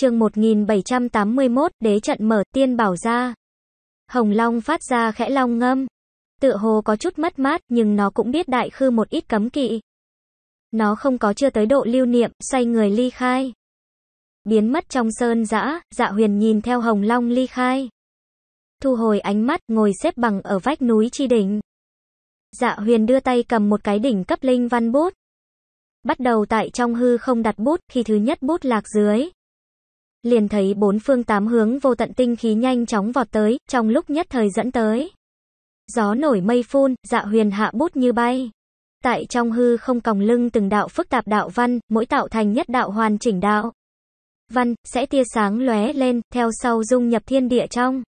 chương 1781, đế trận mở, tiên bảo ra. Hồng Long phát ra khẽ long ngâm. Tựa hồ có chút mất mát, nhưng nó cũng biết đại khư một ít cấm kỵ. Nó không có chưa tới độ lưu niệm, xoay người ly khai. Biến mất trong sơn dã, dạ huyền nhìn theo Hồng Long ly khai. Thu hồi ánh mắt, ngồi xếp bằng ở vách núi chi đỉnh. Dạ huyền đưa tay cầm một cái đỉnh cấp linh văn bút. Bắt đầu tại trong hư không đặt bút, khi thứ nhất bút lạc dưới liền thấy bốn phương tám hướng vô tận tinh khí nhanh chóng vọt tới, trong lúc nhất thời dẫn tới. Gió nổi mây phun, dạ huyền hạ bút như bay. Tại trong hư không còng lưng từng đạo phức tạp đạo văn, mỗi tạo thành nhất đạo hoàn chỉnh đạo. Văn, sẽ tia sáng lóe lên, theo sau dung nhập thiên địa trong.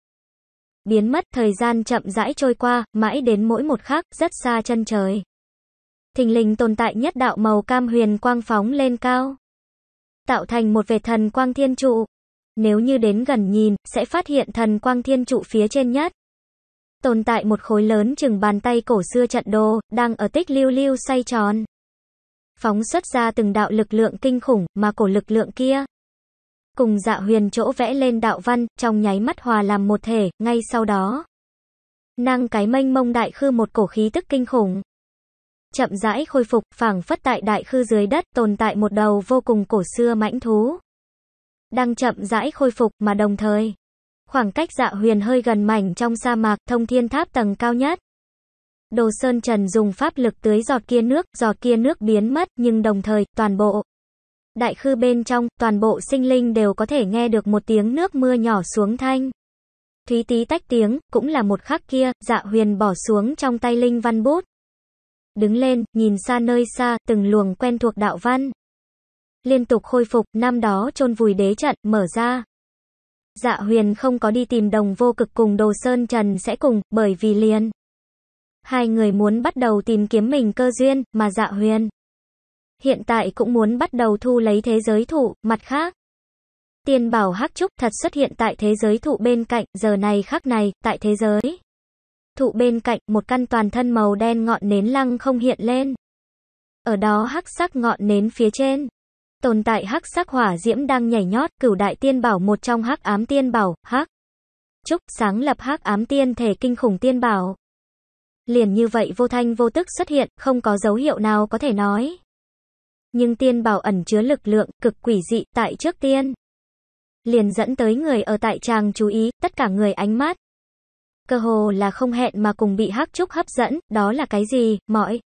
Biến mất, thời gian chậm rãi trôi qua, mãi đến mỗi một khắc, rất xa chân trời. Thình lình tồn tại nhất đạo màu cam huyền quang phóng lên cao tạo thành một vệt thần quang thiên trụ. Nếu như đến gần nhìn, sẽ phát hiện thần quang thiên trụ phía trên nhất. Tồn tại một khối lớn chừng bàn tay cổ xưa trận đồ, đang ở tích lưu lưu xoay tròn. Phóng xuất ra từng đạo lực lượng kinh khủng, mà cổ lực lượng kia. Cùng dạ huyền chỗ vẽ lên đạo văn, trong nháy mắt hòa làm một thể, ngay sau đó. Năng cái mênh mông đại khư một cổ khí tức kinh khủng chậm rãi khôi phục, phảng phất tại đại khư dưới đất tồn tại một đầu vô cùng cổ xưa mãnh thú. Đang chậm rãi khôi phục mà đồng thời, khoảng cách dạ huyền hơi gần mảnh trong sa mạc thông thiên tháp tầng cao nhất. Đồ Sơn Trần dùng pháp lực tưới giọt kia nước, giọt kia nước biến mất nhưng đồng thời, toàn bộ. Đại khư bên trong, toàn bộ sinh linh đều có thể nghe được một tiếng nước mưa nhỏ xuống thanh. Thúy tí tách tiếng, cũng là một khắc kia, dạ huyền bỏ xuống trong tay Linh Văn Bút. Đứng lên, nhìn xa nơi xa, từng luồng quen thuộc đạo văn. Liên tục khôi phục, năm đó chôn vùi đế trận, mở ra. Dạ huyền không có đi tìm đồng vô cực cùng đồ sơn trần sẽ cùng, bởi vì liền. Hai người muốn bắt đầu tìm kiếm mình cơ duyên, mà dạ huyền. Hiện tại cũng muốn bắt đầu thu lấy thế giới thụ, mặt khác. Tiên bảo hắc trúc thật xuất hiện tại thế giới thụ bên cạnh, giờ này khắc này, tại thế giới thụ bên cạnh một căn toàn thân màu đen ngọn nến lăng không hiện lên. Ở đó hắc sắc ngọn nến phía trên. Tồn tại hắc sắc hỏa diễm đang nhảy nhót, cửu đại tiên bảo một trong hắc ám tiên bảo, hắc. Trúc sáng lập hắc ám tiên thể kinh khủng tiên bảo. Liền như vậy vô thanh vô tức xuất hiện, không có dấu hiệu nào có thể nói. Nhưng tiên bảo ẩn chứa lực lượng cực quỷ dị tại trước tiên. Liền dẫn tới người ở tại tràng chú ý, tất cả người ánh mắt cơ hồ là không hẹn mà cùng bị Hắc Trúc hấp dẫn, đó là cái gì, mọi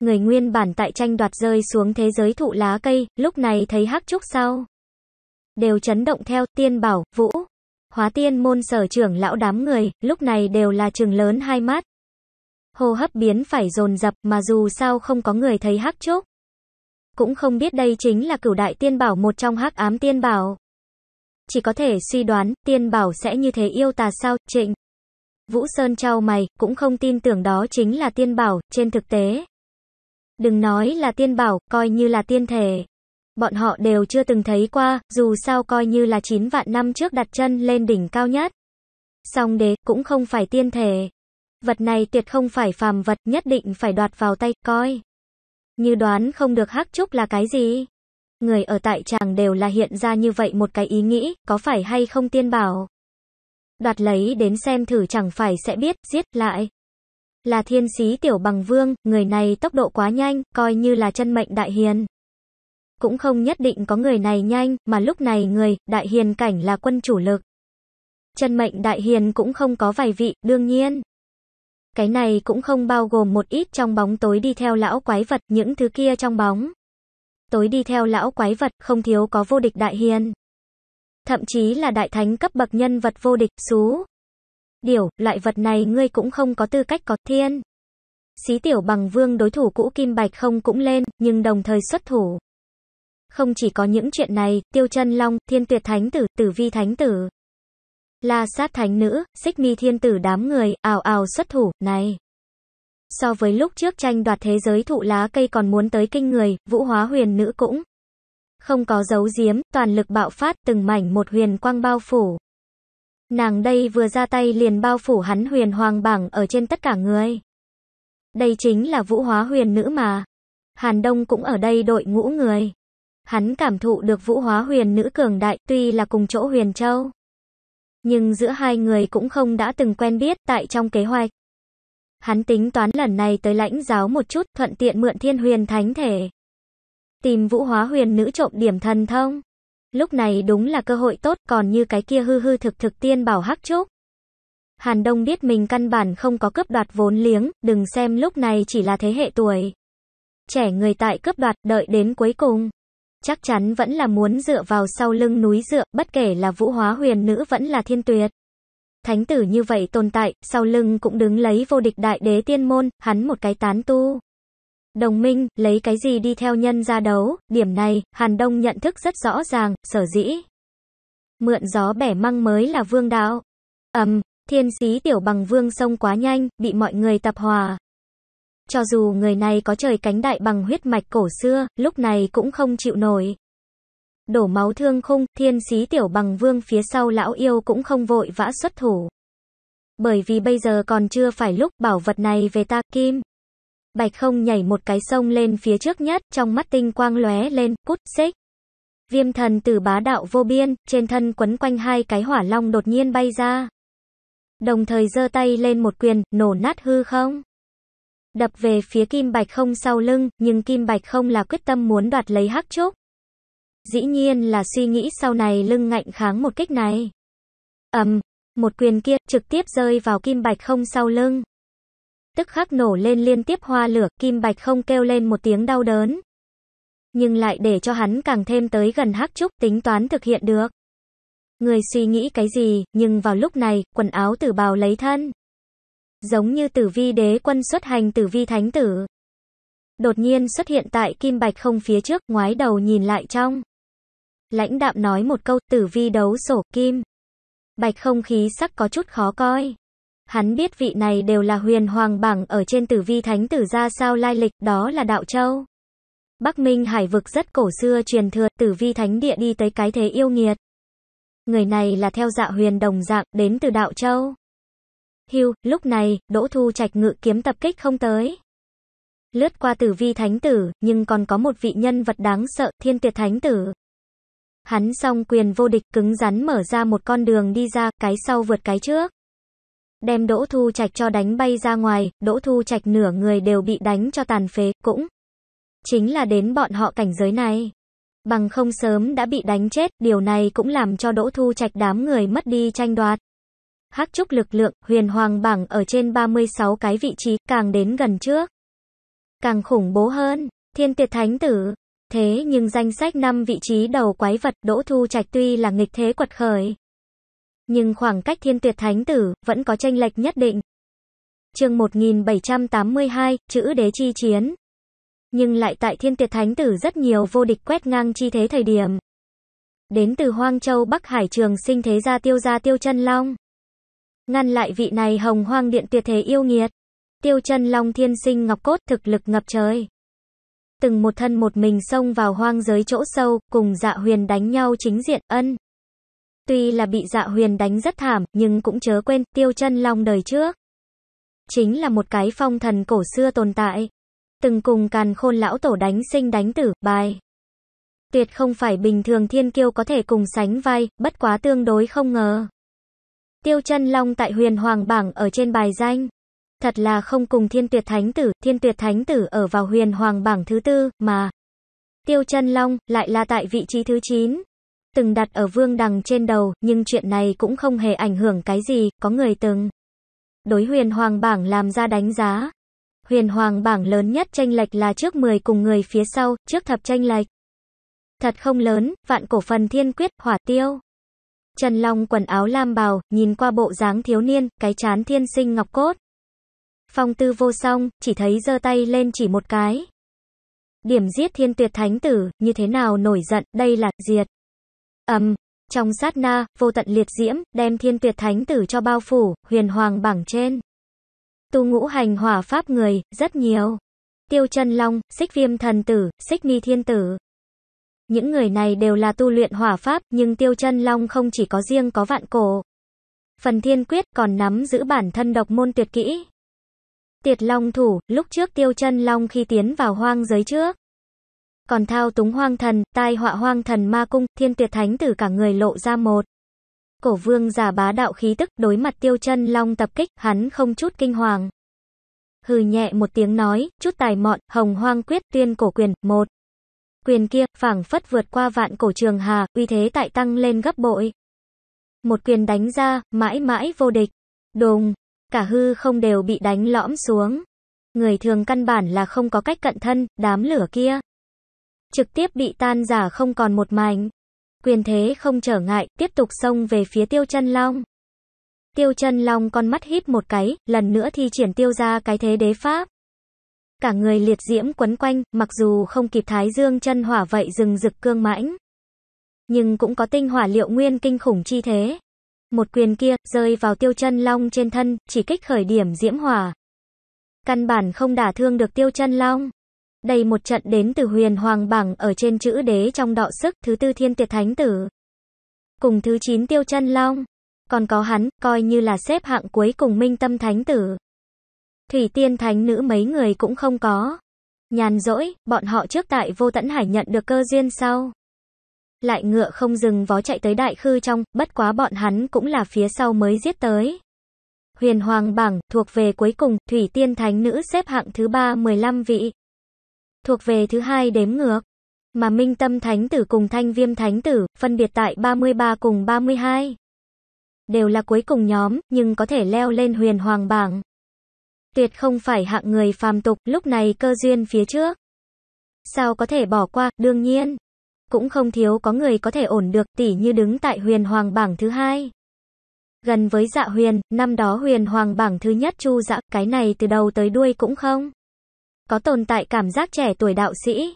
người nguyên bản tại tranh đoạt rơi xuống thế giới thụ lá cây, lúc này thấy Hắc Trúc sau. Đều chấn động theo tiên bảo, vũ, hóa tiên môn sở trưởng lão đám người, lúc này đều là trường lớn hai mắt. hồ hấp biến phải dồn dập mà dù sao không có người thấy Hắc Trúc. Cũng không biết đây chính là cửu đại tiên bảo một trong hắc ám tiên bảo. Chỉ có thể suy đoán, tiên bảo sẽ như thế yêu tà sao, trịnh. Vũ Sơn trao mày, cũng không tin tưởng đó chính là tiên bảo, trên thực tế. Đừng nói là tiên bảo, coi như là tiên thể. Bọn họ đều chưa từng thấy qua, dù sao coi như là 9 vạn năm trước đặt chân lên đỉnh cao nhất. Song đế, cũng không phải tiên thể. Vật này tuyệt không phải phàm vật, nhất định phải đoạt vào tay, coi. Như đoán không được hắc trúc là cái gì. Người ở tại tràng đều là hiện ra như vậy một cái ý nghĩ, có phải hay không tiên bảo đoạt lấy đến xem thử chẳng phải sẽ biết, giết, lại. Là thiên sĩ tiểu bằng vương, người này tốc độ quá nhanh, coi như là chân mệnh đại hiền. Cũng không nhất định có người này nhanh, mà lúc này người, đại hiền cảnh là quân chủ lực. Chân mệnh đại hiền cũng không có vài vị, đương nhiên. Cái này cũng không bao gồm một ít trong bóng tối đi theo lão quái vật, những thứ kia trong bóng. Tối đi theo lão quái vật, không thiếu có vô địch đại hiền thậm chí là đại thánh cấp bậc nhân vật vô địch, xú. Điều, loại vật này ngươi cũng không có tư cách có thiên. Xí tiểu bằng vương đối thủ cũ Kim Bạch không cũng lên, nhưng đồng thời xuất thủ. Không chỉ có những chuyện này, tiêu chân long, thiên tuyệt thánh tử, tử vi thánh tử. là sát thánh nữ, xích mi thiên tử đám người, ào ào xuất thủ, này. So với lúc trước tranh đoạt thế giới thụ lá cây còn muốn tới kinh người, vũ hóa huyền nữ cũng. Không có giấu giếm, toàn lực bạo phát từng mảnh một huyền quang bao phủ. Nàng đây vừa ra tay liền bao phủ hắn huyền hoàng bảng ở trên tất cả người. Đây chính là vũ hóa huyền nữ mà. Hàn Đông cũng ở đây đội ngũ người. Hắn cảm thụ được vũ hóa huyền nữ cường đại tuy là cùng chỗ huyền châu. Nhưng giữa hai người cũng không đã từng quen biết tại trong kế hoạch. Hắn tính toán lần này tới lãnh giáo một chút thuận tiện mượn thiên huyền thánh thể tìm vũ hóa huyền nữ trộm điểm thần thông. Lúc này đúng là cơ hội tốt, còn như cái kia hư hư thực thực tiên bảo hắc trúc. Hàn Đông biết mình căn bản không có cướp đoạt vốn liếng, đừng xem lúc này chỉ là thế hệ tuổi. Trẻ người tại cướp đoạt, đợi đến cuối cùng. Chắc chắn vẫn là muốn dựa vào sau lưng núi dựa, bất kể là vũ hóa huyền nữ vẫn là thiên tuyệt. Thánh tử như vậy tồn tại, sau lưng cũng đứng lấy vô địch đại đế tiên môn, hắn một cái tán tu. Đồng minh, lấy cái gì đi theo nhân ra đấu, điểm này, Hàn Đông nhận thức rất rõ ràng, sở dĩ. Mượn gió bẻ măng mới là vương đạo. Ẩm, um, thiên sĩ tiểu bằng vương sông quá nhanh, bị mọi người tập hòa. Cho dù người này có trời cánh đại bằng huyết mạch cổ xưa, lúc này cũng không chịu nổi. Đổ máu thương khung, thiên sĩ tiểu bằng vương phía sau lão yêu cũng không vội vã xuất thủ. Bởi vì bây giờ còn chưa phải lúc bảo vật này về ta kim. Bạch không nhảy một cái sông lên phía trước nhất, trong mắt tinh quang lóe lên, cút, xích. Viêm thần từ bá đạo vô biên, trên thân quấn quanh hai cái hỏa long đột nhiên bay ra. Đồng thời giơ tay lên một quyền, nổ nát hư không. Đập về phía kim bạch không sau lưng, nhưng kim bạch không là quyết tâm muốn đoạt lấy hắc trúc. Dĩ nhiên là suy nghĩ sau này lưng ngạnh kháng một kích này. ầm, um, một quyền kia trực tiếp rơi vào kim bạch không sau lưng tức khắc nổ lên liên tiếp hoa lửa, Kim Bạch không kêu lên một tiếng đau đớn. Nhưng lại để cho hắn càng thêm tới gần Hắc Trúc tính toán thực hiện được. Người suy nghĩ cái gì, nhưng vào lúc này, quần áo tử bào lấy thân. Giống như tử vi đế quân xuất hành tử vi thánh tử. Đột nhiên xuất hiện tại Kim Bạch không phía trước, ngoái đầu nhìn lại trong. Lãnh đạm nói một câu, tử vi đấu sổ, Kim. Bạch không khí sắc có chút khó coi. Hắn biết vị này đều là huyền hoàng bảng ở trên tử vi thánh tử ra sao lai lịch, đó là đạo châu. Bắc Minh hải vực rất cổ xưa truyền thừa, tử vi thánh địa đi tới cái thế yêu nghiệt. Người này là theo dạ huyền đồng dạng, đến từ đạo châu. Hưu, lúc này, Đỗ Thu Trạch ngự kiếm tập kích không tới. Lướt qua tử vi thánh tử, nhưng còn có một vị nhân vật đáng sợ, thiên tuyệt thánh tử. Hắn song quyền vô địch cứng rắn mở ra một con đường đi ra, cái sau vượt cái trước đem Đỗ Thu Trạch cho đánh bay ra ngoài, Đỗ Thu Trạch nửa người đều bị đánh cho tàn phế, cũng chính là đến bọn họ cảnh giới này. Bằng không sớm đã bị đánh chết, điều này cũng làm cho Đỗ Thu Trạch đám người mất đi tranh đoạt. Hắc trúc lực lượng, huyền hoàng bảng ở trên 36 cái vị trí, càng đến gần trước. Càng khủng bố hơn, thiên tiệt thánh tử. Thế nhưng danh sách năm vị trí đầu quái vật Đỗ Thu Trạch tuy là nghịch thế quật khởi nhưng khoảng cách thiên tuyệt thánh tử vẫn có tranh lệch nhất định. Chương 1782, chữ đế chi chiến. Nhưng lại tại thiên tuyệt thánh tử rất nhiều vô địch quét ngang chi thế thời điểm. Đến từ Hoang Châu Bắc Hải trường sinh thế gia tiêu gia tiêu chân long. Ngăn lại vị này hồng hoang điện tuyệt thế yêu nghiệt. Tiêu chân long thiên sinh ngọc cốt thực lực ngập trời. Từng một thân một mình xông vào hoang giới chỗ sâu, cùng dạ huyền đánh nhau chính diện, ân. Tuy là bị dạ huyền đánh rất thảm, nhưng cũng chớ quên, tiêu chân long đời trước. Chính là một cái phong thần cổ xưa tồn tại. Từng cùng càn khôn lão tổ đánh sinh đánh tử, bài. Tuyệt không phải bình thường thiên kiêu có thể cùng sánh vai, bất quá tương đối không ngờ. Tiêu chân long tại huyền hoàng bảng ở trên bài danh. Thật là không cùng thiên tuyệt thánh tử, thiên tuyệt thánh tử ở vào huyền hoàng bảng thứ tư, mà. Tiêu chân long lại là tại vị trí thứ 9 từng đặt ở vương đằng trên đầu, nhưng chuyện này cũng không hề ảnh hưởng cái gì, có người từng đối huyền hoàng bảng làm ra đánh giá. Huyền hoàng bảng lớn nhất tranh lệch là trước 10 cùng người phía sau, trước thập tranh lệch. Thật không lớn, vạn cổ phần thiên quyết, hỏa tiêu. Trần Long quần áo lam bào, nhìn qua bộ dáng thiếu niên, cái chán thiên sinh ngọc cốt. Phong tư vô song, chỉ thấy giơ tay lên chỉ một cái. Điểm giết thiên tuyệt thánh tử, như thế nào nổi giận, đây là, diệt. Ầm, trong sát na, vô tận liệt diễm, đem thiên tuyệt thánh tử cho bao phủ, huyền hoàng bảng trên. Tu ngũ hành hỏa pháp người, rất nhiều. Tiêu chân long, xích viêm thần tử, xích ni thiên tử. Những người này đều là tu luyện hỏa pháp, nhưng tiêu chân long không chỉ có riêng có vạn cổ. Phần thiên quyết còn nắm giữ bản thân độc môn tuyệt kỹ. Tiệt long thủ, lúc trước tiêu chân long khi tiến vào hoang giới trước còn thao túng hoang thần, tai họa hoang thần ma cung, thiên tuyệt thánh tử cả người lộ ra một. Cổ vương giả bá đạo khí tức, đối mặt tiêu chân long tập kích, hắn không chút kinh hoàng. Hừ nhẹ một tiếng nói, chút tài mọn, hồng hoang quyết tuyên cổ quyền, một. Quyền kia, phảng phất vượt qua vạn cổ trường hà, uy thế tại tăng lên gấp bội. Một quyền đánh ra, mãi mãi vô địch. Đùng, cả hư không đều bị đánh lõm xuống. Người thường căn bản là không có cách cận thân, đám lửa kia trực tiếp bị tan giả không còn một mảnh. Quyền thế không trở ngại, tiếp tục xông về phía tiêu chân long. Tiêu chân long con mắt híp một cái, lần nữa thi triển tiêu ra cái thế đế pháp. Cả người liệt diễm quấn quanh, mặc dù không kịp thái dương chân hỏa vậy rừng rực cương mãnh. Nhưng cũng có tinh hỏa liệu nguyên kinh khủng chi thế. Một quyền kia, rơi vào tiêu chân long trên thân, chỉ kích khởi điểm diễm hỏa. Căn bản không đả thương được tiêu chân long. Đầy một trận đến từ huyền hoàng bảng ở trên chữ đế trong đọ sức, thứ tư thiên tiệt thánh tử. Cùng thứ chín tiêu chân long. Còn có hắn, coi như là xếp hạng cuối cùng minh tâm thánh tử. Thủy tiên thánh nữ mấy người cũng không có. Nhàn rỗi, bọn họ trước tại vô tẫn hải nhận được cơ duyên sau. Lại ngựa không dừng vó chạy tới đại khư trong, bất quá bọn hắn cũng là phía sau mới giết tới. Huyền Hoàng bảng, thuộc về cuối cùng, Thủy Tiên Thánh Nữ xếp hạng thứ ba 15 vị thuộc về thứ hai đếm ngược. Mà Minh Tâm Thánh Tử cùng Thanh Viêm Thánh Tử, phân biệt tại 33 cùng 32. Đều là cuối cùng nhóm, nhưng có thể leo lên huyền hoàng bảng. Tuyệt không phải hạng người phàm tục, lúc này cơ duyên phía trước. Sao có thể bỏ qua, đương nhiên. Cũng không thiếu có người có thể ổn được tỷ như đứng tại huyền hoàng bảng thứ hai gần với dạ huyền, năm đó huyền hoàng bảng thứ nhất chu dạ, cái này từ đầu tới đuôi cũng không. Có tồn tại cảm giác trẻ tuổi đạo sĩ.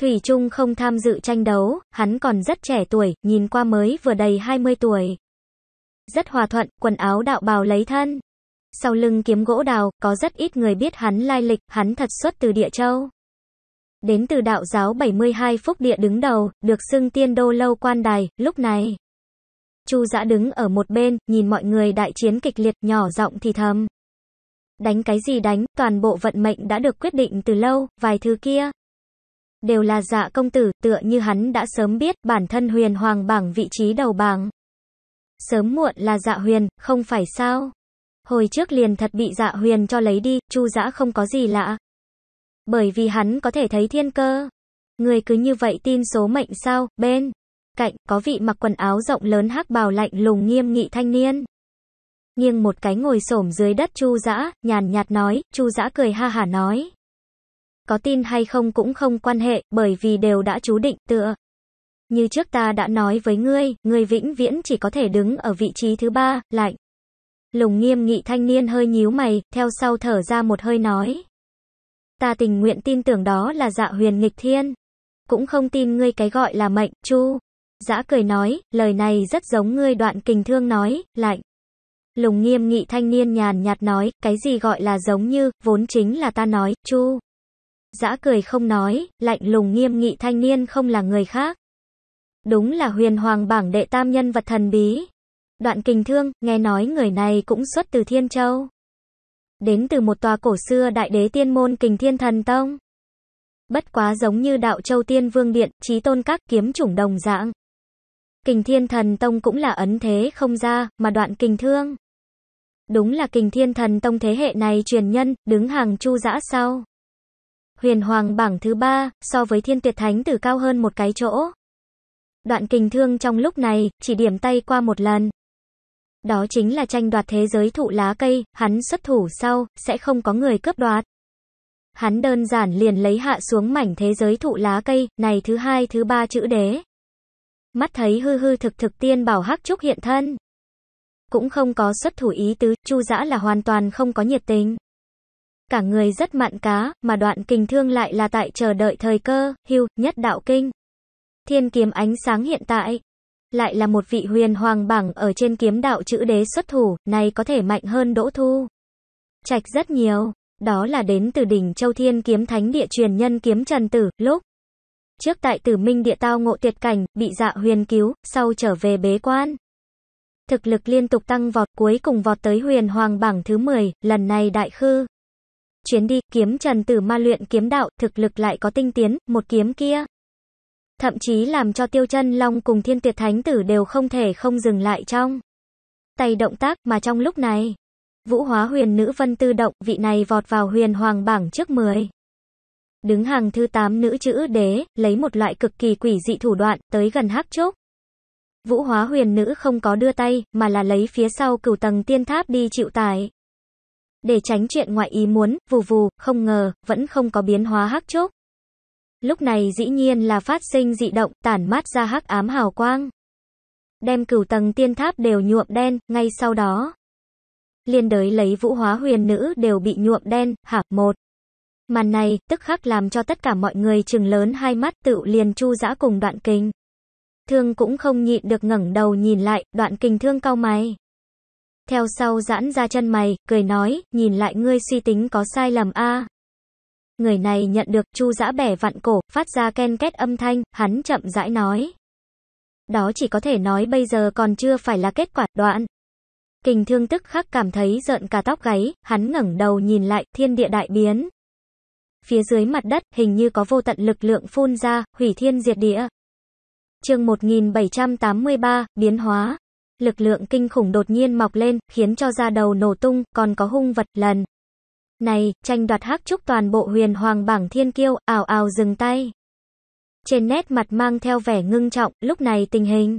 Thủy Trung không tham dự tranh đấu, hắn còn rất trẻ tuổi, nhìn qua mới vừa đầy 20 tuổi. Rất hòa thuận, quần áo đạo bào lấy thân. Sau lưng kiếm gỗ đào, có rất ít người biết hắn lai lịch, hắn thật xuất từ địa châu. Đến từ đạo giáo 72 phúc địa đứng đầu, được xưng tiên đô lâu quan đài, lúc này. Chu Dã đứng ở một bên, nhìn mọi người đại chiến kịch liệt, nhỏ giọng thì thầm. Đánh cái gì đánh, toàn bộ vận mệnh đã được quyết định từ lâu, vài thứ kia. Đều là dạ công tử, tựa như hắn đã sớm biết, bản thân huyền hoàng bảng vị trí đầu bảng. Sớm muộn là dạ huyền, không phải sao? Hồi trước liền thật bị dạ huyền cho lấy đi, chu dã không có gì lạ. Bởi vì hắn có thể thấy thiên cơ. Người cứ như vậy tin số mệnh sao, bên. Cạnh, có vị mặc quần áo rộng lớn hắc bào lạnh lùng nghiêm nghị thanh niên nghiêng một cái ngồi xổm dưới đất Chu Dã, nhàn nhạt nói, Chu Dã cười ha hả nói. Có tin hay không cũng không quan hệ, bởi vì đều đã chú định tựa. Như trước ta đã nói với ngươi, ngươi vĩnh viễn chỉ có thể đứng ở vị trí thứ ba, lạnh. Lùng nghiêm nghị thanh niên hơi nhíu mày, theo sau thở ra một hơi nói. Ta tình nguyện tin tưởng đó là dạ huyền nghịch thiên. Cũng không tin ngươi cái gọi là mệnh, chu. Dã cười nói, lời này rất giống ngươi đoạn kình thương nói, lạnh. Lùng nghiêm nghị thanh niên nhàn nhạt nói, cái gì gọi là giống như, vốn chính là ta nói, chu. Giã cười không nói, lạnh lùng nghiêm nghị thanh niên không là người khác. Đúng là huyền hoàng bảng đệ tam nhân vật thần bí. Đoạn kình thương, nghe nói người này cũng xuất từ Thiên Châu. Đến từ một tòa cổ xưa đại đế tiên môn kình thiên thần tông. Bất quá giống như đạo châu tiên vương điện, trí tôn các kiếm chủng đồng dạng. Kình thiên thần tông cũng là ấn thế không ra, mà đoạn kình thương. Đúng là kình thiên thần tông thế hệ này truyền nhân, đứng hàng chu dã sau. Huyền hoàng bảng thứ ba, so với thiên tuyệt thánh tử cao hơn một cái chỗ. Đoạn kình thương trong lúc này, chỉ điểm tay qua một lần. Đó chính là tranh đoạt thế giới thụ lá cây, hắn xuất thủ sau, sẽ không có người cướp đoạt. Hắn đơn giản liền lấy hạ xuống mảnh thế giới thụ lá cây, này thứ hai thứ ba chữ đế. Mắt thấy hư hư thực thực tiên bảo hắc trúc hiện thân cũng không có xuất thủ ý tứ, Chu Dã là hoàn toàn không có nhiệt tình. Cả người rất mặn cá, mà đoạn kình thương lại là tại chờ đợi thời cơ, hưu, nhất đạo kinh. Thiên kiếm ánh sáng hiện tại, lại là một vị huyền hoàng bảng ở trên kiếm đạo chữ đế xuất thủ, này có thể mạnh hơn Đỗ Thu. Trạch rất nhiều, đó là đến từ đỉnh Châu Thiên kiếm thánh địa truyền nhân kiếm Trần Tử, lúc trước tại Tử Minh địa tao ngộ tuyệt cảnh, bị Dạ Huyền cứu, sau trở về bế quan thực lực liên tục tăng vọt cuối cùng vọt tới huyền hoàng bảng thứ 10, lần này đại khư. Chuyến đi kiếm trần tử ma luyện kiếm đạo, thực lực lại có tinh tiến, một kiếm kia. Thậm chí làm cho tiêu chân long cùng thiên tuyệt thánh tử đều không thể không dừng lại trong. Tay động tác mà trong lúc này, vũ hóa huyền nữ vân tư động, vị này vọt vào huyền hoàng bảng trước 10. Đứng hàng thứ 8 nữ chữ đế, lấy một loại cực kỳ quỷ dị thủ đoạn, tới gần hắc chốc. Vũ hóa huyền nữ không có đưa tay, mà là lấy phía sau cửu tầng tiên tháp đi chịu tài. Để tránh chuyện ngoại ý muốn, vù vù, không ngờ, vẫn không có biến hóa hắc chốc. Lúc này dĩ nhiên là phát sinh dị động, tản mát ra hắc ám hào quang. Đem cửu tầng tiên tháp đều nhuộm đen, ngay sau đó. Liên đới lấy vũ hóa huyền nữ đều bị nhuộm đen, hả, một. Màn này, tức khắc làm cho tất cả mọi người trừng lớn hai mắt tự liền chu dã cùng đoạn kinh thương cũng không nhịn được ngẩng đầu nhìn lại, đoạn kình thương cau mày. Theo sau giãn ra chân mày, cười nói, nhìn lại ngươi suy tính có sai lầm a Người này nhận được chu giã bẻ vặn cổ, phát ra ken két âm thanh, hắn chậm rãi nói. Đó chỉ có thể nói bây giờ còn chưa phải là kết quả đoạn. Kình thương tức khắc cảm thấy giận cả tóc gáy, hắn ngẩng đầu nhìn lại, thiên địa đại biến. Phía dưới mặt đất, hình như có vô tận lực lượng phun ra, hủy thiên diệt địa. Chương 1783, biến hóa. Lực lượng kinh khủng đột nhiên mọc lên, khiến cho da đầu nổ tung, còn có hung vật lần. Này, tranh đoạt hắc trúc toàn bộ huyền hoàng bảng thiên kiêu, ảo ảo dừng tay. Trên nét mặt mang theo vẻ ngưng trọng, lúc này tình hình.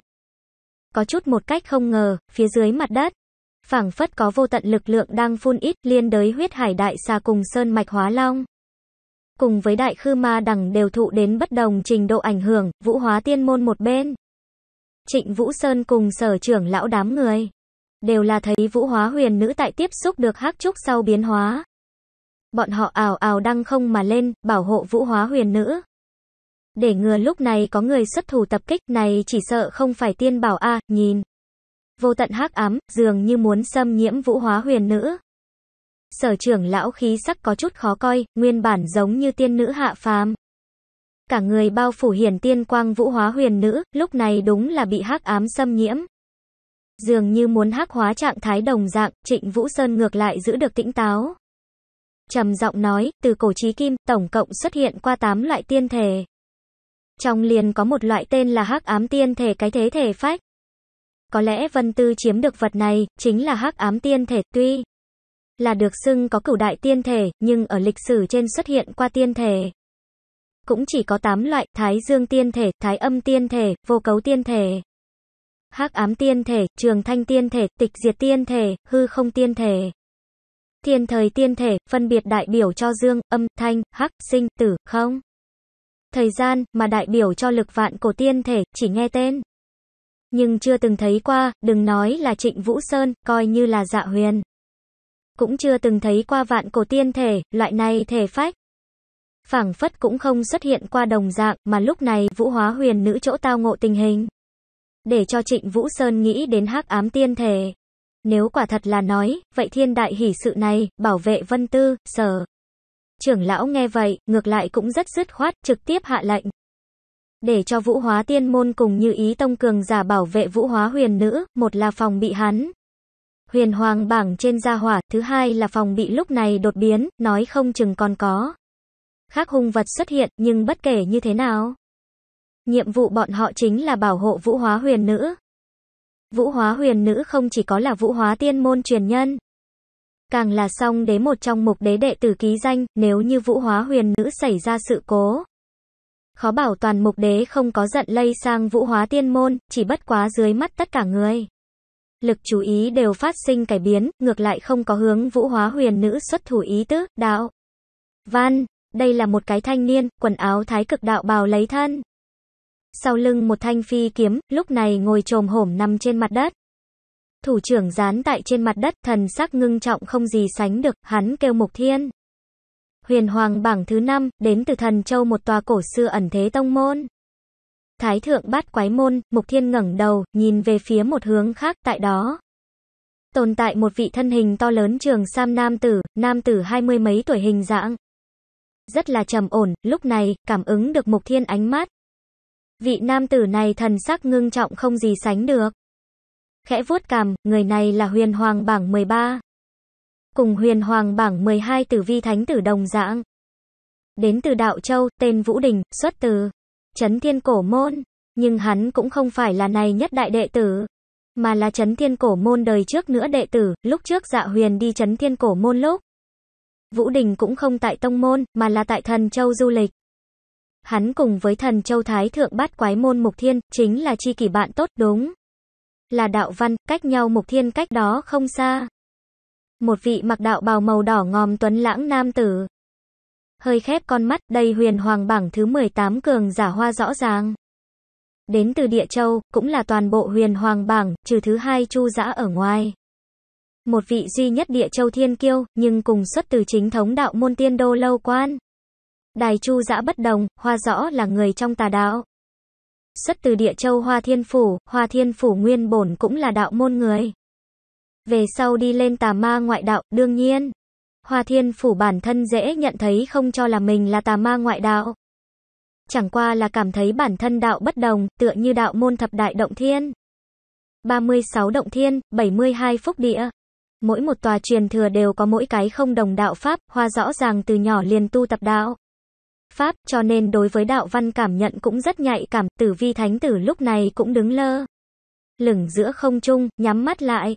Có chút một cách không ngờ, phía dưới mặt đất. phảng phất có vô tận lực lượng đang phun ít liên đới huyết hải đại xà cùng sơn mạch hóa long cùng với đại khư ma đẳng đều thụ đến bất đồng trình độ ảnh hưởng, vũ hóa tiên môn một bên. Trịnh Vũ Sơn cùng sở trưởng lão đám người, đều là thấy vũ hóa huyền nữ tại tiếp xúc được hắc trúc sau biến hóa. Bọn họ ảo ảo đăng không mà lên, bảo hộ vũ hóa huyền nữ. Để ngừa lúc này có người xuất thủ tập kích này chỉ sợ không phải tiên bảo a nhìn. Vô tận hắc ám, dường như muốn xâm nhiễm vũ hóa huyền nữ sở trưởng lão khí sắc có chút khó coi, nguyên bản giống như tiên nữ hạ phàm. Cả người bao phủ hiển tiên quang vũ hóa huyền nữ, lúc này đúng là bị hắc ám xâm nhiễm. Dường như muốn hắc hóa trạng thái đồng dạng, trịnh Vũ Sơn ngược lại giữ được tĩnh táo. Trầm giọng nói, từ cổ trí kim, tổng cộng xuất hiện qua 8 loại tiên thể. Trong liền có một loại tên là hắc ám tiên thể cái thế thể phách. Có lẽ Vân Tư chiếm được vật này, chính là hắc ám tiên thể, tuy là được xưng có cửu đại tiên thể, nhưng ở lịch sử trên xuất hiện qua tiên thể. Cũng chỉ có 8 loại, thái dương tiên thể, thái âm tiên thể, vô cấu tiên thể, hắc ám tiên thể, trường thanh tiên thể, tịch diệt tiên thể, hư không tiên thể. Thiên thời tiên thể, phân biệt đại biểu cho dương, âm, thanh, hắc, sinh, tử, không. Thời gian, mà đại biểu cho lực vạn cổ tiên thể, chỉ nghe tên. Nhưng chưa từng thấy qua, đừng nói là trịnh Vũ Sơn, coi như là dạ huyền cũng chưa từng thấy qua vạn cổ tiên thể, loại này thể phách. Phảng phất cũng không xuất hiện qua đồng dạng, mà lúc này Vũ Hóa Huyền nữ chỗ tao ngộ tình hình. Để cho Trịnh Vũ Sơn nghĩ đến hắc ám tiên thể. Nếu quả thật là nói, vậy thiên đại hỷ sự này, bảo vệ vân tư, sở. Trưởng lão nghe vậy, ngược lại cũng rất dứt khoát, trực tiếp hạ lệnh. Để cho vũ hóa tiên môn cùng như ý tông cường giả bảo vệ vũ hóa huyền nữ, một là phòng bị hắn, huyền hoàng bảng trên gia hỏa, thứ hai là phòng bị lúc này đột biến, nói không chừng còn có. Khác hung vật xuất hiện, nhưng bất kể như thế nào. Nhiệm vụ bọn họ chính là bảo hộ vũ hóa huyền nữ. Vũ hóa huyền nữ không chỉ có là vũ hóa tiên môn truyền nhân. Càng là song đế một trong mục đế đệ tử ký danh, nếu như vũ hóa huyền nữ xảy ra sự cố. Khó bảo toàn mục đế không có giận lây sang vũ hóa tiên môn, chỉ bất quá dưới mắt tất cả người lực chú ý đều phát sinh cải biến, ngược lại không có hướng vũ hóa huyền nữ xuất thủ ý tứ, đạo. văn đây là một cái thanh niên, quần áo thái cực đạo bào lấy thân. Sau lưng một thanh phi kiếm, lúc này ngồi trồm hổm nằm trên mặt đất. Thủ trưởng dán tại trên mặt đất, thần sắc ngưng trọng không gì sánh được, hắn kêu mục thiên. Huyền hoàng bảng thứ năm đến từ thần châu một tòa cổ xưa ẩn thế tông môn. Thái thượng bát quái môn, Mục Thiên ngẩng đầu, nhìn về phía một hướng khác tại đó. Tồn tại một vị thân hình to lớn trường sam nam tử, nam tử hai mươi mấy tuổi hình dạng. Rất là trầm ổn, lúc này, cảm ứng được Mục Thiên ánh mắt. Vị nam tử này thần sắc ngưng trọng không gì sánh được. Khẽ vuốt cằm, người này là huyền hoàng bảng 13. Cùng huyền hoàng bảng 12 tử vi thánh tử đồng dạng. Đến từ đạo châu, tên Vũ Đình, xuất từ chấn thiên cổ môn, nhưng hắn cũng không phải là này nhất đại đệ tử, mà là chấn thiên cổ môn đời trước nữa đệ tử, lúc trước dạ huyền đi chấn thiên cổ môn lúc. Vũ Đình cũng không tại tông môn, mà là tại thần châu du lịch. Hắn cùng với thần châu thái thượng bát quái môn mục thiên, chính là chi kỷ bạn tốt đúng. Là đạo văn, cách nhau mục thiên cách đó không xa. Một vị mặc đạo bào màu đỏ ngòm tuấn lãng nam tử, hơi khép con mắt, đây huyền hoàng bảng thứ 18 cường giả hoa rõ ràng. Đến từ địa châu, cũng là toàn bộ huyền hoàng bảng, trừ thứ hai chu dã ở ngoài. Một vị duy nhất địa châu thiên kiêu, nhưng cùng xuất từ chính thống đạo môn tiên đô lâu quan. Đài chu dã bất đồng, hoa rõ là người trong tà đạo. Xuất từ địa châu hoa thiên phủ, hoa thiên phủ nguyên bổn cũng là đạo môn người. Về sau đi lên tà ma ngoại đạo, đương nhiên. Hoa thiên phủ bản thân dễ nhận thấy không cho là mình là tà ma ngoại đạo. Chẳng qua là cảm thấy bản thân đạo bất đồng, tựa như đạo môn thập đại động thiên. 36 động thiên, 72 phúc địa. Mỗi một tòa truyền thừa đều có mỗi cái không đồng đạo Pháp, hoa rõ ràng từ nhỏ liền tu tập đạo. Pháp, cho nên đối với đạo văn cảm nhận cũng rất nhạy cảm, tử vi thánh tử lúc này cũng đứng lơ. Lửng giữa không trung, nhắm mắt lại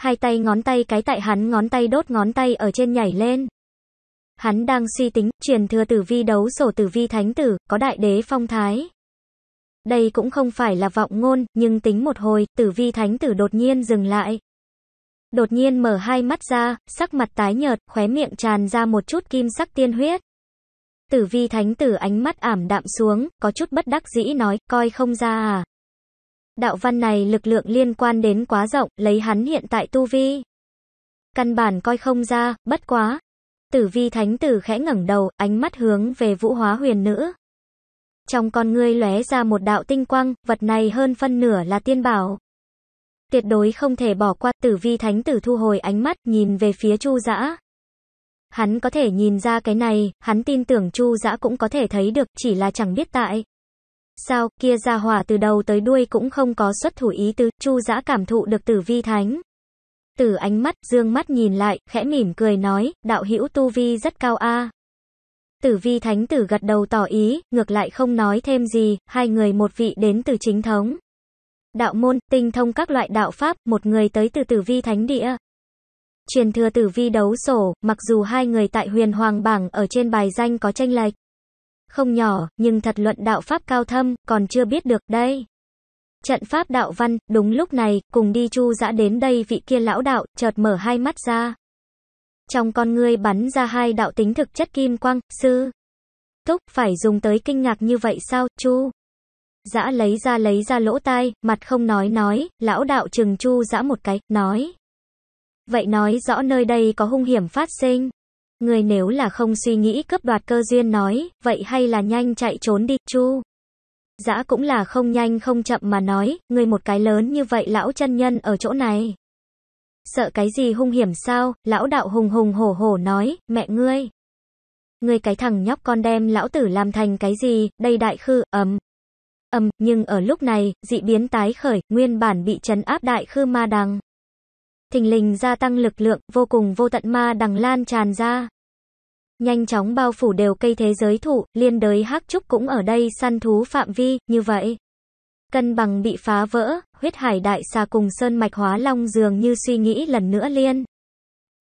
hai tay ngón tay cái tại hắn ngón tay đốt ngón tay ở trên nhảy lên. Hắn đang suy tính, truyền thừa tử vi đấu sổ tử vi thánh tử, có đại đế phong thái. Đây cũng không phải là vọng ngôn, nhưng tính một hồi, tử vi thánh tử đột nhiên dừng lại. Đột nhiên mở hai mắt ra, sắc mặt tái nhợt, khóe miệng tràn ra một chút kim sắc tiên huyết. Tử vi thánh tử ánh mắt ảm đạm xuống, có chút bất đắc dĩ nói, coi không ra à đạo văn này lực lượng liên quan đến quá rộng, lấy hắn hiện tại tu vi. Căn bản coi không ra, bất quá. Tử vi thánh tử khẽ ngẩng đầu, ánh mắt hướng về vũ hóa huyền nữ. Trong con ngươi lóe ra một đạo tinh quang, vật này hơn phân nửa là tiên bảo. Tuyệt đối không thể bỏ qua tử vi thánh tử thu hồi ánh mắt, nhìn về phía chu dã Hắn có thể nhìn ra cái này, hắn tin tưởng chu dã cũng có thể thấy được, chỉ là chẳng biết tại sao, kia ra hỏa từ đầu tới đuôi cũng không có xuất thủ ý tứ, Chu Dã cảm thụ được Tử Vi Thánh. Từ ánh mắt, dương mắt nhìn lại, khẽ mỉm cười nói, đạo hữu tu vi rất cao a. Tử Vi Thánh tử gật đầu tỏ ý, ngược lại không nói thêm gì, hai người một vị đến từ chính thống. Đạo môn, tinh thông các loại đạo pháp, một người tới từ Tử Vi Thánh địa, truyền thừa tử vi đấu sổ, mặc dù hai người tại huyền hoàng bảng ở trên bài danh có tranh lệch không nhỏ, nhưng thật luận đạo pháp cao thâm, còn chưa biết được đây. Trận pháp đạo văn, đúng lúc này, cùng đi chu dã đến đây vị kia lão đạo, chợt mở hai mắt ra. Trong con ngươi bắn ra hai đạo tính thực chất kim quang, sư. thúc phải dùng tới kinh ngạc như vậy sao, chu. Dã lấy ra lấy ra lỗ tai, mặt không nói nói, lão đạo trừng chu dã một cái, nói. Vậy nói rõ nơi đây có hung hiểm phát sinh. Người nếu là không suy nghĩ cướp đoạt cơ duyên nói, vậy hay là nhanh chạy trốn đi, chu. Dã cũng là không nhanh không chậm mà nói, người một cái lớn như vậy lão chân nhân ở chỗ này. Sợ cái gì hung hiểm sao, lão đạo hùng hùng hổ hổ nói, mẹ ngươi. Ngươi cái thằng nhóc con đem lão tử làm thành cái gì, đây đại khư, ấm. Ấm, nhưng ở lúc này, dị biến tái khởi, nguyên bản bị trấn áp đại khư ma đằng thình lình gia tăng lực lượng, vô cùng vô tận ma đằng lan tràn ra. Nhanh chóng bao phủ đều cây thế giới thụ, liên đới hắc trúc cũng ở đây săn thú phạm vi, như vậy. Cân bằng bị phá vỡ, huyết hải đại xà cùng sơn mạch hóa long dường như suy nghĩ lần nữa liên.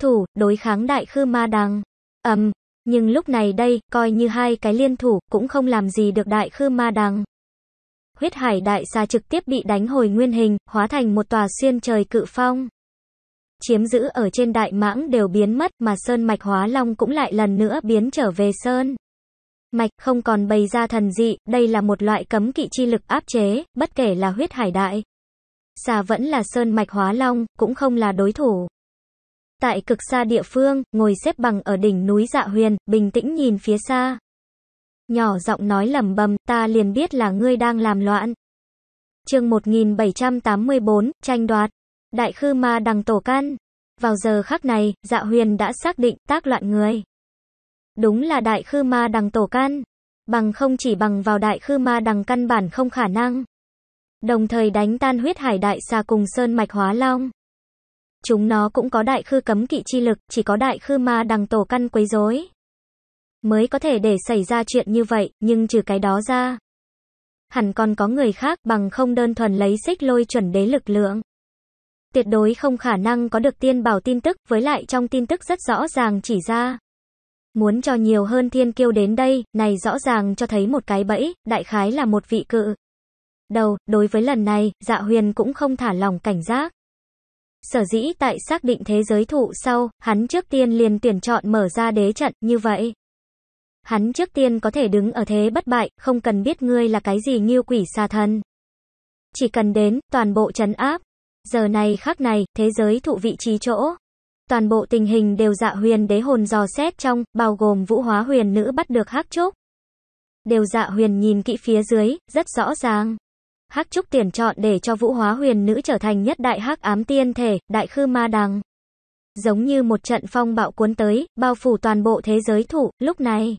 Thủ, đối kháng đại khư ma đằng. ầm um, nhưng lúc này đây, coi như hai cái liên thủ, cũng không làm gì được đại khư ma đằng. Huyết hải đại xà trực tiếp bị đánh hồi nguyên hình, hóa thành một tòa xuyên trời cự phong chiếm giữ ở trên Đại Mãng đều biến mất mà Sơn Mạch Hóa Long cũng lại lần nữa biến trở về Sơn. Mạch không còn bày ra thần dị, đây là một loại cấm kỵ chi lực áp chế, bất kể là huyết hải đại. Xà vẫn là Sơn Mạch Hóa Long, cũng không là đối thủ. Tại cực xa địa phương, ngồi xếp bằng ở đỉnh núi Dạ Huyền, bình tĩnh nhìn phía xa. Nhỏ giọng nói lầm bầm, ta liền biết là ngươi đang làm loạn. chương 1784, tranh đoạt. Đại khư ma đằng tổ can. Vào giờ khắc này, dạ huyền đã xác định tác loạn người. Đúng là đại khư ma đằng tổ can. Bằng không chỉ bằng vào đại khư ma đằng căn bản không khả năng. Đồng thời đánh tan huyết hải đại xa cùng sơn mạch hóa long. Chúng nó cũng có đại khư cấm kỵ chi lực, chỉ có đại khư ma đằng tổ căn quấy rối. Mới có thể để xảy ra chuyện như vậy, nhưng trừ cái đó ra. Hẳn còn có người khác bằng không đơn thuần lấy xích lôi chuẩn đế lực lượng. Tuyệt đối không khả năng có được tiên bảo tin tức, với lại trong tin tức rất rõ ràng chỉ ra. Muốn cho nhiều hơn thiên kiêu đến đây, này rõ ràng cho thấy một cái bẫy, đại khái là một vị cự. Đầu, đối với lần này, dạ huyền cũng không thả lòng cảnh giác. Sở dĩ tại xác định thế giới thụ sau, hắn trước tiên liền tuyển chọn mở ra đế trận, như vậy. Hắn trước tiên có thể đứng ở thế bất bại, không cần biết ngươi là cái gì nghiêu quỷ xa thân. Chỉ cần đến, toàn bộ trấn áp. Giờ này khắc này, thế giới thụ vị trí chỗ. Toàn bộ tình hình đều dạ huyền đế hồn dò xét trong, bao gồm vũ hóa huyền nữ bắt được hắc trúc. Đều dạ huyền nhìn kỹ phía dưới, rất rõ ràng. Hắc trúc tiền chọn để cho vũ hóa huyền nữ trở thành nhất đại hắc ám tiên thể, đại khư ma đằng. Giống như một trận phong bạo cuốn tới, bao phủ toàn bộ thế giới thụ, lúc này.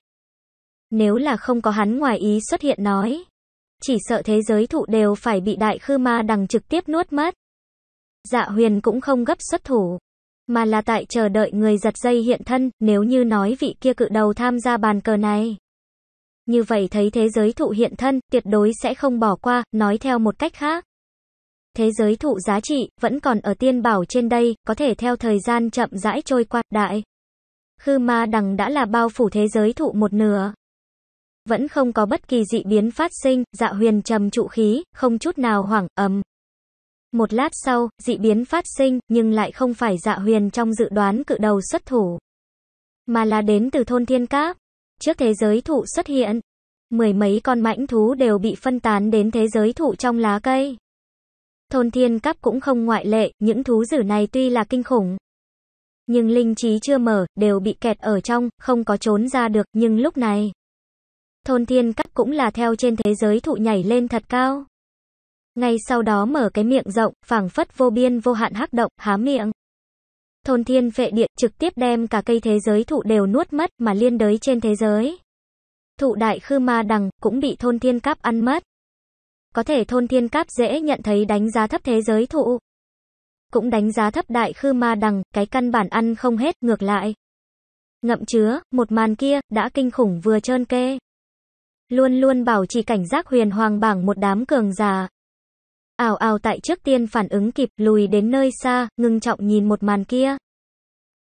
Nếu là không có hắn ngoài ý xuất hiện nói. Chỉ sợ thế giới thụ đều phải bị đại khư ma đằng trực tiếp nuốt mất. Dạ huyền cũng không gấp xuất thủ, mà là tại chờ đợi người giật dây hiện thân, nếu như nói vị kia cự đầu tham gia bàn cờ này. Như vậy thấy thế giới thụ hiện thân, tuyệt đối sẽ không bỏ qua, nói theo một cách khác. Thế giới thụ giá trị, vẫn còn ở tiên bảo trên đây, có thể theo thời gian chậm rãi trôi qua, đại. Khư ma đằng đã là bao phủ thế giới thụ một nửa. Vẫn không có bất kỳ dị biến phát sinh, dạ huyền trầm trụ khí, không chút nào hoảng, ầm. Một lát sau, dị biến phát sinh, nhưng lại không phải dạ huyền trong dự đoán cự đầu xuất thủ, mà là đến từ thôn thiên cáp. Trước thế giới thụ xuất hiện, mười mấy con mãnh thú đều bị phân tán đến thế giới thụ trong lá cây. Thôn thiên cáp cũng không ngoại lệ, những thú dữ này tuy là kinh khủng, nhưng linh trí chưa mở, đều bị kẹt ở trong, không có trốn ra được, nhưng lúc này, thôn thiên cáp cũng là theo trên thế giới thụ nhảy lên thật cao. Ngay sau đó mở cái miệng rộng, phảng phất vô biên vô hạn hắc động, há miệng. Thôn thiên vệ điện trực tiếp đem cả cây thế giới thụ đều nuốt mất mà liên đới trên thế giới. Thụ đại khư ma đằng cũng bị thôn thiên cáp ăn mất. Có thể thôn thiên cáp dễ nhận thấy đánh giá thấp thế giới thụ. Cũng đánh giá thấp đại khư ma đằng, cái căn bản ăn không hết, ngược lại. Ngậm chứa, một màn kia, đã kinh khủng vừa trơn kê. Luôn luôn bảo trì cảnh giác huyền hoàng bảng một đám cường già, ào ào tại trước tiên phản ứng kịp, lùi đến nơi xa, ngưng trọng nhìn một màn kia.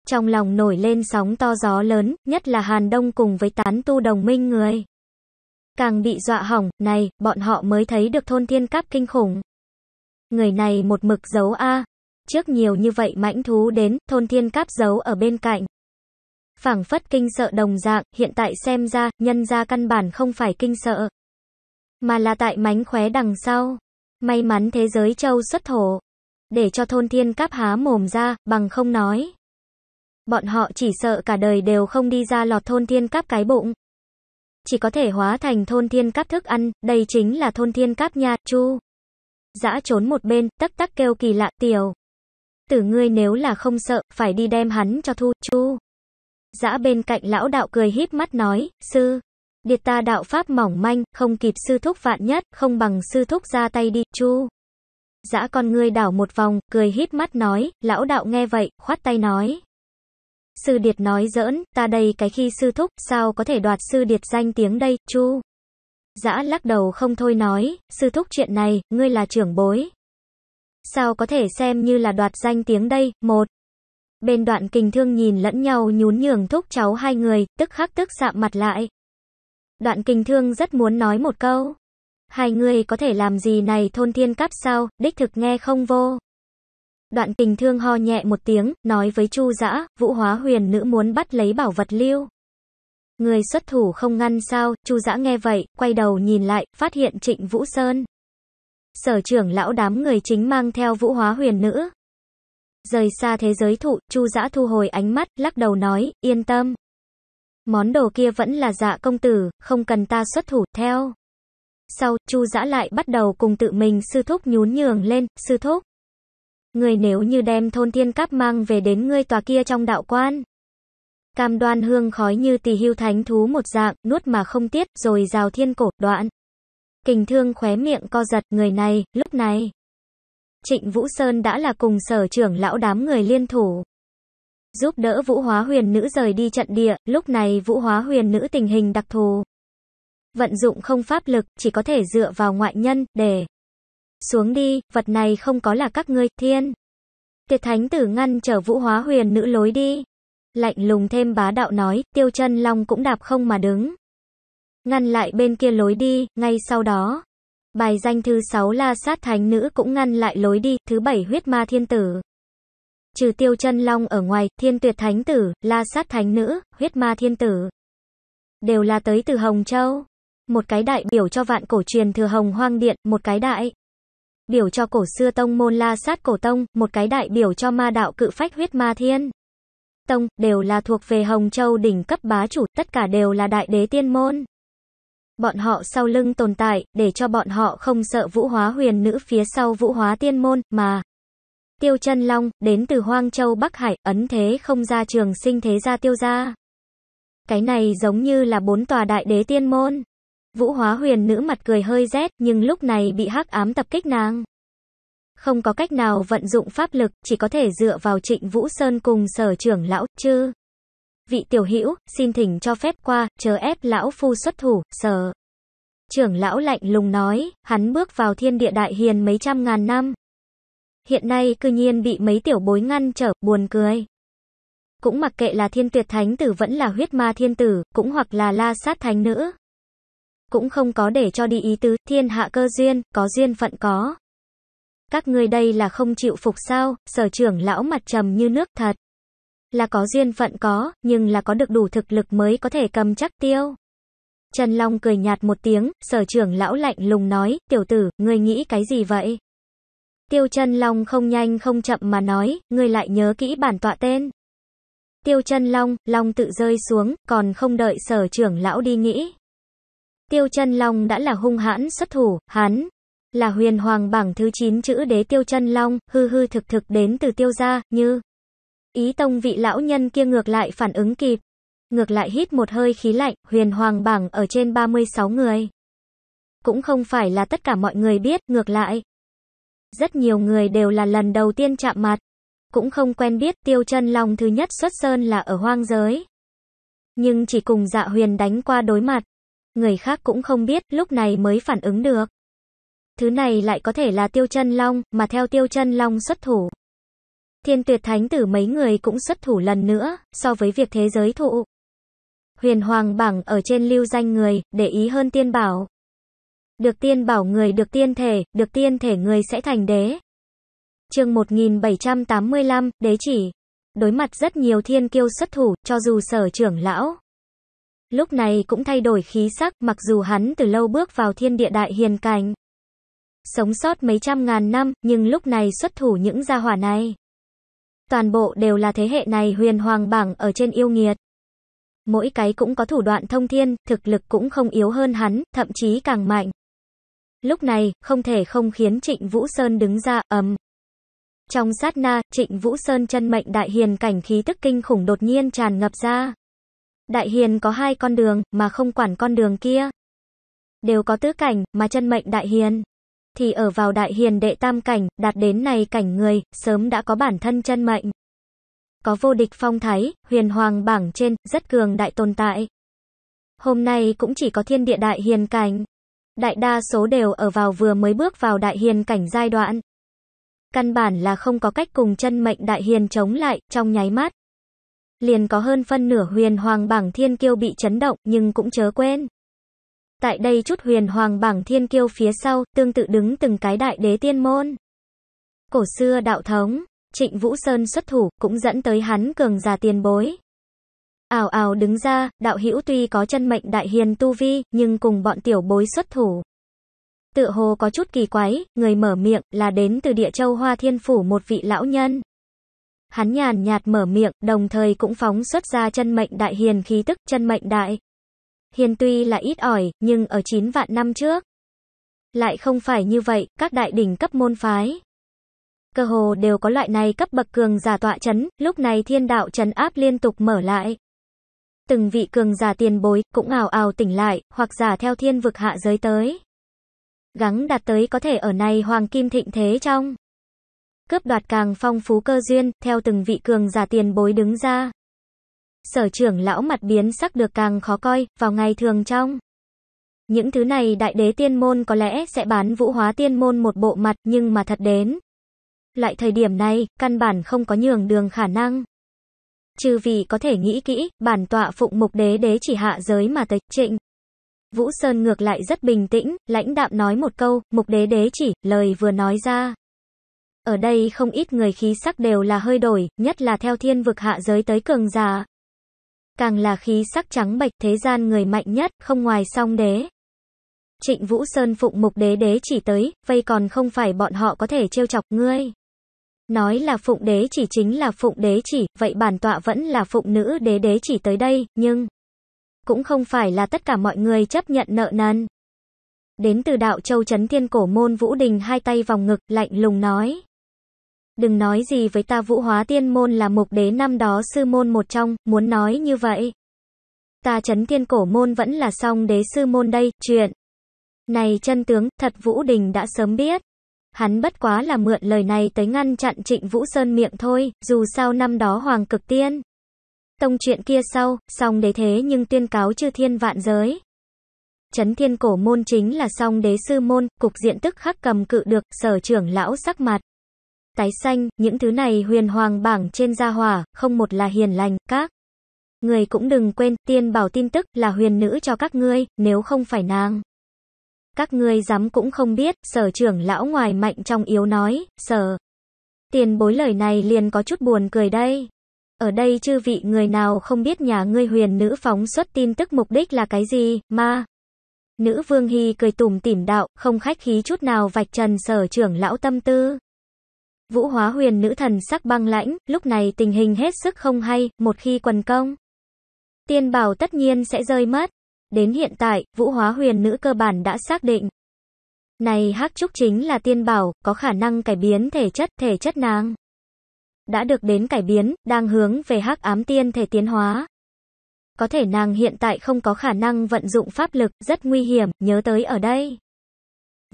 Trong lòng nổi lên sóng to gió lớn, nhất là Hàn Đông cùng với tán tu đồng minh người. Càng bị dọa hỏng, này, bọn họ mới thấy được thôn thiên cáp kinh khủng. Người này một mực giấu A. Trước nhiều như vậy mãnh thú đến, thôn thiên cáp giấu ở bên cạnh. phảng phất kinh sợ đồng dạng, hiện tại xem ra, nhân ra căn bản không phải kinh sợ. Mà là tại mánh khóe đằng sau. May mắn thế giới châu xuất thổ. Để cho thôn thiên cáp há mồm ra, bằng không nói. Bọn họ chỉ sợ cả đời đều không đi ra lọt thôn thiên cáp cái bụng. Chỉ có thể hóa thành thôn thiên cáp thức ăn, đây chính là thôn thiên cáp nha, chu. Dã trốn một bên, tắc tắc kêu kỳ lạ, tiểu. Tử ngươi nếu là không sợ, phải đi đem hắn cho thu, chu. Dã bên cạnh lão đạo cười híp mắt nói, sư. Điệt ta đạo pháp mỏng manh, không kịp sư thúc vạn nhất, không bằng sư thúc ra tay đi, chu. Dã con ngươi đảo một vòng, cười hít mắt nói, lão đạo nghe vậy, khoát tay nói. Sư điệt nói giỡn, ta đây cái khi sư thúc, sao có thể đoạt sư điệt danh tiếng đây, chu. Dã lắc đầu không thôi nói, sư thúc chuyện này, ngươi là trưởng bối. Sao có thể xem như là đoạt danh tiếng đây, một. Bên đoạn kình thương nhìn lẫn nhau nhún nhường thúc cháu hai người, tức khắc tức sạm mặt lại. Đoạn kình thương rất muốn nói một câu. Hai người có thể làm gì này thôn thiên cắp sao, đích thực nghe không vô. Đoạn kình thương ho nhẹ một tiếng, nói với chu dã vũ hóa huyền nữ muốn bắt lấy bảo vật lưu. Người xuất thủ không ngăn sao, chu dã nghe vậy, quay đầu nhìn lại, phát hiện trịnh Vũ Sơn. Sở trưởng lão đám người chính mang theo vũ hóa huyền nữ. Rời xa thế giới thụ, chu dã thu hồi ánh mắt, lắc đầu nói, yên tâm. Món đồ kia vẫn là dạ công tử, không cần ta xuất thủ, theo. Sau, chu dã lại bắt đầu cùng tự mình sư thúc nhún nhường lên, sư thúc. Người nếu như đem thôn thiên cáp mang về đến ngươi tòa kia trong đạo quan. Cam đoan hương khói như tỳ hưu thánh thú một dạng, nuốt mà không tiết, rồi rào thiên cổ, đoạn. Kình thương khóe miệng co giật, người này, lúc này. Trịnh Vũ Sơn đã là cùng sở trưởng lão đám người liên thủ giúp đỡ Vũ Hóa Huyền Nữ rời đi trận địa, lúc này Vũ Hóa Huyền Nữ tình hình đặc thù. Vận dụng không pháp lực, chỉ có thể dựa vào ngoại nhân, để xuống đi, vật này không có là các ngươi, thiên. Tiệt thánh tử ngăn trở Vũ Hóa Huyền Nữ lối đi. Lạnh lùng thêm bá đạo nói, tiêu chân long cũng đạp không mà đứng. Ngăn lại bên kia lối đi, ngay sau đó. Bài danh thứ 6 La Sát Thánh Nữ cũng ngăn lại lối đi, thứ 7 Huyết Ma Thiên Tử. Trừ tiêu chân long ở ngoài, thiên tuyệt thánh tử, la sát thánh nữ, huyết ma thiên tử. Đều là tới từ Hồng Châu. Một cái đại biểu cho vạn cổ truyền thừa Hồng Hoang Điện, một cái đại biểu cho cổ xưa tông môn la sát cổ tông, một cái đại biểu cho ma đạo cự phách huyết ma thiên. Tông, đều là thuộc về Hồng Châu đỉnh cấp bá chủ, tất cả đều là đại đế tiên môn. Bọn họ sau lưng tồn tại, để cho bọn họ không sợ vũ hóa huyền nữ phía sau vũ hóa tiên môn, mà Tiêu Chân Long, đến từ Hoang Châu Bắc Hải, ấn thế không ra trường sinh thế gia tiêu gia. Cái này giống như là bốn tòa đại đế tiên môn. Vũ Hóa Huyền nữ mặt cười hơi rét, nhưng lúc này bị hắc ám tập kích nàng. Không có cách nào vận dụng pháp lực, chỉ có thể dựa vào Trịnh Vũ Sơn cùng sở trưởng lão, chứ. Vị tiểu hữu xin thỉnh cho phép qua, chờ ép lão phu xuất thủ, sở. Trưởng lão lạnh lùng nói, hắn bước vào thiên địa đại hiền mấy trăm ngàn năm hiện nay cư nhiên bị mấy tiểu bối ngăn trở, buồn cười. Cũng mặc kệ là thiên tuyệt thánh tử vẫn là huyết ma thiên tử, cũng hoặc là la sát thánh nữ. Cũng không có để cho đi ý tứ, thiên hạ cơ duyên, có duyên phận có. Các ngươi đây là không chịu phục sao, sở trưởng lão mặt trầm như nước thật. Là có duyên phận có, nhưng là có được đủ thực lực mới có thể cầm chắc tiêu. Trần Long cười nhạt một tiếng, sở trưởng lão lạnh lùng nói, tiểu tử, ngươi nghĩ cái gì vậy? Tiêu chân long không nhanh không chậm mà nói, ngươi lại nhớ kỹ bản tọa tên. Tiêu chân long, long tự rơi xuống, còn không đợi sở trưởng lão đi nghĩ. Tiêu chân long đã là hung hãn xuất thủ, hắn là huyền hoàng bảng thứ 9 chữ đế tiêu chân long, hư hư thực thực đến từ tiêu gia, như ý tông vị lão nhân kia ngược lại phản ứng kịp. Ngược lại hít một hơi khí lạnh, huyền hoàng bảng ở trên 36 người. Cũng không phải là tất cả mọi người biết, ngược lại, rất nhiều người đều là lần đầu tiên chạm mặt, cũng không quen biết tiêu chân Long thứ nhất xuất sơn là ở hoang giới. Nhưng chỉ cùng dạ huyền đánh qua đối mặt, người khác cũng không biết lúc này mới phản ứng được. Thứ này lại có thể là tiêu chân long, mà theo tiêu chân long xuất thủ. Thiên tuyệt thánh tử mấy người cũng xuất thủ lần nữa, so với việc thế giới thụ. Huyền hoàng bảng ở trên lưu danh người, để ý hơn tiên bảo. Được tiên bảo người được tiên thể, được tiên thể người sẽ thành đế. Chương 1785, đế chỉ. Đối mặt rất nhiều thiên kiêu xuất thủ, cho dù sở trưởng lão. Lúc này cũng thay đổi khí sắc, mặc dù hắn từ lâu bước vào thiên địa đại hiền cảnh. Sống sót mấy trăm ngàn năm, nhưng lúc này xuất thủ những gia hỏa này. Toàn bộ đều là thế hệ này huyền hoàng bảng ở trên yêu nghiệt. Mỗi cái cũng có thủ đoạn thông thiên, thực lực cũng không yếu hơn hắn, thậm chí càng mạnh. Lúc này, không thể không khiến Trịnh Vũ Sơn đứng ra, ầm. Trong sát na, Trịnh Vũ Sơn chân mệnh đại hiền cảnh khí tức kinh khủng đột nhiên tràn ngập ra. Đại hiền có hai con đường, mà không quản con đường kia. Đều có tứ cảnh, mà chân mệnh đại hiền. Thì ở vào đại hiền đệ tam cảnh, đạt đến này cảnh người, sớm đã có bản thân chân mệnh. Có vô địch phong thái, huyền hoàng bảng trên, rất cường đại tồn tại. Hôm nay cũng chỉ có thiên địa đại hiền cảnh. Đại đa số đều ở vào vừa mới bước vào đại hiền cảnh giai đoạn. Căn bản là không có cách cùng chân mệnh đại hiền chống lại, trong nháy mắt. Liền có hơn phân nửa huyền hoàng bảng thiên kiêu bị chấn động, nhưng cũng chớ quên. Tại đây chút huyền hoàng bảng thiên kiêu phía sau, tương tự đứng từng cái đại đế tiên môn. Cổ xưa đạo thống, Trịnh Vũ Sơn xuất thủ, cũng dẫn tới hắn cường già tiền bối ảo ảo đứng ra, đạo hữu tuy có chân mệnh đại hiền tu vi, nhưng cùng bọn tiểu bối xuất thủ. Tựa hồ có chút kỳ quái, người mở miệng là đến từ địa châu Hoa Thiên Phủ một vị lão nhân. Hắn nhàn nhạt mở miệng, đồng thời cũng phóng xuất ra chân mệnh đại hiền khí tức chân mệnh đại. Hiền tuy là ít ỏi, nhưng ở 9 vạn năm trước. Lại không phải như vậy, các đại đỉnh cấp môn phái, cơ hồ đều có loại này cấp bậc cường giả tọa chấn, lúc này thiên đạo chấn áp liên tục mở lại từng vị cường giả tiền bối cũng ào ào tỉnh lại, hoặc giả theo thiên vực hạ giới tới. Gắng đạt tới có thể ở này hoàng kim thịnh thế trong. Cướp đoạt càng phong phú cơ duyên, theo từng vị cường giả tiền bối đứng ra. Sở trưởng lão mặt biến sắc được càng khó coi, vào ngày thường trong. Những thứ này đại đế tiên môn có lẽ sẽ bán vũ hóa tiên môn một bộ mặt nhưng mà thật đến. Lại thời điểm này, căn bản không có nhường đường khả năng. Trừ vì có thể nghĩ kỹ, bản tọa phụng mục đế đế chỉ hạ giới mà tới trịnh. Vũ Sơn ngược lại rất bình tĩnh, lãnh đạm nói một câu, mục đế đế chỉ, lời vừa nói ra. Ở đây không ít người khí sắc đều là hơi đổi, nhất là theo thiên vực hạ giới tới cường già. Càng là khí sắc trắng bạch thế gian người mạnh nhất, không ngoài song đế. Trịnh Vũ Sơn phụng mục đế đế chỉ tới, vây còn không phải bọn họ có thể trêu chọc ngươi. Nói là phụng đế chỉ chính là phụng đế chỉ, vậy bản tọa vẫn là phụng nữ đế đế chỉ tới đây, nhưng cũng không phải là tất cả mọi người chấp nhận nợ nần. Đến từ đạo châu chấn thiên cổ môn Vũ Đình hai tay vòng ngực, lạnh lùng nói. Đừng nói gì với ta vũ hóa tiên môn là mục đế năm đó sư môn một trong, muốn nói như vậy. Ta chấn thiên cổ môn vẫn là song đế sư môn đây, chuyện. Này chân tướng, thật Vũ Đình đã sớm biết. Hắn bất quá là mượn lời này tới ngăn chặn Trịnh Vũ Sơn miệng thôi, dù sao năm đó Hoàng Cực Tiên. Tông chuyện kia sau, song đế thế nhưng tuyên cáo chư thiên vạn giới. Chấn thiên cổ môn chính là song đế sư môn, cục diện tức khắc cầm cự được, sở trưởng lão sắc mặt. Tái xanh, những thứ này huyền hoàng bảng trên gia hỏa, không một là hiền lành, các. Người cũng đừng quên, tiên bảo tin tức là huyền nữ cho các ngươi, nếu không phải nàng các ngươi dám cũng không biết, sở trưởng lão ngoài mạnh trong yếu nói, sở. Tiền bối lời này liền có chút buồn cười đây. Ở đây chư vị người nào không biết nhà ngươi huyền nữ phóng xuất tin tức mục đích là cái gì, mà. Nữ vương hy cười tủm tỉm đạo, không khách khí chút nào vạch trần sở trưởng lão tâm tư. Vũ hóa huyền nữ thần sắc băng lãnh, lúc này tình hình hết sức không hay, một khi quần công. Tiên bảo tất nhiên sẽ rơi mất. Đến hiện tại, Vũ Hóa Huyền Nữ cơ bản đã xác định. Này Hắc Trúc chính là tiên bảo, có khả năng cải biến thể chất, thể chất nàng. Đã được đến cải biến, đang hướng về Hắc Ám Tiên thể tiến hóa. Có thể nàng hiện tại không có khả năng vận dụng pháp lực, rất nguy hiểm, nhớ tới ở đây.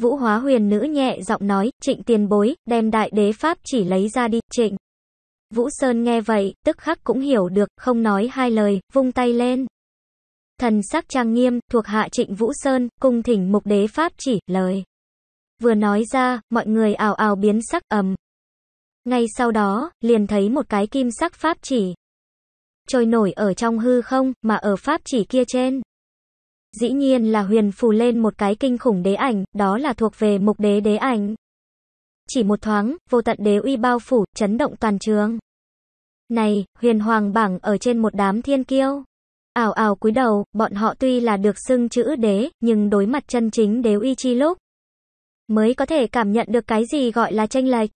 Vũ Hóa Huyền Nữ nhẹ giọng nói, trịnh tiền bối, đem đại đế pháp chỉ lấy ra đi, trịnh. Vũ Sơn nghe vậy, tức khắc cũng hiểu được, không nói hai lời, vung tay lên thần sắc trang nghiêm, thuộc hạ trịnh Vũ Sơn, cung thỉnh mục đế Pháp chỉ, lời. Vừa nói ra, mọi người ảo ảo biến sắc ầm. Ngay sau đó, liền thấy một cái kim sắc Pháp chỉ. Trôi nổi ở trong hư không, mà ở Pháp chỉ kia trên. Dĩ nhiên là huyền phù lên một cái kinh khủng đế ảnh, đó là thuộc về mục đế đế ảnh. Chỉ một thoáng, vô tận đế uy bao phủ, chấn động toàn trường. Này, huyền hoàng bảng ở trên một đám thiên kiêu. Ảo ảo cúi đầu, bọn họ tuy là được xưng chữ đế, nhưng đối mặt chân chính đế uy chi lúc mới có thể cảm nhận được cái gì gọi là tranh lệch.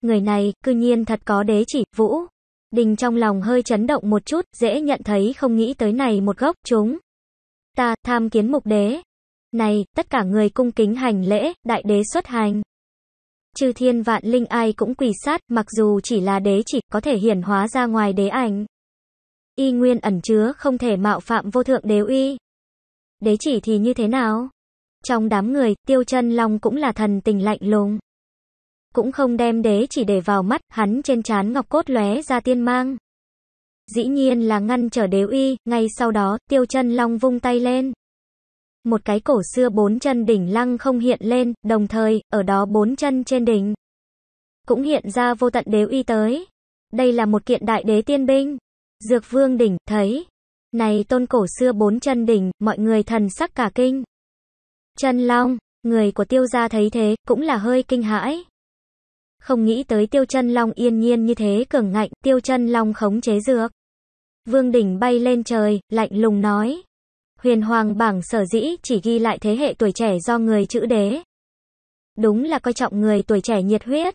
Người này, cư nhiên thật có đế chỉ, vũ. Đình trong lòng hơi chấn động một chút, dễ nhận thấy không nghĩ tới này một gốc, chúng. Ta, tham kiến mục đế. Này, tất cả người cung kính hành lễ, đại đế xuất hành. Chư thiên vạn linh ai cũng quỳ sát, mặc dù chỉ là đế chỉ, có thể hiển hóa ra ngoài đế ảnh y nguyên ẩn chứa không thể mạo phạm vô thượng đế uy. Đế chỉ thì như thế nào? Trong đám người, tiêu chân long cũng là thần tình lạnh lùng. Cũng không đem đế chỉ để vào mắt, hắn trên trán ngọc cốt lóe ra tiên mang. Dĩ nhiên là ngăn trở đế uy, ngay sau đó, tiêu chân long vung tay lên. Một cái cổ xưa bốn chân đỉnh lăng không hiện lên, đồng thời, ở đó bốn chân trên đỉnh. Cũng hiện ra vô tận đế uy tới. Đây là một kiện đại đế tiên binh. Dược vương đỉnh, thấy. Này tôn cổ xưa bốn chân đỉnh, mọi người thần sắc cả kinh. Chân long, người của tiêu gia thấy thế, cũng là hơi kinh hãi. Không nghĩ tới tiêu chân long yên nhiên như thế cường ngạnh, tiêu chân long khống chế dược. Vương đỉnh bay lên trời, lạnh lùng nói. Huyền hoàng bảng sở dĩ chỉ ghi lại thế hệ tuổi trẻ do người chữ đế. Đúng là coi trọng người tuổi trẻ nhiệt huyết.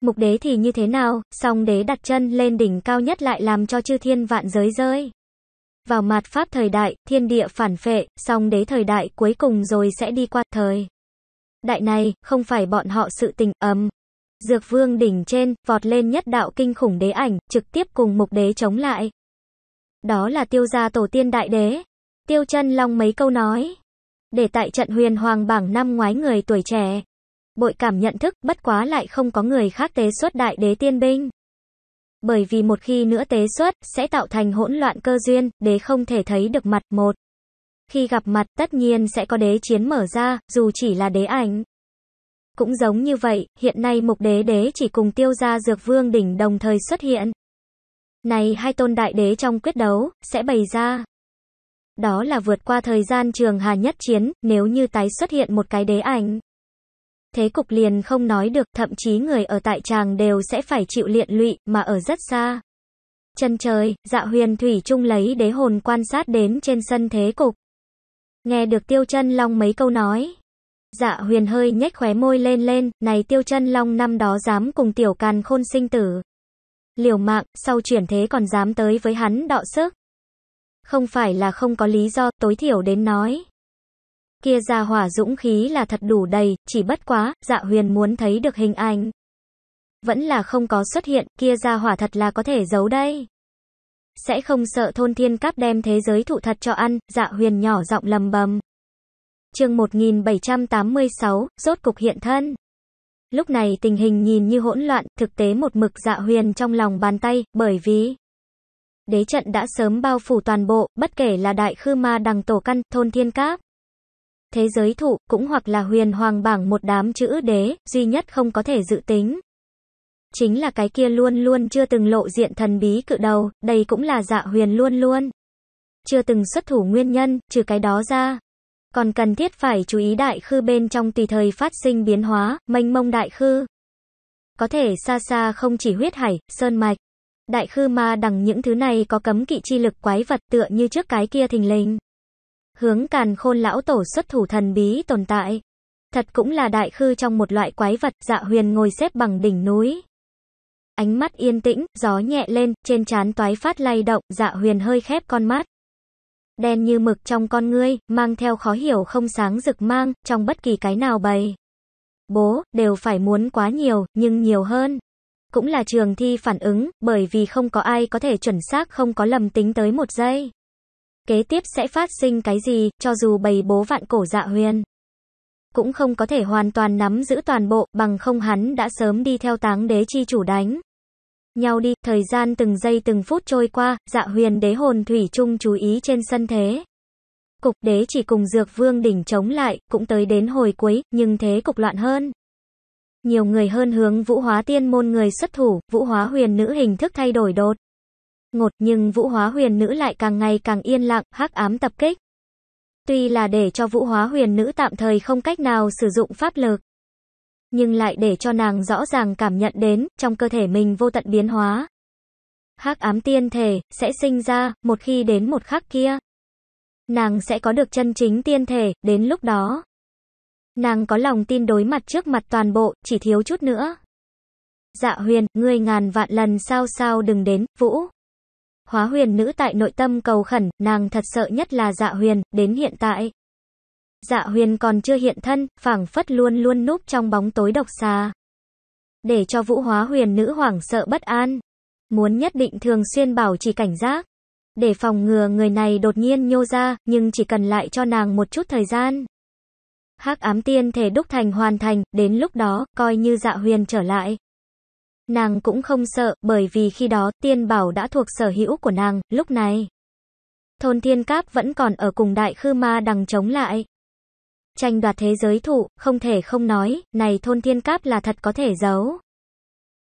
Mục đế thì như thế nào, song đế đặt chân lên đỉnh cao nhất lại làm cho chư thiên vạn giới rơi. Vào mặt pháp thời đại, thiên địa phản phệ, song đế thời đại cuối cùng rồi sẽ đi qua thời. Đại này, không phải bọn họ sự tình ấm. Dược vương đỉnh trên, vọt lên nhất đạo kinh khủng đế ảnh, trực tiếp cùng mục đế chống lại. Đó là tiêu gia tổ tiên đại đế. Tiêu chân long mấy câu nói. Để tại trận huyền hoàng bảng năm ngoái người tuổi trẻ, Bội cảm nhận thức, bất quá lại không có người khác tế xuất đại đế tiên binh. Bởi vì một khi nữa tế xuất, sẽ tạo thành hỗn loạn cơ duyên, đế không thể thấy được mặt một. Khi gặp mặt, tất nhiên sẽ có đế chiến mở ra, dù chỉ là đế ảnh. Cũng giống như vậy, hiện nay mục đế đế chỉ cùng tiêu gia dược vương đỉnh đồng thời xuất hiện. Này hai tôn đại đế trong quyết đấu, sẽ bày ra. Đó là vượt qua thời gian trường hà nhất chiến, nếu như tái xuất hiện một cái đế ảnh thế cục liền không nói được, thậm chí người ở tại tràng đều sẽ phải chịu liện lụy, mà ở rất xa. Chân trời, dạ huyền thủy trung lấy đế hồn quan sát đến trên sân thế cục. Nghe được tiêu chân long mấy câu nói. Dạ huyền hơi nhếch khóe môi lên lên, này tiêu chân long năm đó dám cùng tiểu càn khôn sinh tử. Liều mạng, sau chuyển thế còn dám tới với hắn đọ sức. Không phải là không có lý do, tối thiểu đến nói kia gia hỏa dũng khí là thật đủ đầy, chỉ bất quá, dạ huyền muốn thấy được hình ảnh. Vẫn là không có xuất hiện, kia gia hỏa thật là có thể giấu đây. Sẽ không sợ thôn thiên cáp đem thế giới thụ thật cho ăn, dạ huyền nhỏ giọng lầm bầm. chương 1786, rốt cục hiện thân. Lúc này tình hình nhìn như hỗn loạn, thực tế một mực dạ huyền trong lòng bàn tay, bởi vì đế trận đã sớm bao phủ toàn bộ, bất kể là đại khư ma đằng tổ căn, thôn thiên cáp thế giới thụ, cũng hoặc là huyền hoàng bảng một đám chữ đế, duy nhất không có thể dự tính. Chính là cái kia luôn luôn chưa từng lộ diện thần bí cự đầu, đây cũng là dạ huyền luôn luôn. Chưa từng xuất thủ nguyên nhân, trừ cái đó ra. Còn cần thiết phải chú ý đại khư bên trong tùy thời phát sinh biến hóa, mênh mông đại khư. Có thể xa xa không chỉ huyết hải, sơn mạch. Đại khư ma đằng những thứ này có cấm kỵ chi lực quái vật tựa như trước cái kia thình lình hướng càn khôn lão tổ xuất thủ thần bí tồn tại. Thật cũng là đại khư trong một loại quái vật, dạ huyền ngồi xếp bằng đỉnh núi. Ánh mắt yên tĩnh, gió nhẹ lên, trên trán toái phát lay động, dạ huyền hơi khép con mắt. Đen như mực trong con ngươi, mang theo khó hiểu không sáng rực mang, trong bất kỳ cái nào bày. Bố, đều phải muốn quá nhiều, nhưng nhiều hơn. Cũng là trường thi phản ứng, bởi vì không có ai có thể chuẩn xác không có lầm tính tới một giây kế tiếp sẽ phát sinh cái gì, cho dù bầy bố vạn cổ dạ huyền. Cũng không có thể hoàn toàn nắm giữ toàn bộ, bằng không hắn đã sớm đi theo táng đế chi chủ đánh. Nhau đi, thời gian từng giây từng phút trôi qua, dạ huyền đế hồn thủy chung chú ý trên sân thế. Cục đế chỉ cùng dược vương đỉnh chống lại, cũng tới đến hồi cuối, nhưng thế cục loạn hơn nhiều người hơn hướng vũ hóa tiên môn người xuất thủ, vũ hóa huyền nữ hình thức thay đổi đột ngột nhưng Vũ Hóa Huyền Nữ lại càng ngày càng yên lặng, hắc ám tập kích. Tuy là để cho Vũ Hóa Huyền Nữ tạm thời không cách nào sử dụng pháp lực, nhưng lại để cho nàng rõ ràng cảm nhận đến trong cơ thể mình vô tận biến hóa. Hắc ám tiên thể sẽ sinh ra, một khi đến một khắc kia, nàng sẽ có được chân chính tiên thể, đến lúc đó Nàng có lòng tin đối mặt trước mặt toàn bộ, chỉ thiếu chút nữa. Dạ huyền, ngươi ngàn vạn lần sao sao đừng đến, Vũ. Hóa huyền nữ tại nội tâm cầu khẩn, nàng thật sợ nhất là dạ huyền, đến hiện tại. Dạ huyền còn chưa hiện thân, phảng phất luôn luôn núp trong bóng tối độc xa. Để cho vũ hóa huyền nữ hoảng sợ bất an. Muốn nhất định thường xuyên bảo trì cảnh giác. Để phòng ngừa người này đột nhiên nhô ra, nhưng chỉ cần lại cho nàng một chút thời gian. hắc ám tiên thể đúc thành hoàn thành, đến lúc đó, coi như dạ huyền trở lại. Nàng cũng không sợ, bởi vì khi đó tiên bảo đã thuộc sở hữu của nàng, lúc này. Thôn thiên cáp vẫn còn ở cùng đại khư ma đằng chống lại. Tranh đoạt thế giới thụ, không thể không nói, này thôn thiên cáp là thật có thể giấu.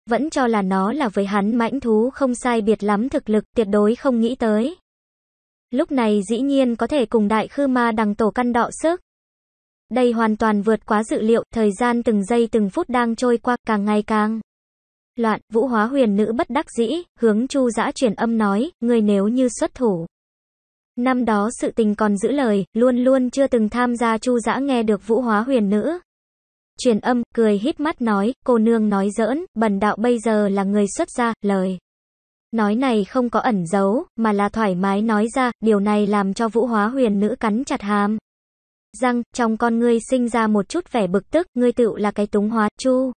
Vẫn cho là nó là với hắn mãnh thú không sai biệt lắm thực lực, tuyệt đối không nghĩ tới. Lúc này dĩ nhiên có thể cùng đại khư ma đằng tổ căn đọ sức. Đây hoàn toàn vượt quá dự liệu, thời gian từng giây từng phút đang trôi qua, càng ngày càng loạn, vũ hóa huyền nữ bất đắc dĩ, hướng chu dã truyền âm nói, người nếu như xuất thủ. Năm đó sự tình còn giữ lời, luôn luôn chưa từng tham gia chu dã nghe được vũ hóa huyền nữ. Truyền âm, cười hít mắt nói, cô nương nói giỡn, bần đạo bây giờ là người xuất ra, lời. Nói này không có ẩn giấu, mà là thoải mái nói ra, điều này làm cho vũ hóa huyền nữ cắn chặt hàm. Răng, trong con ngươi sinh ra một chút vẻ bực tức, ngươi tựu là cái túng hóa, chu.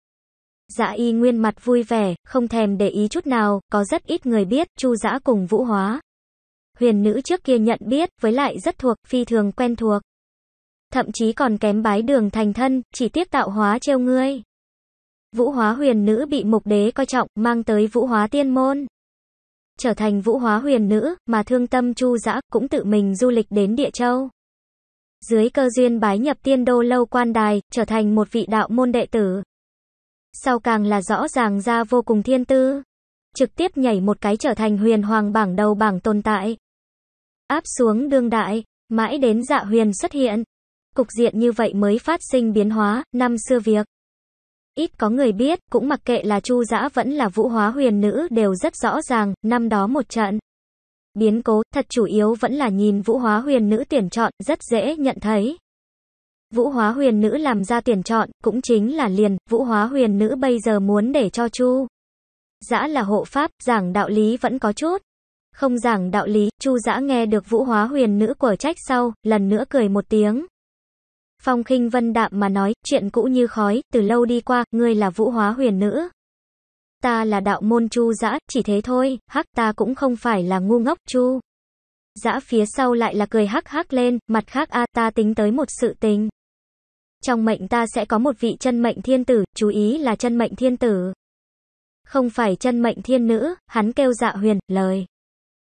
Dạ y nguyên mặt vui vẻ, không thèm để ý chút nào, có rất ít người biết, chu dã cùng vũ hóa. Huyền nữ trước kia nhận biết, với lại rất thuộc, phi thường quen thuộc. Thậm chí còn kém bái đường thành thân, chỉ tiếc tạo hóa trêu ngươi. Vũ hóa huyền nữ bị mục đế coi trọng, mang tới vũ hóa tiên môn. Trở thành vũ hóa huyền nữ, mà thương tâm chu dã cũng tự mình du lịch đến địa châu. Dưới cơ duyên bái nhập tiên đô lâu quan đài, trở thành một vị đạo môn đệ tử sau càng là rõ ràng ra vô cùng thiên tư. Trực tiếp nhảy một cái trở thành huyền hoàng bảng đầu bảng tồn tại. Áp xuống đương đại, mãi đến dạ huyền xuất hiện. Cục diện như vậy mới phát sinh biến hóa, năm xưa việc. Ít có người biết, cũng mặc kệ là Chu Dã vẫn là Vũ Hóa Huyền nữ đều rất rõ ràng, năm đó một trận biến cố thật chủ yếu vẫn là nhìn Vũ Hóa Huyền nữ tuyển chọn, rất dễ nhận thấy. Vũ Hóa Huyền Nữ làm ra tuyển chọn, cũng chính là liền, Vũ Hóa Huyền Nữ bây giờ muốn để cho Chu. Dã là hộ pháp, giảng đạo lý vẫn có chút. Không giảng đạo lý, Chu Dã nghe được Vũ Hóa Huyền Nữ của trách sau, lần nữa cười một tiếng. Phong khinh vân đạm mà nói, chuyện cũ như khói, từ lâu đi qua, ngươi là Vũ Hóa Huyền Nữ. Ta là đạo môn Chu Dã, chỉ thế thôi, hắc ta cũng không phải là ngu ngốc Chu. Dã phía sau lại là cười hắc hắc lên, mặt khác a ta tính tới một sự tình. Trong mệnh ta sẽ có một vị chân mệnh thiên tử, chú ý là chân mệnh thiên tử. Không phải chân mệnh thiên nữ, hắn kêu dạ huyền, lời.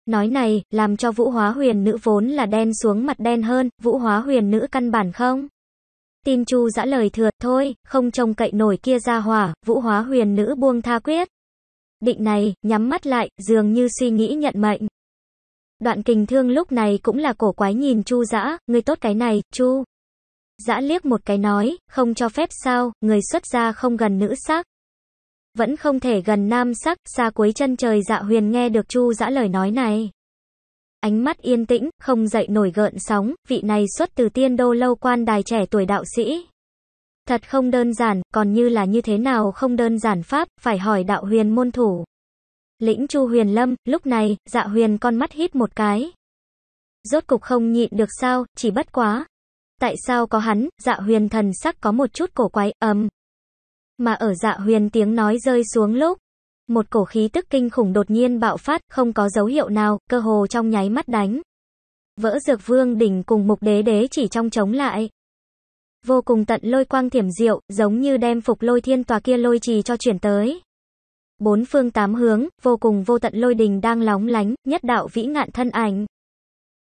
Nói này, làm cho vũ hóa huyền nữ vốn là đen xuống mặt đen hơn, vũ hóa huyền nữ căn bản không? Tin chu dã lời thừa, thôi, không trông cậy nổi kia ra hỏa, vũ hóa huyền nữ buông tha quyết. Định này, nhắm mắt lại, dường như suy nghĩ nhận mệnh. Đoạn kình thương lúc này cũng là cổ quái nhìn chu dã người tốt cái này, chu. Dã liếc một cái nói, không cho phép sao, người xuất gia không gần nữ sắc. Vẫn không thể gần nam sắc, xa cuối chân trời dạ huyền nghe được chu dã lời nói này. Ánh mắt yên tĩnh, không dậy nổi gợn sóng, vị này xuất từ tiên đô lâu quan đài trẻ tuổi đạo sĩ. Thật không đơn giản, còn như là như thế nào không đơn giản pháp, phải hỏi đạo huyền môn thủ. Lĩnh Chu Huyền Lâm, lúc này, dạ huyền con mắt hít một cái. Rốt cục không nhịn được sao, chỉ bất quá, Tại sao có hắn, dạ huyền thần sắc có một chút cổ quái, ầm. Mà ở dạ huyền tiếng nói rơi xuống lúc, một cổ khí tức kinh khủng đột nhiên bạo phát, không có dấu hiệu nào, cơ hồ trong nháy mắt đánh. Vỡ dược vương đỉnh cùng mục đế đế chỉ trong chống lại. Vô cùng tận lôi quang thiểm diệu, giống như đem phục lôi thiên tòa kia lôi trì cho chuyển tới. Bốn phương tám hướng, vô cùng vô tận lôi đình đang lóng lánh, nhất đạo vĩ ngạn thân ảnh.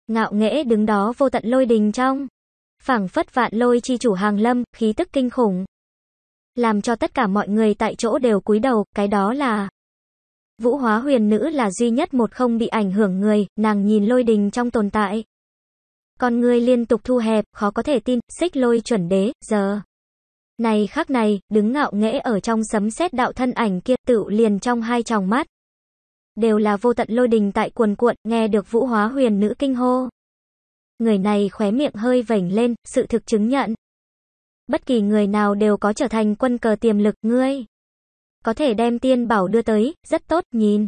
Ngạo nghễ đứng đó vô tận lôi đình trong phảng phất vạn lôi chi chủ hàng lâm, khí tức kinh khủng. Làm cho tất cả mọi người tại chỗ đều cúi đầu, cái đó là... Vũ hóa huyền nữ là duy nhất một không bị ảnh hưởng người, nàng nhìn lôi đình trong tồn tại. Con người liên tục thu hẹp, khó có thể tin, xích lôi chuẩn đế, giờ. Này khắc này, đứng ngạo nghễ ở trong sấm sét đạo thân ảnh kia tự liền trong hai tròng mắt. Đều là vô tận lôi đình tại cuồn cuộn, nghe được vũ hóa huyền nữ kinh hô người này khóe miệng hơi vểnh lên, sự thực chứng nhận. Bất kỳ người nào đều có trở thành quân cờ tiềm lực, ngươi. Có thể đem tiên bảo đưa tới, rất tốt, nhìn.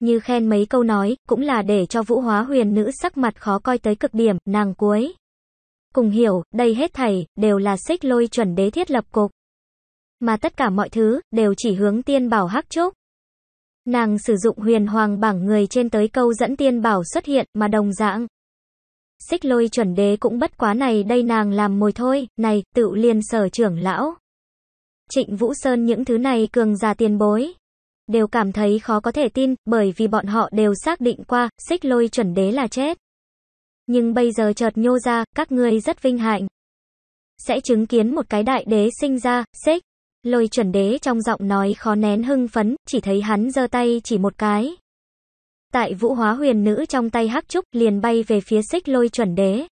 Như khen mấy câu nói, cũng là để cho vũ hóa huyền nữ sắc mặt khó coi tới cực điểm, nàng cuối. Cùng hiểu, đây hết thầy đều là xích lôi chuẩn đế thiết lập cục. Mà tất cả mọi thứ, đều chỉ hướng tiên bảo hắc chúc, Nàng sử dụng huyền hoàng bảng người trên tới câu dẫn tiên bảo xuất hiện, mà đồng dạng. Xích lôi chuẩn đế cũng bất quá này đây nàng làm mồi thôi, này, tự liền sở trưởng lão. Trịnh Vũ Sơn những thứ này cường già tiền bối. Đều cảm thấy khó có thể tin, bởi vì bọn họ đều xác định qua, xích lôi chuẩn đế là chết. Nhưng bây giờ chợt nhô ra, các ngươi rất vinh hạnh. Sẽ chứng kiến một cái đại đế sinh ra, xích. Lôi chuẩn đế trong giọng nói khó nén hưng phấn, chỉ thấy hắn giơ tay chỉ một cái. Tại vũ hóa huyền nữ trong tay hắc trúc liền bay về phía xích lôi chuẩn đế.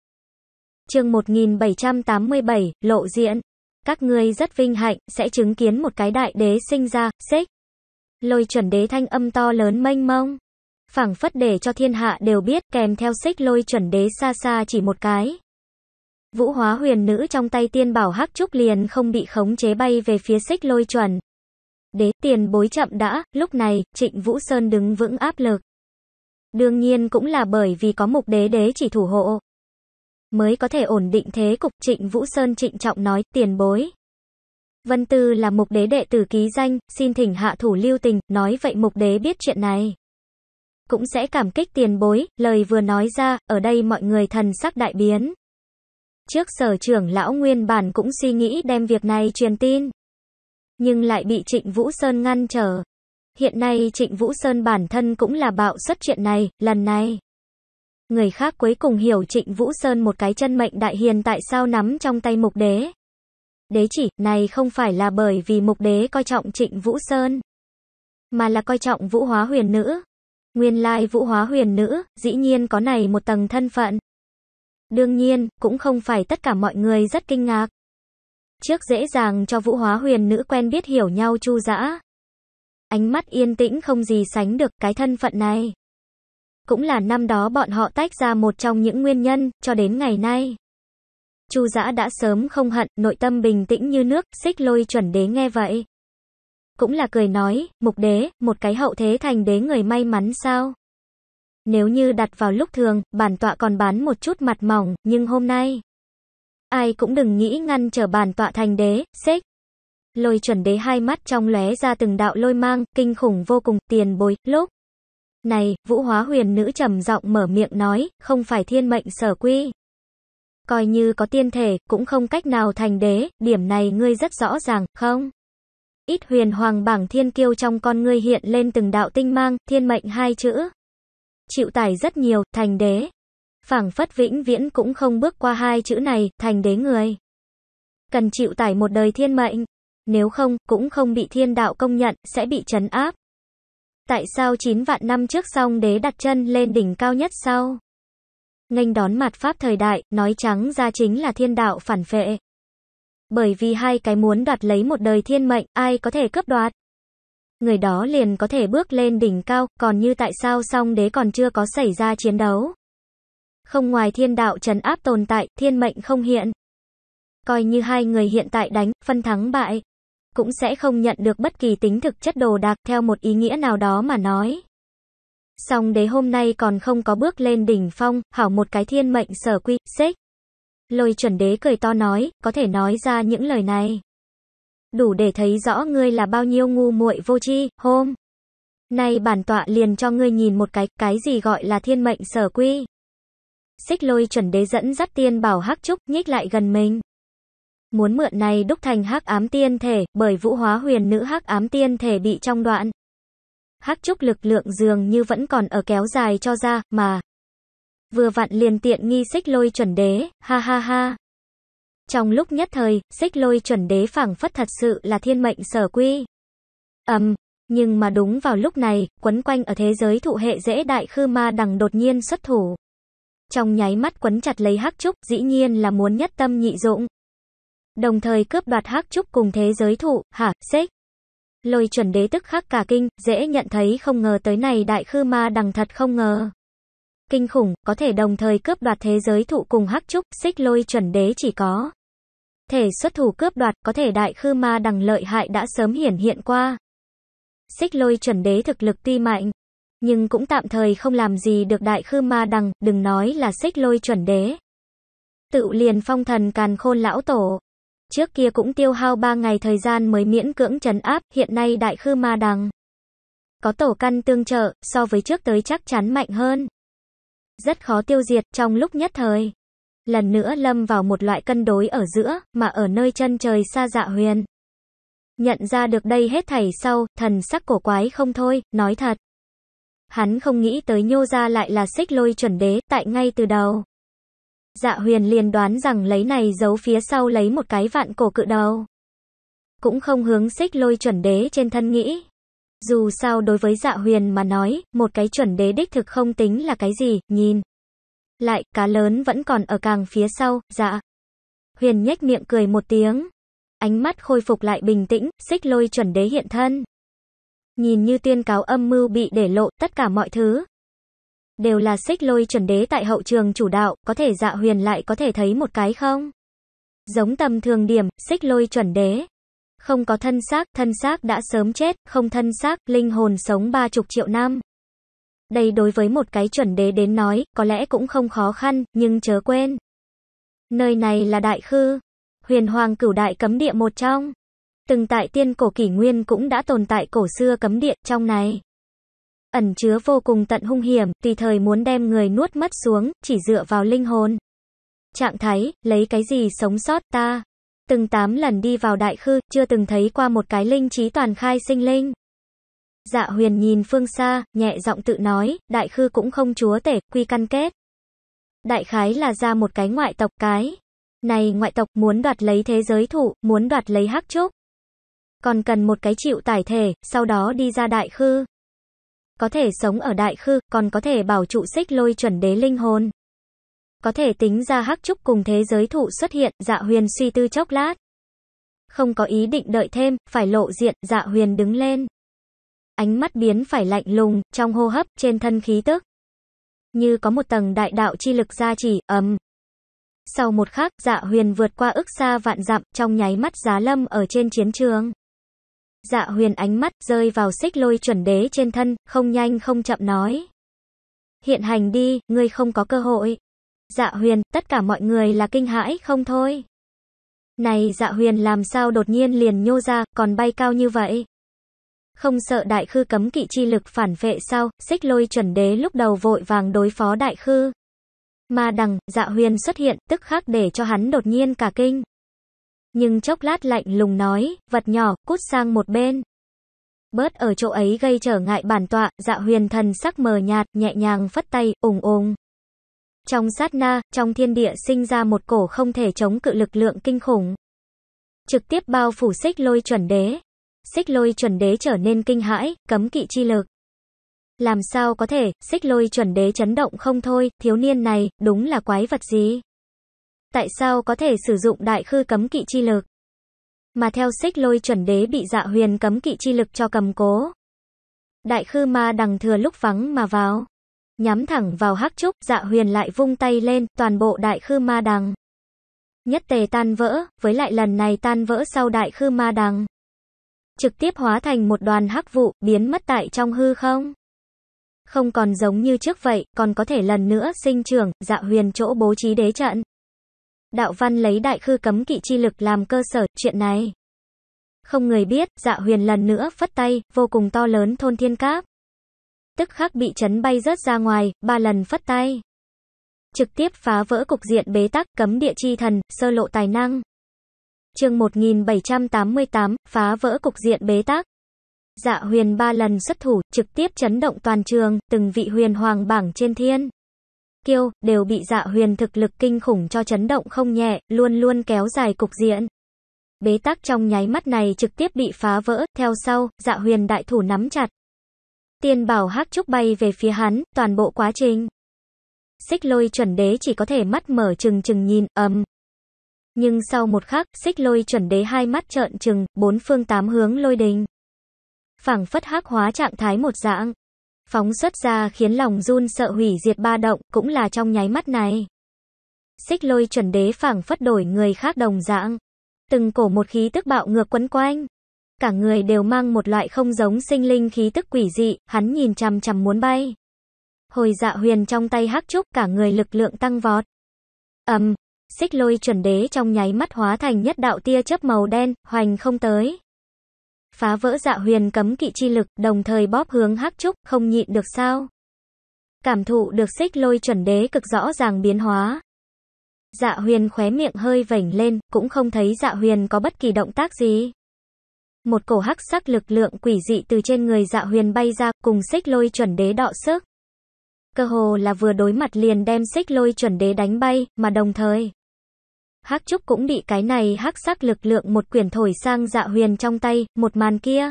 chương 1787, lộ diện. Các ngươi rất vinh hạnh, sẽ chứng kiến một cái đại đế sinh ra, xích. Lôi chuẩn đế thanh âm to lớn mênh mông. phảng phất để cho thiên hạ đều biết kèm theo xích lôi chuẩn đế xa xa chỉ một cái. Vũ hóa huyền nữ trong tay tiên bảo hắc trúc liền không bị khống chế bay về phía xích lôi chuẩn. Đế tiền bối chậm đã, lúc này, trịnh Vũ Sơn đứng vững áp lực đương nhiên cũng là bởi vì có mục đế đế chỉ thủ hộ. Mới có thể ổn định thế cục trịnh Vũ Sơn trịnh trọng nói tiền bối. Vân Tư là mục đế đệ tử ký danh, xin thỉnh hạ thủ lưu tình, nói vậy mục đế biết chuyện này. Cũng sẽ cảm kích tiền bối, lời vừa nói ra, ở đây mọi người thần sắc đại biến. Trước sở trưởng lão nguyên bản cũng suy nghĩ đem việc này truyền tin. Nhưng lại bị trịnh Vũ Sơn ngăn trở. Hiện nay Trịnh Vũ Sơn bản thân cũng là bạo xuất chuyện này, lần này. Người khác cuối cùng hiểu Trịnh Vũ Sơn một cái chân mệnh đại hiền tại sao nắm trong tay mục đế. Đế chỉ, này không phải là bởi vì mục đế coi trọng Trịnh Vũ Sơn, mà là coi trọng Vũ Hóa Huyền Nữ. Nguyên lai Vũ Hóa Huyền Nữ, dĩ nhiên có này một tầng thân phận. Đương nhiên, cũng không phải tất cả mọi người rất kinh ngạc. Trước dễ dàng cho Vũ Hóa Huyền Nữ quen biết hiểu nhau chu dã, Ánh mắt yên tĩnh không gì sánh được cái thân phận này. Cũng là năm đó bọn họ tách ra một trong những nguyên nhân, cho đến ngày nay. Chu Dã đã sớm không hận, nội tâm bình tĩnh như nước, xích lôi chuẩn đế nghe vậy. Cũng là cười nói, mục đế, một cái hậu thế thành đế người may mắn sao? Nếu như đặt vào lúc thường, bản tọa còn bán một chút mặt mỏng, nhưng hôm nay. Ai cũng đừng nghĩ ngăn trở bản tọa thành đế, xích lôi chuẩn đế hai mắt trong lóe ra từng đạo lôi mang, kinh khủng vô cùng, tiền bối, lúc. Này, vũ hóa huyền nữ trầm giọng mở miệng nói, không phải thiên mệnh sở quy. Coi như có tiên thể, cũng không cách nào thành đế, điểm này ngươi rất rõ ràng, không? Ít huyền hoàng bảng thiên kiêu trong con ngươi hiện lên từng đạo tinh mang, thiên mệnh hai chữ. Chịu tải rất nhiều, thành đế. phảng phất vĩnh viễn cũng không bước qua hai chữ này, thành đế người. Cần chịu tải một đời thiên mệnh, nếu không, cũng không bị thiên đạo công nhận, sẽ bị trấn áp. Tại sao 9 vạn năm trước song đế đặt chân lên đỉnh cao nhất sau? Nghênh đón mặt pháp thời đại, nói trắng ra chính là thiên đạo phản phệ. Bởi vì hai cái muốn đoạt lấy một đời thiên mệnh, ai có thể cướp đoạt? Người đó liền có thể bước lên đỉnh cao, còn như tại sao song đế còn chưa có xảy ra chiến đấu? Không ngoài thiên đạo trấn áp tồn tại, thiên mệnh không hiện. Coi như hai người hiện tại đánh, phân thắng bại cũng sẽ không nhận được bất kỳ tính thực chất đồ đạc theo một ý nghĩa nào đó mà nói. Song đế hôm nay còn không có bước lên đỉnh phong, hảo một cái thiên mệnh sở quy, xích. Lôi chuẩn đế cười to nói, có thể nói ra những lời này. Đủ để thấy rõ ngươi là bao nhiêu ngu muội vô tri, hôm. Nay bản tọa liền cho ngươi nhìn một cái, cái gì gọi là thiên mệnh sở quy. Xích lôi chuẩn đế dẫn dắt tiên bảo hắc trúc nhích lại gần mình muốn mượn này đúc thành hắc ám tiên thể, bởi vũ hóa huyền nữ hắc ám tiên thể bị trong đoạn. Hắc trúc lực lượng dường như vẫn còn ở kéo dài cho ra, mà. Vừa vặn liền tiện nghi xích lôi chuẩn đế, ha ha ha. Trong lúc nhất thời, xích lôi chuẩn đế phảng phất thật sự là thiên mệnh sở quy. Ầm, um, nhưng mà đúng vào lúc này, quấn quanh ở thế giới thụ hệ dễ đại khư ma đằng đột nhiên xuất thủ. Trong nháy mắt quấn chặt lấy hắc trúc, dĩ nhiên là muốn nhất tâm nhị dụng đồng thời cướp đoạt hắc trúc cùng thế giới thụ, hả, xếch. Lôi chuẩn đế tức khắc cả kinh, dễ nhận thấy không ngờ tới này đại khư ma đằng thật không ngờ. Kinh khủng, có thể đồng thời cướp đoạt thế giới thụ cùng hắc trúc, xích lôi chuẩn đế chỉ có. Thể xuất thủ cướp đoạt, có thể đại khư ma đằng lợi hại đã sớm hiển hiện qua. Xích lôi chuẩn đế thực lực tuy mạnh, nhưng cũng tạm thời không làm gì được đại khư ma đằng, đừng nói là xích lôi chuẩn đế. Tự liền phong thần càn khôn lão tổ, Trước kia cũng tiêu hao 3 ngày thời gian mới miễn cưỡng trấn áp, hiện nay đại khư ma đằng. Có tổ căn tương trợ, so với trước tới chắc chắn mạnh hơn. Rất khó tiêu diệt trong lúc nhất thời. Lần nữa lâm vào một loại cân đối ở giữa, mà ở nơi chân trời xa dạ huyền. Nhận ra được đây hết thảy sau, thần sắc cổ quái không thôi, nói thật. Hắn không nghĩ tới nhô ra lại là xích lôi chuẩn đế, tại ngay từ đầu. Dạ huyền liền đoán rằng lấy này giấu phía sau lấy một cái vạn cổ cự đầu. Cũng không hướng xích lôi chuẩn đế trên thân nghĩ. Dù sao đối với dạ huyền mà nói, một cái chuẩn đế đích thực không tính là cái gì, nhìn. Lại, cá lớn vẫn còn ở càng phía sau, dạ. Huyền nhếch miệng cười một tiếng. Ánh mắt khôi phục lại bình tĩnh, xích lôi chuẩn đế hiện thân. Nhìn như tuyên cáo âm mưu bị để lộ, tất cả mọi thứ, đều là xích lôi chuẩn đế tại hậu trường chủ đạo, có thể dạ huyền lại có thể thấy một cái không? Giống tầm thường điểm, xích lôi chuẩn đế. Không có thân xác, thân xác đã sớm chết, không thân xác, linh hồn sống ba chục triệu năm. Đây đối với một cái chuẩn đế đến nói, có lẽ cũng không khó khăn, nhưng chớ quên. Nơi này là đại khư, huyền hoàng cửu đại cấm địa một trong. Từng tại tiên cổ kỷ nguyên cũng đã tồn tại cổ xưa cấm địa trong này ẩn chứa vô cùng tận hung hiểm, tùy thời muốn đem người nuốt mất xuống, chỉ dựa vào linh hồn. Trạng thái, lấy cái gì sống sót ta? Từng tám lần đi vào đại khư, chưa từng thấy qua một cái linh trí toàn khai sinh linh. Dạ huyền nhìn phương xa, nhẹ giọng tự nói, đại khư cũng không chúa tể, quy căn kết. Đại khái là ra một cái ngoại tộc cái. Này ngoại tộc muốn đoạt lấy thế giới thụ, muốn đoạt lấy hắc trúc. Còn cần một cái chịu tải thể, sau đó đi ra đại khư. Có thể sống ở đại khư, còn có thể bảo trụ xích lôi chuẩn đế linh hồn. Có thể tính ra hắc trúc cùng thế giới thụ xuất hiện, dạ huyền suy tư chốc lát. Không có ý định đợi thêm, phải lộ diện, dạ huyền đứng lên. Ánh mắt biến phải lạnh lùng, trong hô hấp, trên thân khí tức. Như có một tầng đại đạo chi lực ra chỉ ầm. Sau một khắc, dạ huyền vượt qua ức xa vạn dặm, trong nháy mắt giá lâm ở trên chiến trường dạ huyền ánh mắt rơi vào xích lôi chuẩn đế trên thân, không nhanh không chậm nói. Hiện hành đi, ngươi không có cơ hội. Dạ huyền, tất cả mọi người là kinh hãi không thôi. Này dạ huyền làm sao đột nhiên liền nhô ra, còn bay cao như vậy? Không sợ đại khư cấm kỵ chi lực phản vệ sao, xích lôi chuẩn đế lúc đầu vội vàng đối phó đại khư. Mà đằng, dạ huyền xuất hiện, tức khắc để cho hắn đột nhiên cả kinh nhưng chốc lát lạnh lùng nói, vật nhỏ, cút sang một bên. Bớt ở chỗ ấy gây trở ngại bản tọa, dạ huyền thần sắc mờ nhạt, nhẹ nhàng phất tay, ùng ùng. Trong sát na, trong thiên địa sinh ra một cổ không thể chống cự lực lượng kinh khủng. Trực tiếp bao phủ xích lôi chuẩn đế. Xích lôi chuẩn đế trở nên kinh hãi, cấm kỵ chi lực. Làm sao có thể, xích lôi chuẩn đế chấn động không thôi, thiếu niên này, đúng là quái vật gì? tại sao có thể sử dụng đại khư cấm kỵ chi lực. Mà theo xích lôi chuẩn đế bị dạ huyền cấm kỵ chi lực cho cầm cố. Đại khư ma đằng thừa lúc vắng mà vào. Nhắm thẳng vào hắc trúc, dạ huyền lại vung tay lên, toàn bộ đại khư ma đằng. Nhất tề tan vỡ, với lại lần này tan vỡ sau đại khư ma đằng. Trực tiếp hóa thành một đoàn hắc vụ, biến mất tại trong hư không không còn giống như trước vậy, còn có thể lần nữa sinh trưởng, dạ huyền chỗ bố trí đế trận đạo văn lấy đại khư cấm kỵ chi lực làm cơ sở, chuyện này. Không người biết, dạ huyền lần nữa phất tay, vô cùng to lớn thôn thiên cáp. Tức khắc bị chấn bay rớt ra ngoài, ba lần phất tay. Trực tiếp phá vỡ cục diện bế tắc, cấm địa chi thần, sơ lộ tài năng. chương 1788, phá vỡ cục diện bế tắc. Dạ huyền ba lần xuất thủ, trực tiếp chấn động toàn trường, từng vị huyền hoàng bảng trên thiên kiêu, đều bị dạ huyền thực lực kinh khủng cho chấn động không nhẹ, luôn luôn kéo dài cục diện. Bế tắc trong nháy mắt này trực tiếp bị phá vỡ, theo sau, dạ huyền đại thủ nắm chặt. Tiên bảo hắc trúc bay về phía hắn, toàn bộ quá trình. Xích lôi chuẩn đế chỉ có thể mắt mở trừng trừng nhìn, ầm. Nhưng sau một khắc, xích lôi chuẩn đế hai mắt trợn trừng, bốn phương tám hướng lôi đình. Phảng phất hắc hóa trạng thái một dạng, phóng xuất ra khiến lòng run sợ hủy diệt ba động, cũng là trong nháy mắt này. Xích lôi chuẩn đế phảng phất đổi người khác đồng dạng. Từng cổ một khí tức bạo ngược quấn quanh. Cả người đều mang một loại không giống sinh linh khí tức quỷ dị, hắn nhìn chằm chằm muốn bay. Hồi dạ huyền trong tay hắc trúc cả người lực lượng tăng vọt. ầm, um, xích lôi chuẩn đế trong nháy mắt hóa thành nhất đạo tia chớp màu đen, hoành không tới phá vỡ dạ huyền cấm kỵ chi lực, đồng thời bóp hướng hắc trúc, không nhịn được sao. Cảm thụ được xích lôi chuẩn đế cực rõ ràng biến hóa. Dạ huyền khóe miệng hơi vảnh lên, cũng không thấy dạ huyền có bất kỳ động tác gì. Một cổ hắc sắc lực lượng quỷ dị từ trên người dạ huyền bay ra, cùng xích lôi chuẩn đế đọ sức. Cơ hồ là vừa đối mặt liền đem xích lôi chuẩn đế đánh bay, mà đồng thời. Hắc Trúc cũng bị cái này hắc sắc lực lượng một quyển thổi sang dạ huyền trong tay, một màn kia.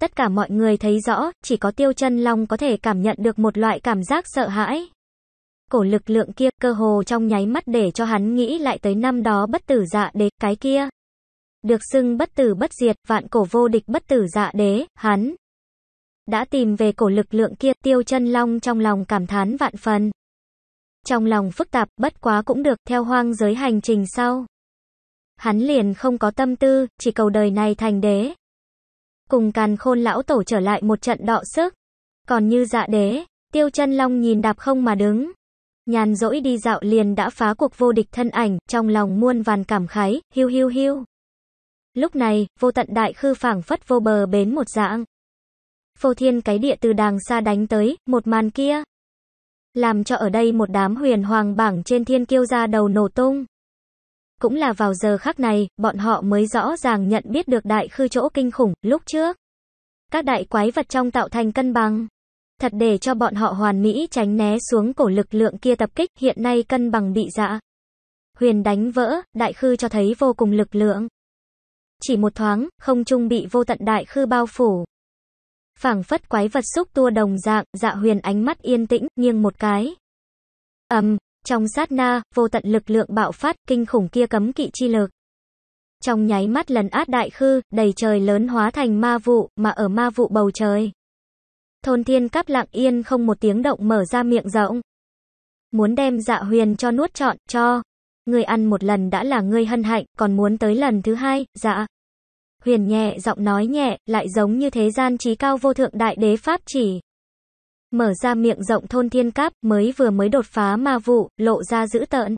Tất cả mọi người thấy rõ, chỉ có tiêu chân long có thể cảm nhận được một loại cảm giác sợ hãi. Cổ lực lượng kia, cơ hồ trong nháy mắt để cho hắn nghĩ lại tới năm đó bất tử dạ đế, cái kia. Được xưng bất tử bất diệt, vạn cổ vô địch bất tử dạ đế, hắn. Đã tìm về cổ lực lượng kia, tiêu chân long trong lòng cảm thán vạn phần. Trong lòng phức tạp, bất quá cũng được, theo hoang giới hành trình sau. Hắn liền không có tâm tư, chỉ cầu đời này thành đế. Cùng càn khôn lão tổ trở lại một trận đọ sức. Còn như dạ đế, tiêu chân long nhìn đạp không mà đứng. Nhàn rỗi đi dạo liền đã phá cuộc vô địch thân ảnh, trong lòng muôn vàn cảm khái, hiu hiu hiu. Lúc này, vô tận đại khư phảng phất vô bờ bến một dạng. Phô thiên cái địa từ đàng xa đánh tới, một màn kia làm cho ở đây một đám huyền hoàng bảng trên thiên kiêu ra đầu nổ tung. Cũng là vào giờ khắc này, bọn họ mới rõ ràng nhận biết được đại khư chỗ kinh khủng, lúc trước. Các đại quái vật trong tạo thành cân bằng. Thật để cho bọn họ hoàn mỹ tránh né xuống cổ lực lượng kia tập kích, hiện nay cân bằng bị dạ. Huyền đánh vỡ, đại khư cho thấy vô cùng lực lượng. Chỉ một thoáng, không trung bị vô tận đại khư bao phủ phảng phất quái vật xúc tua đồng dạng, dạ huyền ánh mắt yên tĩnh, nghiêng một cái. ầm, um, trong sát na, vô tận lực lượng bạo phát, kinh khủng kia cấm kỵ chi lực. Trong nháy mắt lần át đại khư, đầy trời lớn hóa thành ma vụ, mà ở ma vụ bầu trời. Thôn thiên cắp lặng yên không một tiếng động mở ra miệng rộng. Muốn đem dạ huyền cho nuốt trọn, cho. Người ăn một lần đã là người hân hạnh, còn muốn tới lần thứ hai, dạ huyền nhẹ giọng nói nhẹ, lại giống như thế gian trí cao vô thượng đại đế pháp chỉ. Mở ra miệng rộng thôn thiên cáp, mới vừa mới đột phá ma vụ, lộ ra dữ tợn.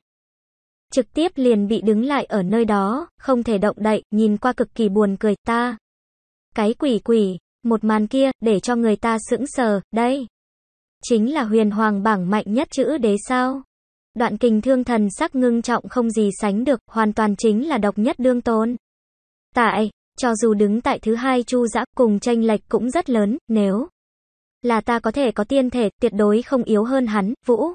Trực tiếp liền bị đứng lại ở nơi đó, không thể động đậy, nhìn qua cực kỳ buồn cười, ta. Cái quỷ quỷ, một màn kia, để cho người ta sững sờ, đây. Chính là huyền hoàng bảng mạnh nhất chữ đế sao. Đoạn kình thương thần sắc ngưng trọng không gì sánh được, hoàn toàn chính là độc nhất đương tôn. Tại, cho dù đứng tại thứ hai Chu Dã cùng tranh lệch cũng rất lớn, nếu là ta có thể có tiên thể, tuyệt đối không yếu hơn hắn, Vũ.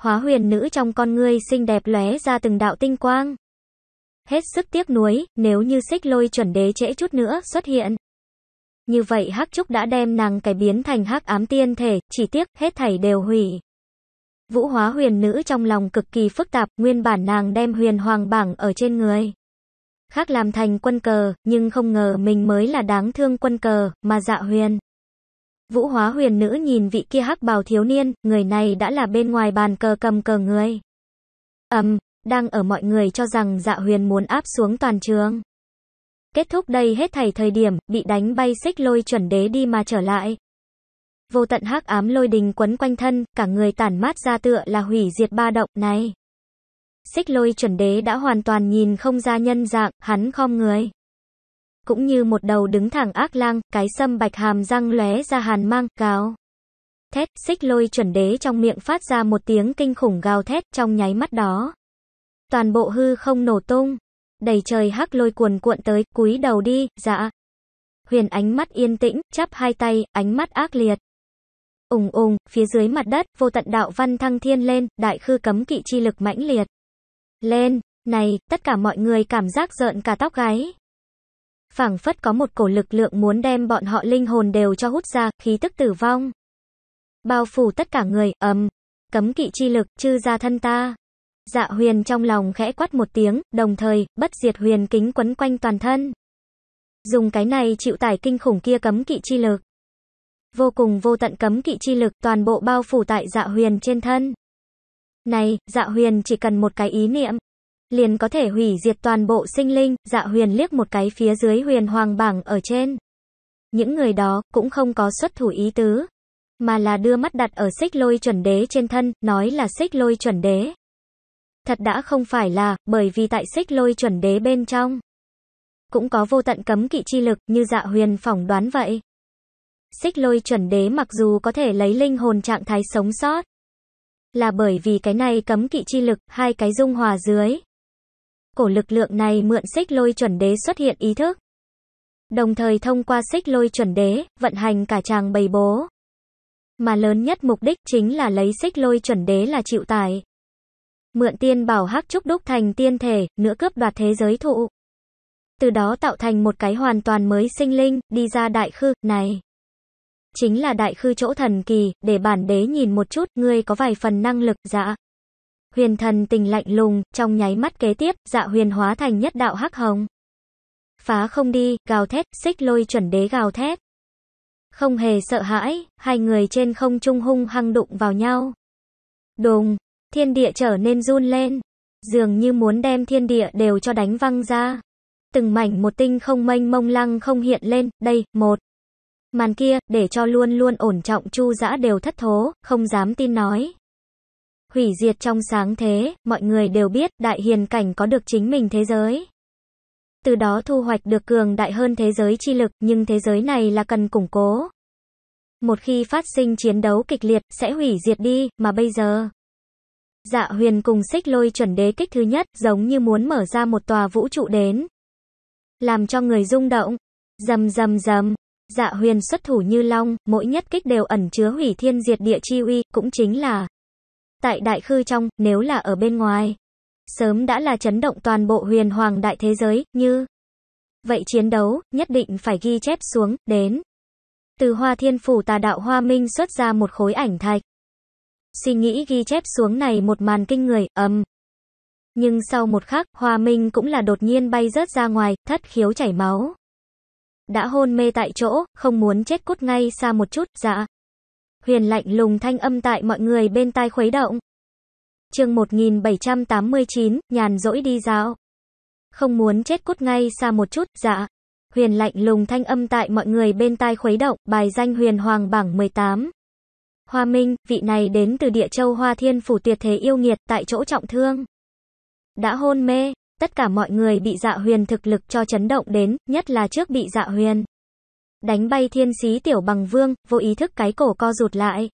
Hóa huyền nữ trong con ngươi xinh đẹp lóe ra từng đạo tinh quang. Hết sức tiếc nuối, nếu như xích lôi chuẩn đế trễ chút nữa xuất hiện. Như vậy hắc trúc đã đem nàng cải biến thành hắc ám tiên thể, chỉ tiếc, hết thảy đều hủy. Vũ hóa huyền nữ trong lòng cực kỳ phức tạp, nguyên bản nàng đem huyền hoàng bảng ở trên người khác làm thành quân cờ, nhưng không ngờ mình mới là đáng thương quân cờ, mà dạ huyền. Vũ hóa huyền nữ nhìn vị kia hắc bào thiếu niên, người này đã là bên ngoài bàn cờ cầm cờ người. Ầm, đang ở mọi người cho rằng dạ huyền muốn áp xuống toàn trường. Kết thúc đây hết thảy thời điểm, bị đánh bay xích lôi chuẩn đế đi mà trở lại. Vô tận hắc ám lôi đình quấn quanh thân, cả người tản mát ra tựa là hủy diệt ba động này xích lôi chuẩn đế đã hoàn toàn nhìn không ra nhân dạng, hắn khom người. Cũng như một đầu đứng thẳng ác lang, cái sâm bạch hàm răng lóe ra hàn mang, gào. Thét, xích lôi chuẩn đế trong miệng phát ra một tiếng kinh khủng gào thét trong nháy mắt đó. Toàn bộ hư không nổ tung. Đầy trời hắc lôi cuồn cuộn tới, cúi đầu đi, dạ. Huyền ánh mắt yên tĩnh, chắp hai tay, ánh mắt ác liệt. Ùng ùng, phía dưới mặt đất, vô tận đạo văn thăng thiên lên, đại khư cấm kỵ chi lực mãnh liệt lên, này, tất cả mọi người cảm giác rợn cả tóc gáy. Phảng phất có một cổ lực lượng muốn đem bọn họ linh hồn đều cho hút ra, khí tức tử vong. Bao phủ tất cả người, ầm, cấm kỵ chi lực, chư ra thân ta. Dạ huyền trong lòng khẽ quát một tiếng, đồng thời, bất diệt huyền kính quấn quanh toàn thân. Dùng cái này chịu tải kinh khủng kia cấm kỵ chi lực. Vô cùng vô tận cấm kỵ chi lực toàn bộ bao phủ tại dạ huyền trên thân. Này, dạ huyền chỉ cần một cái ý niệm, liền có thể hủy diệt toàn bộ sinh linh, dạ huyền liếc một cái phía dưới huyền hoàng bảng ở trên. Những người đó cũng không có xuất thủ ý tứ, mà là đưa mắt đặt ở xích lôi chuẩn đế trên thân, nói là xích lôi chuẩn đế. Thật đã không phải là, bởi vì tại xích lôi chuẩn đế bên trong, cũng có vô tận cấm kỵ chi lực như dạ huyền phỏng đoán vậy. Xích lôi chuẩn đế mặc dù có thể lấy linh hồn trạng thái sống sót, là bởi vì cái này cấm kỵ chi lực, hai cái dung hòa dưới. Cổ lực lượng này mượn xích lôi chuẩn đế xuất hiện ý thức. Đồng thời thông qua xích lôi chuẩn đế, vận hành cả chàng bầy bố. Mà lớn nhất mục đích chính là lấy xích lôi chuẩn đế là chịu tài. Mượn tiên bảo hắc trúc đúc thành tiên thể, nữa cướp đoạt thế giới thụ. Từ đó tạo thành một cái hoàn toàn mới sinh linh, đi ra đại khư, này chính là đại khư chỗ thần kỳ, để bản đế nhìn một chút, ngươi có vài phần năng lực, dạ. Huyền thần tình lạnh lùng, trong nháy mắt kế tiếp, dạ huyền hóa thành nhất đạo hắc hồng. Phá không đi, gào thét, xích lôi chuẩn đế gào thét. Không hề sợ hãi, hai người trên không trung hung hăng đụng vào nhau. Đùng, thiên địa trở nên run lên, dường như muốn đem thiên địa đều cho đánh văng ra. Từng mảnh một tinh không mênh mông lăng không hiện lên, đây, một. Màn kia, để cho luôn luôn ổn trọng chu dã đều thất thố, không dám tin nói. Hủy diệt trong sáng thế, mọi người đều biết, đại hiền cảnh có được chính mình thế giới. Từ đó thu hoạch được cường đại hơn thế giới chi lực, nhưng thế giới này là cần củng cố. Một khi phát sinh chiến đấu kịch liệt, sẽ hủy diệt đi, mà bây giờ... Dạ huyền cùng xích lôi chuẩn đế kích thứ nhất, giống như muốn mở ra một tòa vũ trụ đến. Làm cho người rung động. Dầm dầm dầm, Dạ huyền xuất thủ như long, mỗi nhất kích đều ẩn chứa hủy thiên diệt địa chi uy, cũng chính là tại đại khư trong, nếu là ở bên ngoài. Sớm đã là chấn động toàn bộ huyền hoàng đại thế giới, như vậy chiến đấu, nhất định phải ghi chép xuống, đến. Từ hoa thiên phủ tà đạo hoa minh xuất ra một khối ảnh thạch. Suy nghĩ ghi chép xuống này một màn kinh người, ầm. Nhưng sau một khắc, hoa minh cũng là đột nhiên bay rớt ra ngoài, thất khiếu chảy máu đã hôn mê tại chỗ, không muốn chết cút ngay xa một chút, dạ. Huyền lạnh lùng thanh âm tại mọi người bên tai khuấy động. chương 1789, nhàn rỗi đi dạo. Không muốn chết cút ngay xa một chút, dạ. Huyền lạnh lùng thanh âm tại mọi người bên tai khuấy động, bài danh huyền hoàng bảng 18. Hoa Minh, vị này đến từ địa châu Hoa Thiên Phủ tuyệt thế yêu nghiệt tại chỗ trọng thương. Đã hôn mê, Tất cả mọi người bị dạ huyền thực lực cho chấn động đến, nhất là trước bị dạ huyền. Đánh bay thiên sĩ tiểu bằng vương, vô ý thức cái cổ co rụt lại.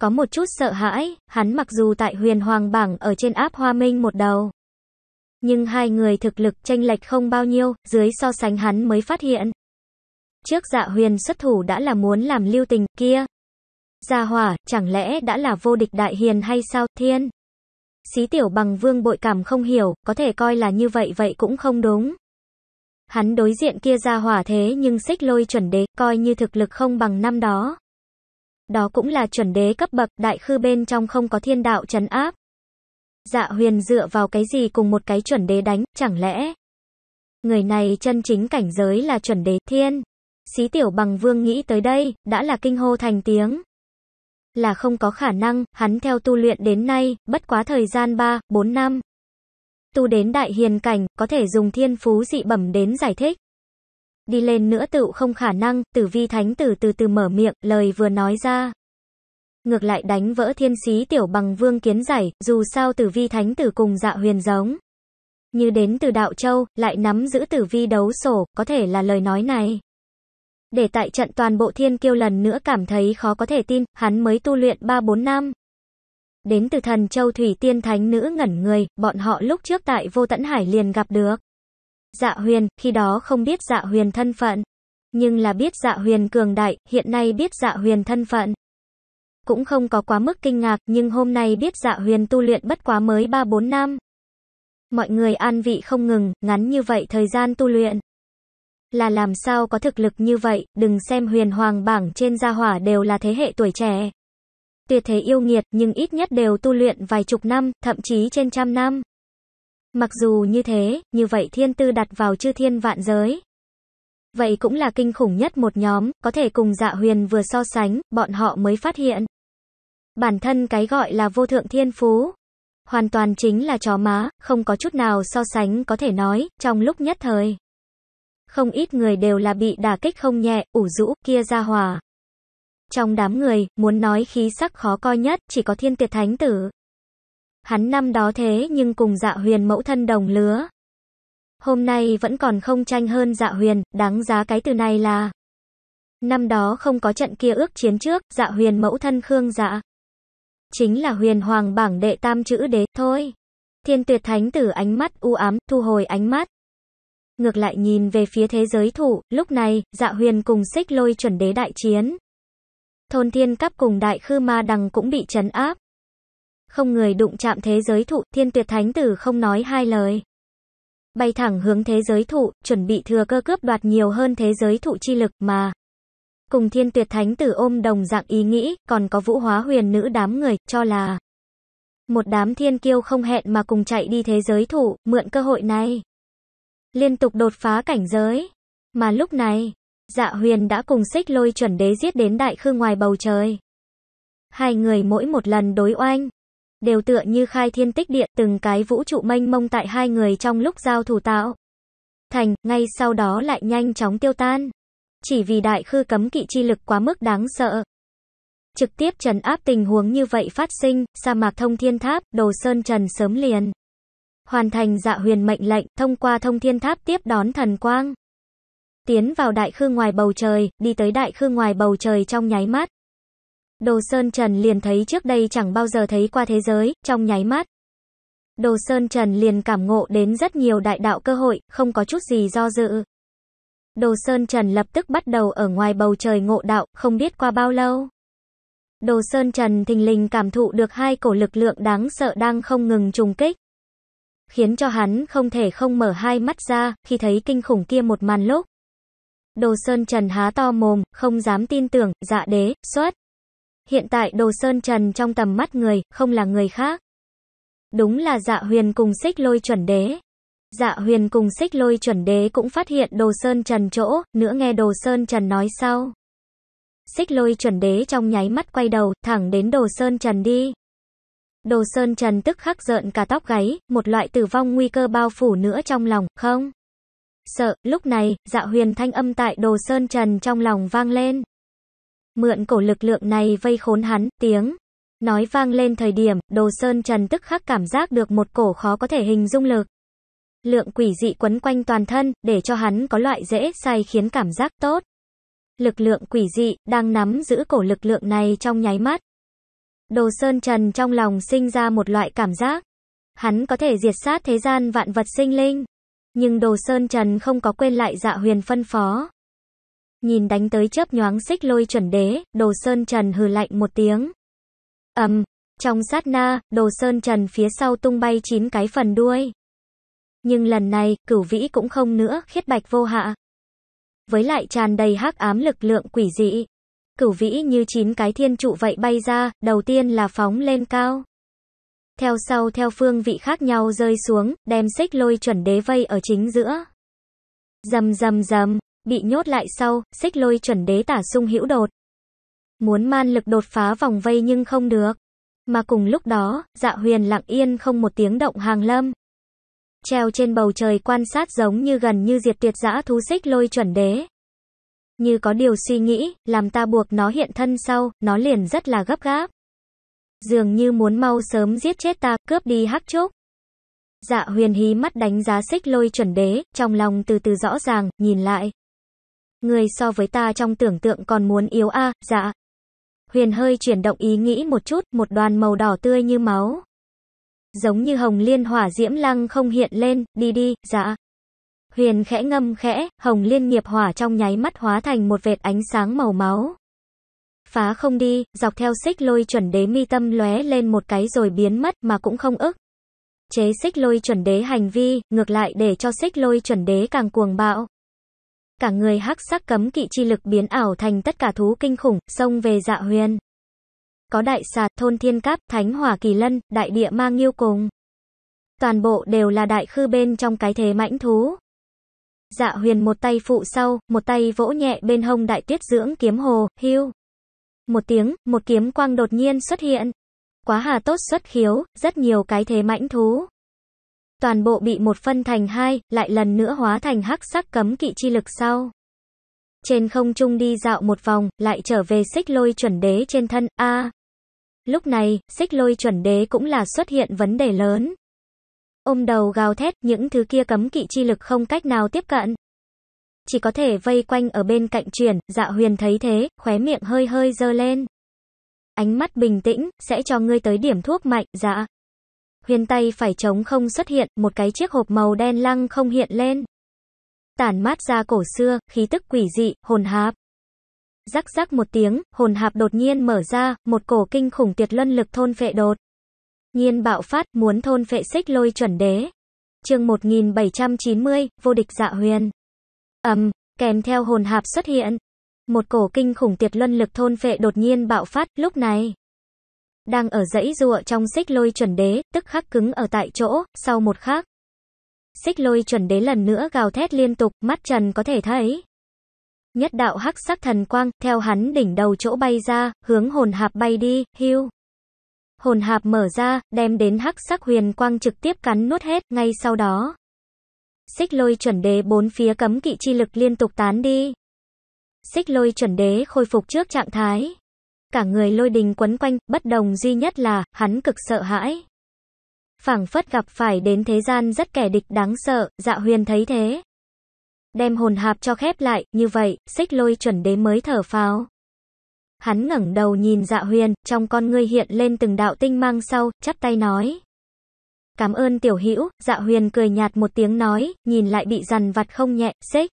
Có một chút sợ hãi, hắn mặc dù tại huyền hoàng bảng ở trên áp hoa minh một đầu. Nhưng hai người thực lực tranh lệch không bao nhiêu, dưới so sánh hắn mới phát hiện. Trước dạ huyền xuất thủ đã là muốn làm lưu tình kia. Gia hỏa, chẳng lẽ đã là vô địch đại hiền hay sao, thiên? Xí tiểu bằng vương bội cảm không hiểu, có thể coi là như vậy vậy cũng không đúng. Hắn đối diện kia ra hỏa thế nhưng xích lôi chuẩn đế, coi như thực lực không bằng năm đó. Đó cũng là chuẩn đế cấp bậc, đại khư bên trong không có thiên đạo trấn áp. Dạ huyền dựa vào cái gì cùng một cái chuẩn đế đánh, chẳng lẽ? Người này chân chính cảnh giới là chuẩn đế thiên. Xí tiểu bằng vương nghĩ tới đây, đã là kinh hô thành tiếng là không có khả năng, hắn theo tu luyện đến nay, bất quá thời gian 3, 4 năm. Tu đến đại hiền cảnh, có thể dùng thiên phú dị bẩm đến giải thích. Đi lên nữa tựu không khả năng, tử vi thánh tử từ từ mở miệng, lời vừa nói ra. Ngược lại đánh vỡ thiên sĩ tiểu bằng vương kiến giải, dù sao tử vi thánh tử cùng dạ huyền giống. Như đến từ đạo châu, lại nắm giữ tử vi đấu sổ, có thể là lời nói này để tại trận toàn bộ thiên kiêu lần nữa cảm thấy khó có thể tin, hắn mới tu luyện 3-4 năm. Đến từ thần châu thủy tiên thánh nữ ngẩn người, bọn họ lúc trước tại vô tận hải liền gặp được. Dạ huyền, khi đó không biết dạ huyền thân phận. Nhưng là biết dạ huyền cường đại, hiện nay biết dạ huyền thân phận. Cũng không có quá mức kinh ngạc, nhưng hôm nay biết dạ huyền tu luyện bất quá mới 3-4 năm. Mọi người an vị không ngừng, ngắn như vậy thời gian tu luyện là làm sao có thực lực như vậy, đừng xem huyền hoàng bảng trên gia hỏa đều là thế hệ tuổi trẻ. Tuyệt thế yêu nghiệt nhưng ít nhất đều tu luyện vài chục năm, thậm chí trên trăm năm. Mặc dù như thế, như vậy thiên tư đặt vào chư thiên vạn giới. Vậy cũng là kinh khủng nhất một nhóm, có thể cùng dạ huyền vừa so sánh, bọn họ mới phát hiện. Bản thân cái gọi là vô thượng thiên phú. Hoàn toàn chính là chó má, không có chút nào so sánh có thể nói, trong lúc nhất thời không ít người đều là bị đả kích không nhẹ, ủ rũ, kia ra hòa. Trong đám người, muốn nói khí sắc khó coi nhất, chỉ có thiên tiệt thánh tử. Hắn năm đó thế nhưng cùng dạ huyền mẫu thân đồng lứa. Hôm nay vẫn còn không tranh hơn dạ huyền, đáng giá cái từ này là. Năm đó không có trận kia ước chiến trước, dạ huyền mẫu thân khương dạ. Chính là huyền hoàng bảng đệ tam chữ đế, thôi. Thiên tuyệt thánh tử ánh mắt u ám, thu hồi ánh mắt. Ngược lại nhìn về phía thế giới thụ, lúc này, dạ huyền cùng xích lôi chuẩn đế đại chiến. Thôn thiên cắp cùng đại khư ma đằng cũng bị chấn áp. Không người đụng chạm thế giới thụ, thiên tuyệt thánh tử không nói hai lời. Bay thẳng hướng thế giới thụ, chuẩn bị thừa cơ cướp đoạt nhiều hơn thế giới thụ chi lực mà. Cùng thiên tuyệt thánh tử ôm đồng dạng ý nghĩ, còn có vũ hóa huyền nữ đám người, cho là. Một đám thiên kiêu không hẹn mà cùng chạy đi thế giới thụ, mượn cơ hội này liên tục đột phá cảnh giới. Mà lúc này, dạ huyền đã cùng xích lôi chuẩn đế giết đến đại khư ngoài bầu trời. Hai người mỗi một lần đối oanh, đều tựa như khai thiên tích địa từng cái vũ trụ mênh mông tại hai người trong lúc giao thủ tạo. Thành, ngay sau đó lại nhanh chóng tiêu tan. Chỉ vì đại khư cấm kỵ chi lực quá mức đáng sợ. Trực tiếp trần áp tình huống như vậy phát sinh, sa mạc thông thiên tháp, đồ sơn trần sớm liền hoàn thành dạ huyền mệnh lệnh, thông qua thông thiên tháp tiếp đón thần quang. Tiến vào đại khư ngoài bầu trời, đi tới đại khư ngoài bầu trời trong nháy mắt. Đồ Sơn Trần liền thấy trước đây chẳng bao giờ thấy qua thế giới, trong nháy mắt. Đồ Sơn Trần liền cảm ngộ đến rất nhiều đại đạo cơ hội, không có chút gì do dự. Đồ Sơn Trần lập tức bắt đầu ở ngoài bầu trời ngộ đạo, không biết qua bao lâu. Đồ Sơn Trần thình lình cảm thụ được hai cổ lực lượng đáng sợ đang không ngừng trùng kích khiến cho hắn không thể không mở hai mắt ra khi thấy kinh khủng kia một màn lúc. Đồ Sơn Trần há to mồm, không dám tin tưởng, dạ đế, xuất. Hiện tại Đồ Sơn Trần trong tầm mắt người, không là người khác. Đúng là dạ huyền cùng xích lôi chuẩn đế. Dạ huyền cùng xích lôi chuẩn đế cũng phát hiện Đồ Sơn Trần chỗ, nữa nghe Đồ Sơn Trần nói sau. Xích lôi chuẩn đế trong nháy mắt quay đầu, thẳng đến Đồ Sơn Trần đi. Đồ Sơn Trần tức khắc rợn cả tóc gáy, một loại tử vong nguy cơ bao phủ nữa trong lòng, không? Sợ, lúc này, dạ huyền thanh âm tại Đồ Sơn Trần trong lòng vang lên. Mượn cổ lực lượng này vây khốn hắn, tiếng. Nói vang lên thời điểm, Đồ Sơn Trần tức khắc cảm giác được một cổ khó có thể hình dung lực. Lượng quỷ dị quấn quanh toàn thân, để cho hắn có loại dễ say khiến cảm giác tốt. Lực lượng quỷ dị, đang nắm giữ cổ lực lượng này trong nháy mắt. Đồ Sơn Trần trong lòng sinh ra một loại cảm giác. Hắn có thể diệt sát thế gian vạn vật sinh linh. Nhưng Đồ Sơn Trần không có quên lại dạ huyền phân phó. Nhìn đánh tới chớp nhoáng xích lôi chuẩn đế, Đồ Sơn Trần hừ lạnh một tiếng. ầm um, trong sát na, Đồ Sơn Trần phía sau tung bay chín cái phần đuôi. Nhưng lần này, cửu vĩ cũng không nữa, khiết bạch vô hạ. Với lại tràn đầy hắc ám lực lượng quỷ dị. Cửu vĩ như chín cái thiên trụ vậy bay ra, đầu tiên là phóng lên cao. Theo sau theo phương vị khác nhau rơi xuống, đem xích lôi chuẩn đế vây ở chính giữa. Dầm dầm dầm, bị nhốt lại sau, xích lôi chuẩn đế tả sung hữu đột. Muốn man lực đột phá vòng vây nhưng không được. Mà cùng lúc đó, dạ huyền lặng yên không một tiếng động hàng lâm. Treo trên bầu trời quan sát giống như gần như diệt tuyệt dã thú xích lôi chuẩn đế. Như có điều suy nghĩ, làm ta buộc nó hiện thân sau, nó liền rất là gấp gáp. Dường như muốn mau sớm giết chết ta, cướp đi hắc chốc. Dạ huyền hí mắt đánh giá xích lôi chuẩn đế, trong lòng từ từ rõ ràng, nhìn lại. Người so với ta trong tưởng tượng còn muốn yếu a dạ. Huyền hơi chuyển động ý nghĩ một chút, một đoàn màu đỏ tươi như máu. Giống như hồng liên hỏa diễm lăng không hiện lên, đi đi, dạ. Huyền khẽ ngâm khẽ, hồng liên nghiệp hỏa trong nháy mắt hóa thành một vệt ánh sáng màu máu. Phá không đi, dọc theo xích lôi chuẩn đế mi tâm lóe lên một cái rồi biến mất mà cũng không ức. Chế xích lôi chuẩn đế hành vi, ngược lại để cho xích lôi chuẩn đế càng cuồng bạo. Cả người hắc sắc cấm kỵ chi lực biến ảo thành tất cả thú kinh khủng, xông về dạ huyền. Có đại xà thôn thiên cáp, thánh hỏa kỳ lân, đại địa mang nghiêu cùng. Toàn bộ đều là đại khư bên trong cái thế mãnh thú dạ huyền một tay phụ sau, một tay vỗ nhẹ bên hông đại tuyết dưỡng kiếm hồ, hưu. Một tiếng, một kiếm quang đột nhiên xuất hiện. Quá hà tốt xuất khiếu, rất nhiều cái thế mãnh thú. Toàn bộ bị một phân thành hai, lại lần nữa hóa thành hắc sắc cấm kỵ chi lực sau. Trên không trung đi dạo một vòng, lại trở về xích lôi chuẩn đế trên thân, a Lúc này, xích lôi chuẩn đế cũng là xuất hiện vấn đề lớn ôm đầu gào thét, những thứ kia cấm kỵ chi lực không cách nào tiếp cận. Chỉ có thể vây quanh ở bên cạnh chuyển, dạ huyền thấy thế, khóe miệng hơi hơi dơ lên. Ánh mắt bình tĩnh, sẽ cho ngươi tới điểm thuốc mạnh, dạ. Huyền tay phải trống không xuất hiện, một cái chiếc hộp màu đen lăng không hiện lên. Tản mát ra cổ xưa, khí tức quỷ dị, hồn hạp. Rắc rắc một tiếng, hồn hạp đột nhiên mở ra, một cổ kinh khủng tuyệt luân lực thôn vệ đột nhiên bạo phát, muốn thôn phệ xích lôi chuẩn đế. chương 1790, vô địch dạ huyền. ầm, um, kèm theo hồn hạp xuất hiện. Một cổ kinh khủng tiệt luân lực thôn phệ đột nhiên bạo phát, lúc này. Đang ở dãy ruộng trong xích lôi chuẩn đế, tức khắc cứng ở tại chỗ, sau một khắc. Xích lôi chuẩn đế lần nữa gào thét liên tục, mắt trần có thể thấy. Nhất đạo hắc sắc thần quang, theo hắn đỉnh đầu chỗ bay ra, hướng hồn hạp bay đi, hưu hồn hạp mở ra, đem đến hắc sắc huyền quang trực tiếp cắn nuốt hết, ngay sau đó. Xích lôi chuẩn đế bốn phía cấm kỵ chi lực liên tục tán đi. Xích lôi chuẩn đế khôi phục trước trạng thái. Cả người lôi đình quấn quanh, bất đồng duy nhất là, hắn cực sợ hãi. phảng phất gặp phải đến thế gian rất kẻ địch đáng sợ, dạ huyền thấy thế. Đem hồn hạp cho khép lại, như vậy, xích lôi chuẩn đế mới thở phào. Hắn ngẩng đầu nhìn dạ huyền, trong con ngươi hiện lên từng đạo tinh mang sau, chắp tay nói. Cảm ơn tiểu hữu dạ huyền cười nhạt một tiếng nói, nhìn lại bị dằn vặt không nhẹ, xích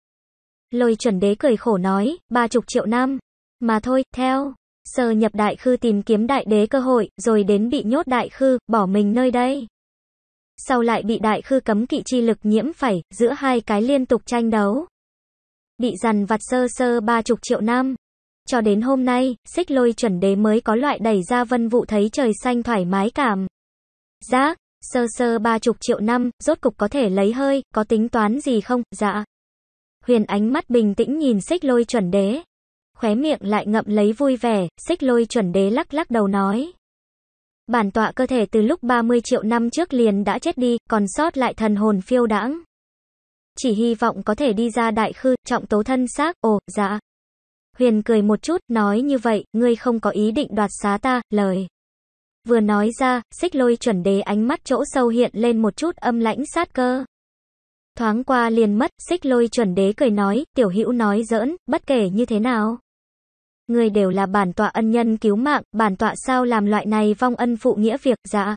Lôi chuẩn đế cười khổ nói, ba chục triệu năm. Mà thôi, theo. Sơ nhập đại khư tìm kiếm đại đế cơ hội, rồi đến bị nhốt đại khư, bỏ mình nơi đây. Sau lại bị đại khư cấm kỵ chi lực nhiễm phải, giữa hai cái liên tục tranh đấu. Bị dằn vặt sơ sơ ba chục triệu năm. Cho đến hôm nay, xích lôi chuẩn đế mới có loại đẩy ra vân vụ thấy trời xanh thoải mái cảm. Giác, sơ sơ ba chục triệu năm, rốt cục có thể lấy hơi, có tính toán gì không, dạ. Huyền ánh mắt bình tĩnh nhìn xích lôi chuẩn đế. Khóe miệng lại ngậm lấy vui vẻ, xích lôi chuẩn đế lắc lắc đầu nói. Bản tọa cơ thể từ lúc 30 triệu năm trước liền đã chết đi, còn sót lại thần hồn phiêu đãng. Chỉ hy vọng có thể đi ra đại khư, trọng tố thân xác, ồ, dạ. Huyền cười một chút, nói như vậy, ngươi không có ý định đoạt xá ta, lời. Vừa nói ra, xích lôi chuẩn đế ánh mắt chỗ sâu hiện lên một chút âm lãnh sát cơ. Thoáng qua liền mất, xích lôi chuẩn đế cười nói, tiểu hữu nói giỡn, bất kể như thế nào. Người đều là bản tọa ân nhân cứu mạng, bản tọa sao làm loại này vong ân phụ nghĩa việc, dạ.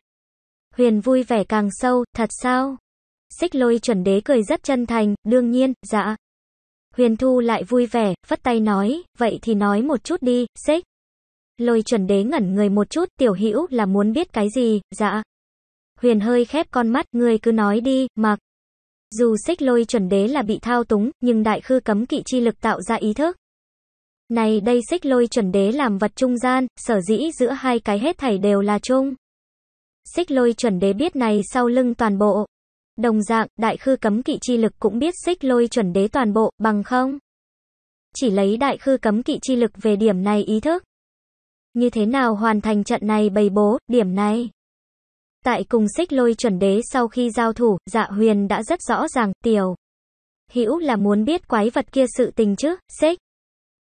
Huyền vui vẻ càng sâu, thật sao? Xích lôi chuẩn đế cười rất chân thành, đương nhiên, dạ. Huyền Thu lại vui vẻ, vất tay nói, vậy thì nói một chút đi, xích. Lôi chuẩn đế ngẩn người một chút, tiểu hữu là muốn biết cái gì, dạ. Huyền hơi khép con mắt, người cứ nói đi, mặc. Dù xích lôi chuẩn đế là bị thao túng, nhưng đại khư cấm kỵ chi lực tạo ra ý thức. Này đây xích lôi chuẩn đế làm vật trung gian, sở dĩ giữa hai cái hết thảy đều là chung. Xích lôi chuẩn đế biết này sau lưng toàn bộ, Đồng dạng, đại khư cấm kỵ chi lực cũng biết xích lôi chuẩn đế toàn bộ, bằng không? Chỉ lấy đại khư cấm kỵ chi lực về điểm này ý thức. Như thế nào hoàn thành trận này bày bố, điểm này? Tại cùng xích lôi chuẩn đế sau khi giao thủ, dạ huyền đã rất rõ ràng, tiểu. Hữu là muốn biết quái vật kia sự tình chứ, xích.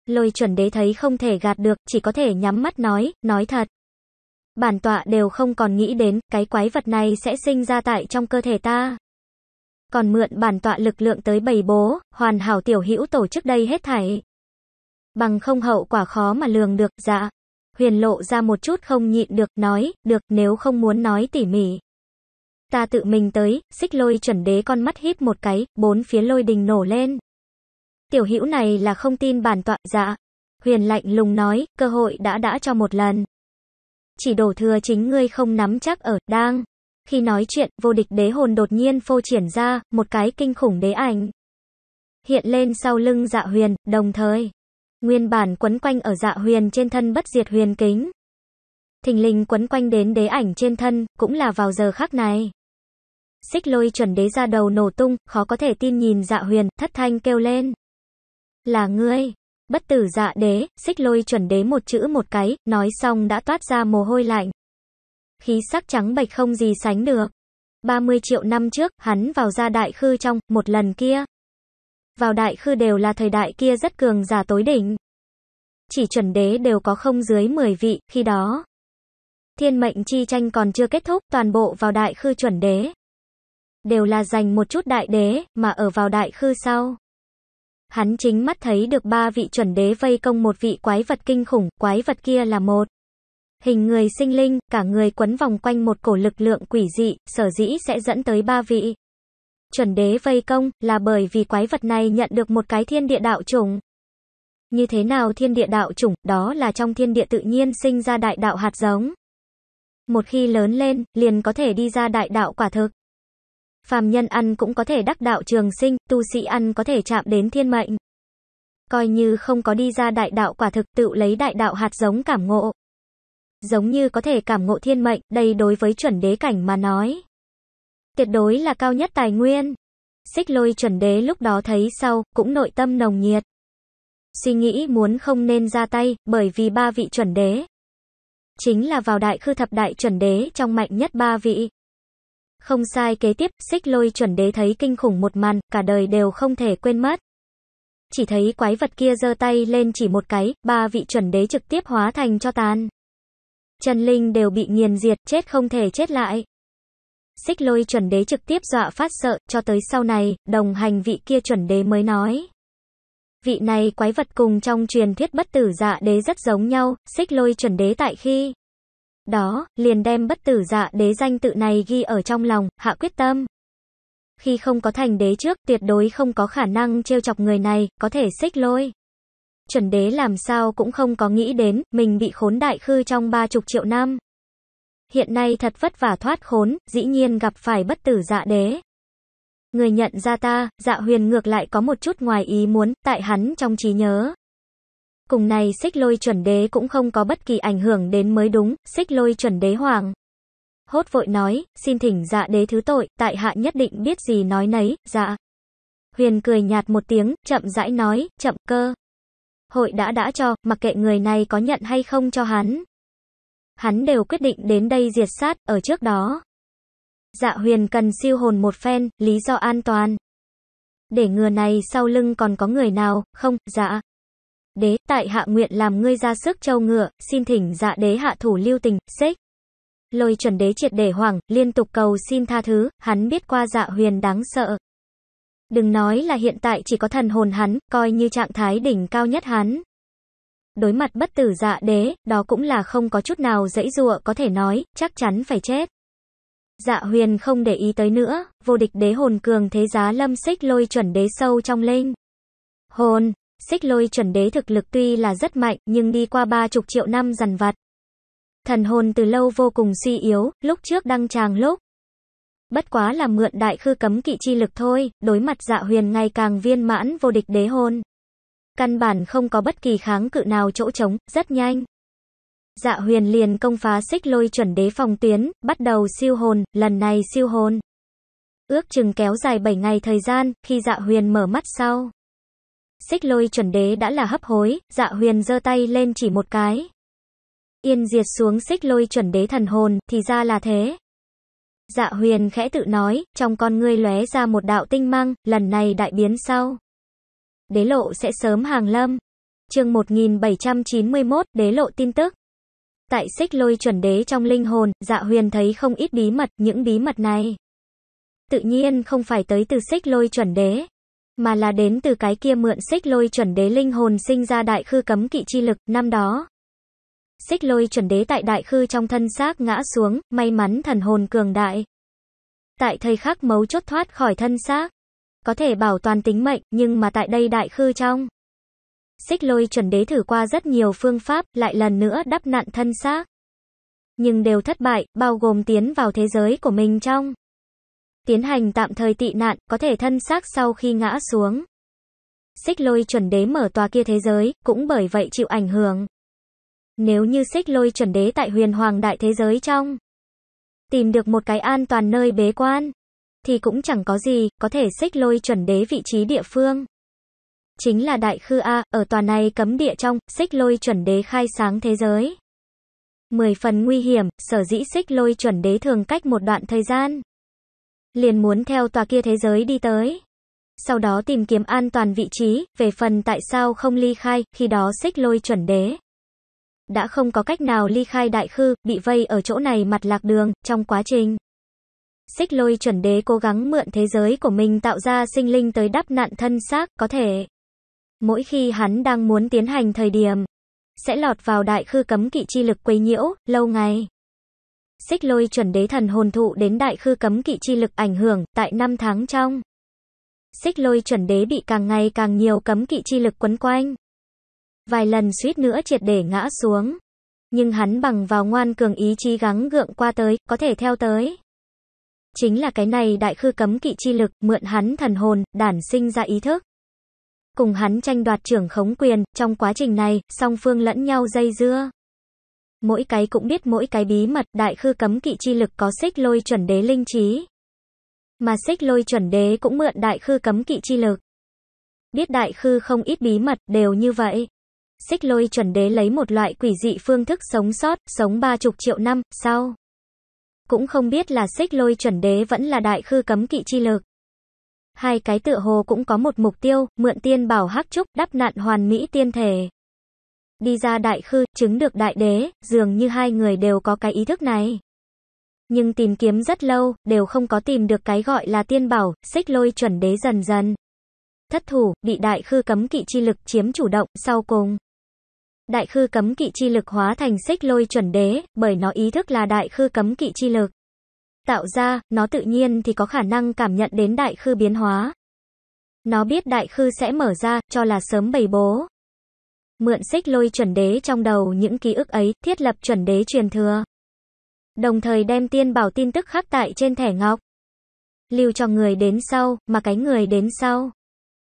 Lôi chuẩn đế thấy không thể gạt được, chỉ có thể nhắm mắt nói, nói thật bản tọa đều không còn nghĩ đến cái quái vật này sẽ sinh ra tại trong cơ thể ta. Còn mượn bản tọa lực lượng tới bầy bố, hoàn hảo tiểu hữu tổ chức đây hết thảy. Bằng không hậu quả khó mà lường được, dạ. Huyền lộ ra một chút không nhịn được, nói, được, nếu không muốn nói tỉ mỉ. Ta tự mình tới, xích lôi chuẩn đế con mắt híp một cái, bốn phía lôi đình nổ lên. Tiểu hữu này là không tin bản tọa, dạ. Huyền lạnh lùng nói, cơ hội đã đã cho một lần chỉ đổ thừa chính ngươi không nắm chắc ở, đang. Khi nói chuyện, vô địch đế hồn đột nhiên phô triển ra, một cái kinh khủng đế ảnh. Hiện lên sau lưng dạ huyền, đồng thời. Nguyên bản quấn quanh ở dạ huyền trên thân bất diệt huyền kính. Thình lình quấn quanh đến đế ảnh trên thân, cũng là vào giờ khác này. Xích lôi chuẩn đế ra đầu nổ tung, khó có thể tin nhìn dạ huyền, thất thanh kêu lên. Là ngươi, Bất tử dạ đế, xích lôi chuẩn đế một chữ một cái, nói xong đã toát ra mồ hôi lạnh. Khí sắc trắng bạch không gì sánh được. 30 triệu năm trước, hắn vào ra đại khư trong, một lần kia. Vào đại khư đều là thời đại kia rất cường giả tối đỉnh. Chỉ chuẩn đế đều có không dưới 10 vị, khi đó. Thiên mệnh chi tranh còn chưa kết thúc, toàn bộ vào đại khư chuẩn đế. Đều là dành một chút đại đế, mà ở vào đại khư sau Hắn chính mắt thấy được ba vị chuẩn đế vây công một vị quái vật kinh khủng, quái vật kia là một hình người sinh linh, cả người quấn vòng quanh một cổ lực lượng quỷ dị, sở dĩ sẽ dẫn tới ba vị. Chuẩn đế vây công là bởi vì quái vật này nhận được một cái thiên địa đạo chủng. Như thế nào thiên địa đạo chủng, đó là trong thiên địa tự nhiên sinh ra đại đạo hạt giống. Một khi lớn lên, liền có thể đi ra đại đạo quả thực. Phàm nhân ăn cũng có thể đắc đạo trường sinh, tu sĩ ăn có thể chạm đến thiên mệnh. Coi như không có đi ra đại đạo quả thực tự lấy đại đạo hạt giống cảm ngộ. Giống như có thể cảm ngộ thiên mệnh, đây đối với chuẩn đế cảnh mà nói. Tuyệt đối là cao nhất tài nguyên. Xích lôi chuẩn đế lúc đó thấy sau, cũng nội tâm nồng nhiệt. Suy nghĩ muốn không nên ra tay, bởi vì ba vị chuẩn đế. Chính là vào đại khư thập đại chuẩn đế trong mạnh nhất ba vị. Không sai kế tiếp, xích lôi chuẩn đế thấy kinh khủng một màn, cả đời đều không thể quên mất. Chỉ thấy quái vật kia giơ tay lên chỉ một cái, ba vị chuẩn đế trực tiếp hóa thành cho tan. Trần Linh đều bị nghiền diệt, chết không thể chết lại. Xích lôi chuẩn đế trực tiếp dọa phát sợ, cho tới sau này, đồng hành vị kia chuẩn đế mới nói. Vị này quái vật cùng trong truyền thuyết bất tử dạ đế rất giống nhau, xích lôi chuẩn đế tại khi đó, liền đem bất tử dạ đế danh tự này ghi ở trong lòng, hạ quyết tâm. Khi không có thành đế trước, tuyệt đối không có khả năng trêu chọc người này, có thể xích lôi. Chuẩn đế làm sao cũng không có nghĩ đến, mình bị khốn đại khư trong ba chục triệu năm. Hiện nay thật vất vả thoát khốn, dĩ nhiên gặp phải bất tử dạ đế. Người nhận ra ta, dạ huyền ngược lại có một chút ngoài ý muốn, tại hắn trong trí nhớ cùng này xích lôi chuẩn đế cũng không có bất kỳ ảnh hưởng đến mới đúng, xích lôi chuẩn đế hoàng. Hốt vội nói, xin thỉnh dạ đế thứ tội, tại hạ nhất định biết gì nói nấy, dạ. Huyền cười nhạt một tiếng, chậm rãi nói, chậm cơ. Hội đã đã cho, mặc kệ người này có nhận hay không cho hắn. Hắn đều quyết định đến đây diệt sát, ở trước đó. Dạ huyền cần siêu hồn một phen, lý do an toàn. Để ngừa này sau lưng còn có người nào, không, dạ. Đế, tại hạ nguyện làm ngươi ra sức châu ngựa, xin thỉnh dạ đế hạ thủ lưu tình, xích. Lôi chuẩn đế triệt để hoàng liên tục cầu xin tha thứ, hắn biết qua dạ huyền đáng sợ. Đừng nói là hiện tại chỉ có thần hồn hắn, coi như trạng thái đỉnh cao nhất hắn. Đối mặt bất tử dạ đế, đó cũng là không có chút nào dãy dụa có thể nói, chắc chắn phải chết. Dạ huyền không để ý tới nữa, vô địch đế hồn cường thế giá lâm xích lôi chuẩn đế sâu trong linh. Hồn, xích lôi chuẩn đế thực lực tuy là rất mạnh nhưng đi qua ba chục triệu năm dằn vặt. Thần hồn từ lâu vô cùng suy yếu, lúc trước đăng tràng lúc. Bất quá là mượn đại khư cấm kỵ chi lực thôi, đối mặt dạ huyền ngày càng viên mãn vô địch đế hồn. Căn bản không có bất kỳ kháng cự nào chỗ trống, rất nhanh. Dạ huyền liền công phá xích lôi chuẩn đế phòng tuyến, bắt đầu siêu hồn, lần này siêu hồn. Ước chừng kéo dài 7 ngày thời gian, khi dạ huyền mở mắt sau xích lôi chuẩn đế đã là hấp hối, dạ huyền giơ tay lên chỉ một cái. Yên diệt xuống xích lôi chuẩn đế thần hồn, thì ra là thế. Dạ huyền khẽ tự nói, trong con ngươi lóe ra một đạo tinh mang, lần này đại biến sau. Đế lộ sẽ sớm hàng lâm. chương 1791, đế lộ tin tức. Tại xích lôi chuẩn đế trong linh hồn, dạ huyền thấy không ít bí mật, những bí mật này. Tự nhiên không phải tới từ xích lôi chuẩn đế, mà là đến từ cái kia mượn xích lôi chuẩn đế linh hồn sinh ra đại khư cấm kỵ chi lực năm đó. Xích lôi chuẩn đế tại đại khư trong thân xác ngã xuống, may mắn thần hồn cường đại. Tại thời khắc mấu chốt thoát khỏi thân xác, có thể bảo toàn tính mệnh, nhưng mà tại đây đại khư trong. Xích lôi chuẩn đế thử qua rất nhiều phương pháp, lại lần nữa đắp nặn thân xác. Nhưng đều thất bại, bao gồm tiến vào thế giới của mình trong tiến hành tạm thời tị nạn, có thể thân xác sau khi ngã xuống. Xích lôi chuẩn đế mở tòa kia thế giới, cũng bởi vậy chịu ảnh hưởng. Nếu như xích lôi chuẩn đế tại huyền hoàng đại thế giới trong, tìm được một cái an toàn nơi bế quan, thì cũng chẳng có gì, có thể xích lôi chuẩn đế vị trí địa phương. Chính là Đại Khư A, ở tòa này cấm địa trong, xích lôi chuẩn đế khai sáng thế giới. Mười phần nguy hiểm, sở dĩ xích lôi chuẩn đế thường cách một đoạn thời gian liền muốn theo tòa kia thế giới đi tới. Sau đó tìm kiếm an toàn vị trí, về phần tại sao không ly khai, khi đó xích lôi chuẩn đế. Đã không có cách nào ly khai đại khư, bị vây ở chỗ này mặt lạc đường, trong quá trình. Xích lôi chuẩn đế cố gắng mượn thế giới của mình tạo ra sinh linh tới đắp nạn thân xác, có thể. Mỗi khi hắn đang muốn tiến hành thời điểm, sẽ lọt vào đại khư cấm kỵ chi lực quấy nhiễu, lâu ngày xích lôi chuẩn đế thần hồn thụ đến đại khư cấm kỵ chi lực ảnh hưởng, tại năm tháng trong. Xích lôi chuẩn đế bị càng ngày càng nhiều cấm kỵ chi lực quấn quanh. Vài lần suýt nữa triệt để ngã xuống. Nhưng hắn bằng vào ngoan cường ý chí gắng gượng qua tới, có thể theo tới. Chính là cái này đại khư cấm kỵ chi lực, mượn hắn thần hồn, đản sinh ra ý thức. Cùng hắn tranh đoạt trưởng khống quyền, trong quá trình này, song phương lẫn nhau dây dưa mỗi cái cũng biết mỗi cái bí mật, đại khư cấm kỵ chi lực có xích lôi chuẩn đế linh trí. Mà xích lôi chuẩn đế cũng mượn đại khư cấm kỵ chi lực. Biết đại khư không ít bí mật, đều như vậy. Xích lôi chuẩn đế lấy một loại quỷ dị phương thức sống sót, sống ba chục triệu năm, sau. Cũng không biết là xích lôi chuẩn đế vẫn là đại khư cấm kỵ chi lực. Hai cái tựa hồ cũng có một mục tiêu, mượn tiên bảo hắc trúc, đắp nạn hoàn mỹ tiên thể đi ra đại khư, chứng được đại đế, dường như hai người đều có cái ý thức này. Nhưng tìm kiếm rất lâu, đều không có tìm được cái gọi là tiên bảo, xích lôi chuẩn đế dần dần. Thất thủ, bị đại khư cấm kỵ chi lực chiếm chủ động, sau cùng. Đại khư cấm kỵ chi lực hóa thành xích lôi chuẩn đế, bởi nó ý thức là đại khư cấm kỵ chi lực. Tạo ra, nó tự nhiên thì có khả năng cảm nhận đến đại khư biến hóa. Nó biết đại khư sẽ mở ra, cho là sớm bày bố, mượn xích lôi chuẩn đế trong đầu những ký ức ấy, thiết lập chuẩn đế truyền thừa. Đồng thời đem tiên bảo tin tức khắc tại trên thẻ ngọc. Lưu cho người đến sau, mà cái người đến sau.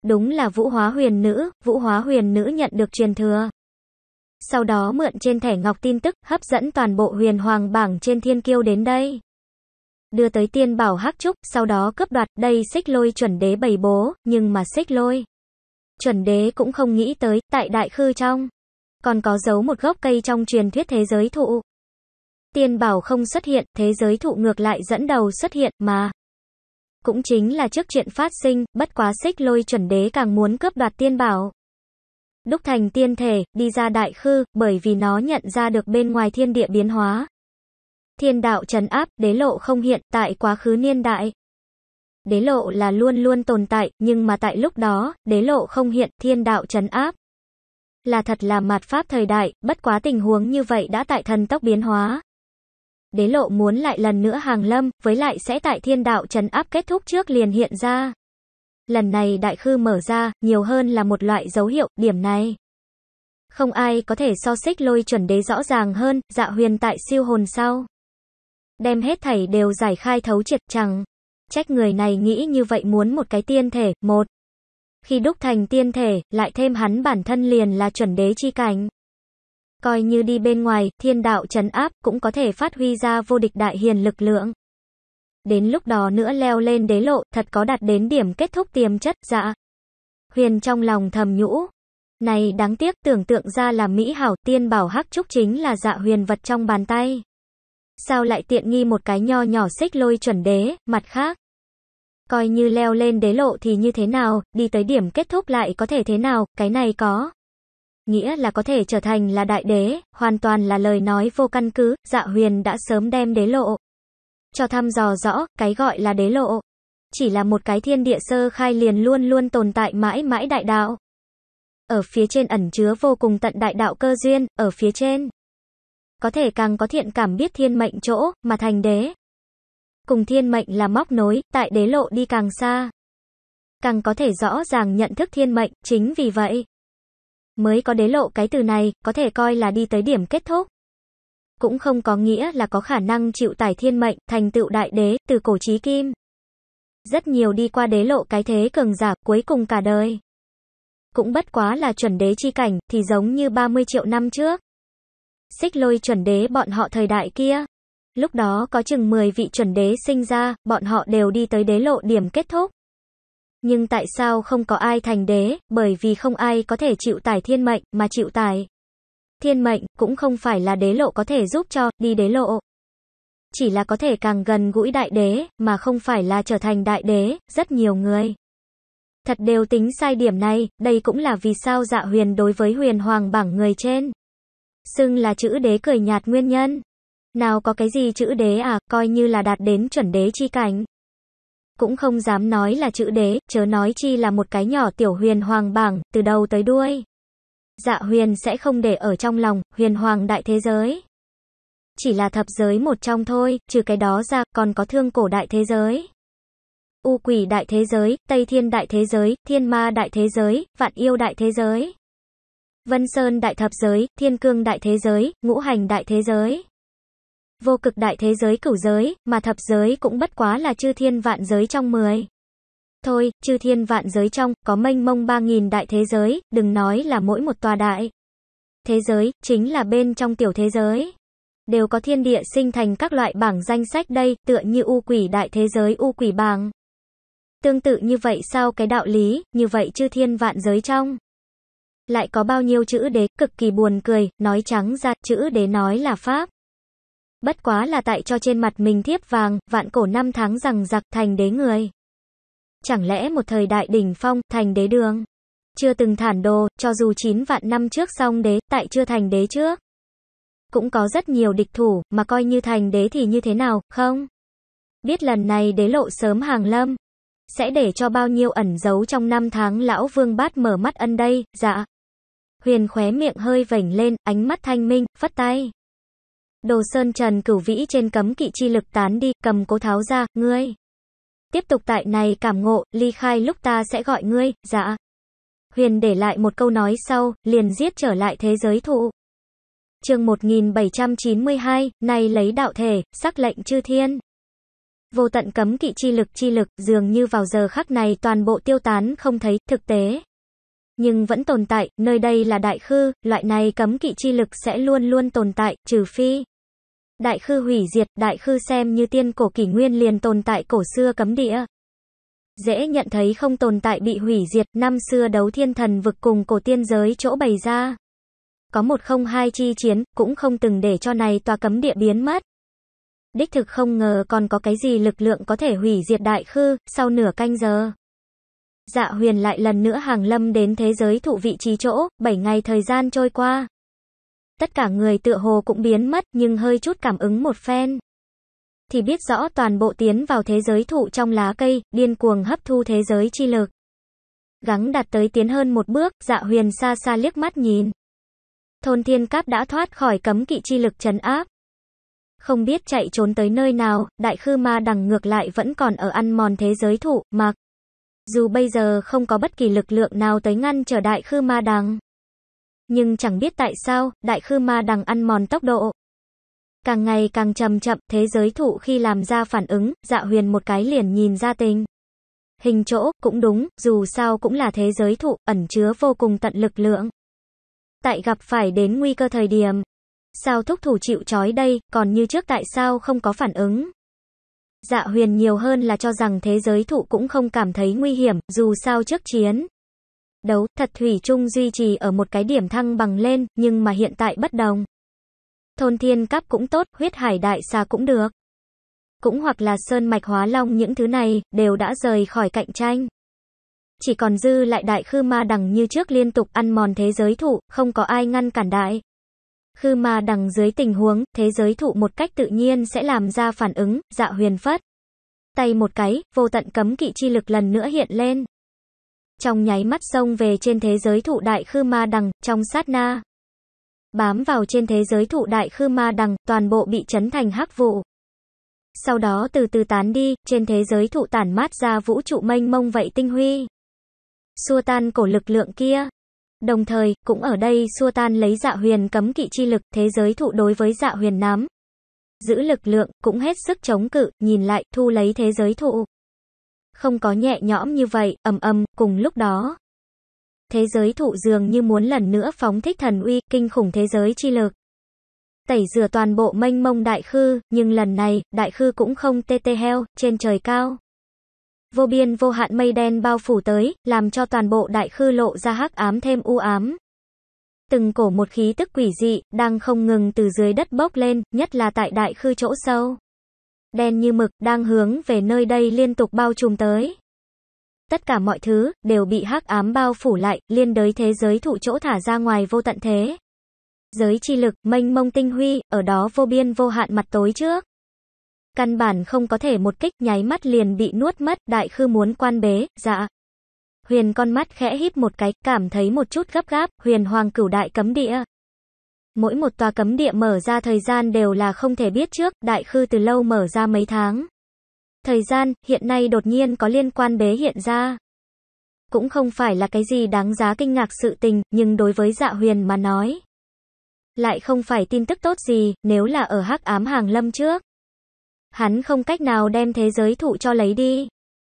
Đúng là vũ hóa huyền nữ, vũ hóa huyền nữ nhận được truyền thừa. Sau đó mượn trên thẻ ngọc tin tức, hấp dẫn toàn bộ huyền hoàng bảng trên thiên kiêu đến đây. Đưa tới tiên bảo hắc trúc, sau đó cướp đoạt, đây xích lôi chuẩn đế bày bố, nhưng mà xích lôi chuẩn đế cũng không nghĩ tới, tại đại khư trong, còn có giấu một gốc cây trong truyền thuyết thế giới thụ. Tiên bảo không xuất hiện, thế giới thụ ngược lại dẫn đầu xuất hiện, mà. Cũng chính là trước chuyện phát sinh, bất quá xích lôi chuẩn đế càng muốn cướp đoạt tiên bảo. Đúc thành tiên thể, đi ra đại khư, bởi vì nó nhận ra được bên ngoài thiên địa biến hóa. Thiên đạo trấn áp, đế lộ không hiện tại quá khứ niên đại. Đế lộ là luôn luôn tồn tại, nhưng mà tại lúc đó, đế lộ không hiện, thiên đạo trấn áp. Là thật là mạt pháp thời đại, bất quá tình huống như vậy đã tại thần tốc biến hóa. Đế lộ muốn lại lần nữa hàng lâm, với lại sẽ tại thiên đạo trấn áp kết thúc trước liền hiện ra. Lần này đại khư mở ra, nhiều hơn là một loại dấu hiệu, điểm này. Không ai có thể so xích lôi chuẩn đế rõ ràng hơn, dạ huyền tại siêu hồn sau. Đem hết thảy đều giải khai thấu triệt chẳng trách người này nghĩ như vậy muốn một cái tiên thể, một. Khi đúc thành tiên thể, lại thêm hắn bản thân liền là chuẩn đế chi cảnh. Coi như đi bên ngoài, thiên đạo trấn áp, cũng có thể phát huy ra vô địch đại hiền lực lượng. Đến lúc đó nữa leo lên đế lộ, thật có đạt đến điểm kết thúc tiềm chất, dạ. Huyền trong lòng thầm nhũ. Này đáng tiếc tưởng tượng ra là Mỹ Hảo tiên bảo hắc trúc chính là dạ huyền vật trong bàn tay. Sao lại tiện nghi một cái nho nhỏ xích lôi chuẩn đế, mặt khác coi như leo lên đế lộ thì như thế nào, đi tới điểm kết thúc lại có thể thế nào, cái này có. Nghĩa là có thể trở thành là đại đế, hoàn toàn là lời nói vô căn cứ, dạ huyền đã sớm đem đế lộ. Cho thăm dò rõ, cái gọi là đế lộ. Chỉ là một cái thiên địa sơ khai liền luôn luôn tồn tại mãi mãi đại đạo. Ở phía trên ẩn chứa vô cùng tận đại đạo cơ duyên, ở phía trên. Có thể càng có thiện cảm biết thiên mệnh chỗ, mà thành đế, cùng thiên mệnh là móc nối, tại đế lộ đi càng xa. Càng có thể rõ ràng nhận thức thiên mệnh, chính vì vậy. Mới có đế lộ cái từ này, có thể coi là đi tới điểm kết thúc. Cũng không có nghĩa là có khả năng chịu tải thiên mệnh, thành tựu đại đế, từ cổ chí kim. Rất nhiều đi qua đế lộ cái thế cường giả, cuối cùng cả đời. Cũng bất quá là chuẩn đế chi cảnh, thì giống như 30 triệu năm trước. Xích lôi chuẩn đế bọn họ thời đại kia. Lúc đó có chừng 10 vị chuẩn đế sinh ra, bọn họ đều đi tới đế lộ điểm kết thúc. Nhưng tại sao không có ai thành đế, bởi vì không ai có thể chịu tải thiên mệnh, mà chịu tải. Thiên mệnh, cũng không phải là đế lộ có thể giúp cho, đi đế lộ. Chỉ là có thể càng gần gũi đại đế, mà không phải là trở thành đại đế, rất nhiều người. Thật đều tính sai điểm này, đây cũng là vì sao dạ huyền đối với huyền hoàng bảng người trên. Xưng là chữ đế cười nhạt nguyên nhân. Nào có cái gì chữ đế à, coi như là đạt đến chuẩn đế chi cảnh. Cũng không dám nói là chữ đế, chớ nói chi là một cái nhỏ tiểu huyền hoàng bảng, từ đầu tới đuôi. Dạ huyền sẽ không để ở trong lòng, huyền hoàng đại thế giới. Chỉ là thập giới một trong thôi, trừ cái đó ra, còn có thương cổ đại thế giới. U quỷ đại thế giới, Tây thiên đại thế giới, thiên ma đại thế giới, vạn yêu đại thế giới. Vân Sơn đại thập giới, thiên cương đại thế giới, ngũ hành đại thế giới vô cực đại thế giới cửu giới, mà thập giới cũng bất quá là chư thiên vạn giới trong 10. Thôi, chư thiên vạn giới trong, có mênh mông 3.000 đại thế giới, đừng nói là mỗi một tòa đại. Thế giới, chính là bên trong tiểu thế giới. Đều có thiên địa sinh thành các loại bảng danh sách đây, tựa như u quỷ đại thế giới u quỷ bảng. Tương tự như vậy sao cái đạo lý, như vậy chư thiên vạn giới trong. Lại có bao nhiêu chữ đế, cực kỳ buồn cười, nói trắng ra, chữ đế nói là Pháp. Bất quá là tại cho trên mặt mình thiếp vàng, vạn cổ năm tháng rằng giặc thành đế người. Chẳng lẽ một thời đại đỉnh phong, thành đế đường? Chưa từng thản đồ, cho dù 9 vạn năm trước xong đế, tại chưa thành đế trước. Cũng có rất nhiều địch thủ, mà coi như thành đế thì như thế nào, không? Biết lần này đế lộ sớm hàng lâm. Sẽ để cho bao nhiêu ẩn giấu trong năm tháng lão vương bát mở mắt ân đây, dạ. Huyền khóe miệng hơi vảnh lên, ánh mắt thanh minh, phất tay. Đồ Sơn Trần Cửu Vĩ trên cấm kỵ chi lực tán đi, cầm cố tháo ra, ngươi. Tiếp tục tại này cảm ngộ, ly khai lúc ta sẽ gọi ngươi, dạ. Huyền để lại một câu nói sau, liền giết trở lại thế giới thụ. chương 1792, này lấy đạo thể, sắc lệnh chư thiên. Vô tận cấm kỵ chi lực chi lực, dường như vào giờ khắc này toàn bộ tiêu tán không thấy, thực tế nhưng vẫn tồn tại, nơi đây là đại khư, loại này cấm kỵ chi lực sẽ luôn luôn tồn tại, trừ phi. Đại khư hủy diệt, đại khư xem như tiên cổ kỷ nguyên liền tồn tại cổ xưa cấm địa. Dễ nhận thấy không tồn tại bị hủy diệt, năm xưa đấu thiên thần vực cùng cổ tiên giới chỗ bày ra. Có một không hai chi chiến, cũng không từng để cho này tòa cấm địa biến mất. Đích thực không ngờ còn có cái gì lực lượng có thể hủy diệt đại khư, sau nửa canh giờ dạ huyền lại lần nữa hàng lâm đến thế giới thụ vị trí chỗ, 7 ngày thời gian trôi qua. Tất cả người tựa hồ cũng biến mất nhưng hơi chút cảm ứng một phen. Thì biết rõ toàn bộ tiến vào thế giới thụ trong lá cây, điên cuồng hấp thu thế giới chi lực. Gắng đặt tới tiến hơn một bước, dạ huyền xa xa liếc mắt nhìn. Thôn thiên cáp đã thoát khỏi cấm kỵ chi lực trấn áp. Không biết chạy trốn tới nơi nào, đại khư ma đằng ngược lại vẫn còn ở ăn mòn thế giới thụ, mặc. Dù bây giờ không có bất kỳ lực lượng nào tới ngăn trở đại khư ma đằng. Nhưng chẳng biết tại sao, đại khư ma đằng ăn mòn tốc độ. Càng ngày càng chậm chậm, thế giới thụ khi làm ra phản ứng, dạ huyền một cái liền nhìn ra tình. Hình chỗ, cũng đúng, dù sao cũng là thế giới thụ, ẩn chứa vô cùng tận lực lượng. Tại gặp phải đến nguy cơ thời điểm. Sao thúc thủ chịu trói đây, còn như trước tại sao không có phản ứng? Dạ huyền nhiều hơn là cho rằng thế giới thụ cũng không cảm thấy nguy hiểm, dù sao trước chiến. Đấu, thật Thủy chung duy trì ở một cái điểm thăng bằng lên, nhưng mà hiện tại bất đồng. Thôn thiên cắp cũng tốt, huyết hải đại xa cũng được. Cũng hoặc là sơn mạch hóa long những thứ này, đều đã rời khỏi cạnh tranh. Chỉ còn dư lại đại khư ma đằng như trước liên tục ăn mòn thế giới thụ, không có ai ngăn cản đại khư ma đằng dưới tình huống, thế giới thụ một cách tự nhiên sẽ làm ra phản ứng, dạ huyền phất. Tay một cái, vô tận cấm kỵ chi lực lần nữa hiện lên. Trong nháy mắt sông về trên thế giới thụ đại khư ma đằng, trong sát na. Bám vào trên thế giới thụ đại khư ma đằng, toàn bộ bị chấn thành hắc vụ. Sau đó từ từ tán đi, trên thế giới thụ tản mát ra vũ trụ mênh mông vậy tinh huy. Xua tan cổ lực lượng kia, Đồng thời, cũng ở đây xua tan lấy dạ huyền cấm kỵ chi lực, thế giới thụ đối với dạ huyền nắm Giữ lực lượng, cũng hết sức chống cự, nhìn lại, thu lấy thế giới thụ. Không có nhẹ nhõm như vậy, ầm ầm, cùng lúc đó. Thế giới thụ dường như muốn lần nữa phóng thích thần uy, kinh khủng thế giới chi lực. Tẩy rửa toàn bộ mênh mông đại khư, nhưng lần này, đại khư cũng không tê tê heo, trên trời cao vô biên vô hạn mây đen bao phủ tới, làm cho toàn bộ đại khư lộ ra hắc ám thêm u ám. Từng cổ một khí tức quỷ dị, đang không ngừng từ dưới đất bốc lên, nhất là tại đại khư chỗ sâu. Đen như mực, đang hướng về nơi đây liên tục bao trùm tới. Tất cả mọi thứ, đều bị hắc ám bao phủ lại, liên đới thế giới thụ chỗ thả ra ngoài vô tận thế. Giới chi lực, mênh mông tinh huy, ở đó vô biên vô hạn mặt tối trước căn bản không có thể một kích nháy mắt liền bị nuốt mất, đại khư muốn quan bế, dạ. Huyền con mắt khẽ híp một cái, cảm thấy một chút gấp gáp, huyền hoàng cửu đại cấm địa. Mỗi một tòa cấm địa mở ra thời gian đều là không thể biết trước, đại khư từ lâu mở ra mấy tháng. Thời gian, hiện nay đột nhiên có liên quan bế hiện ra. Cũng không phải là cái gì đáng giá kinh ngạc sự tình, nhưng đối với dạ huyền mà nói. Lại không phải tin tức tốt gì, nếu là ở hắc ám hàng lâm trước. Hắn không cách nào đem thế giới thụ cho lấy đi.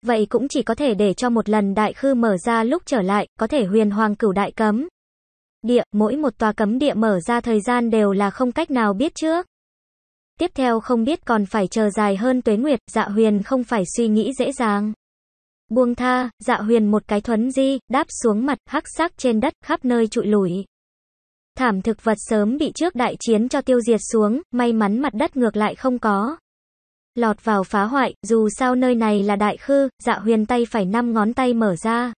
Vậy cũng chỉ có thể để cho một lần đại khư mở ra lúc trở lại, có thể huyền hoàng cửu đại cấm. Địa, mỗi một tòa cấm địa mở ra thời gian đều là không cách nào biết trước. Tiếp theo không biết còn phải chờ dài hơn tuế nguyệt, dạ huyền không phải suy nghĩ dễ dàng. Buông tha, dạ huyền một cái thuấn di, đáp xuống mặt, hắc sắc trên đất, khắp nơi trụi lủi. Thảm thực vật sớm bị trước đại chiến cho tiêu diệt xuống, may mắn mặt đất ngược lại không có lọt vào phá hoại, dù sao nơi này là đại khư, dạ huyền tay phải năm ngón tay mở ra.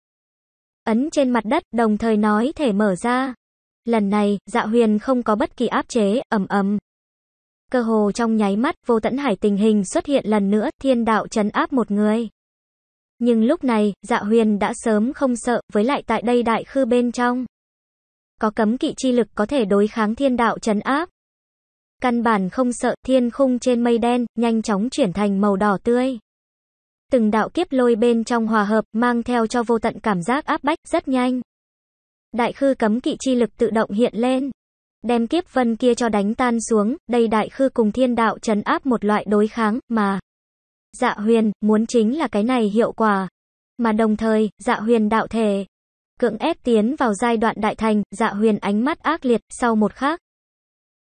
Ấn trên mặt đất, đồng thời nói thể mở ra. Lần này, dạ huyền không có bất kỳ áp chế, ầm ầm. Cơ hồ trong nháy mắt, vô tận hải tình hình xuất hiện lần nữa, thiên đạo trấn áp một người. Nhưng lúc này, dạ huyền đã sớm không sợ, với lại tại đây đại khư bên trong. Có cấm kỵ chi lực có thể đối kháng thiên đạo trấn áp. Căn bản không sợ, thiên khung trên mây đen, nhanh chóng chuyển thành màu đỏ tươi. Từng đạo kiếp lôi bên trong hòa hợp, mang theo cho vô tận cảm giác áp bách, rất nhanh. Đại khư cấm kỵ chi lực tự động hiện lên. Đem kiếp vân kia cho đánh tan xuống, đây đại khư cùng thiên đạo trấn áp một loại đối kháng, mà. Dạ huyền, muốn chính là cái này hiệu quả. Mà đồng thời, dạ huyền đạo thể. Cưỡng ép tiến vào giai đoạn đại thành, dạ huyền ánh mắt ác liệt, sau một khắc.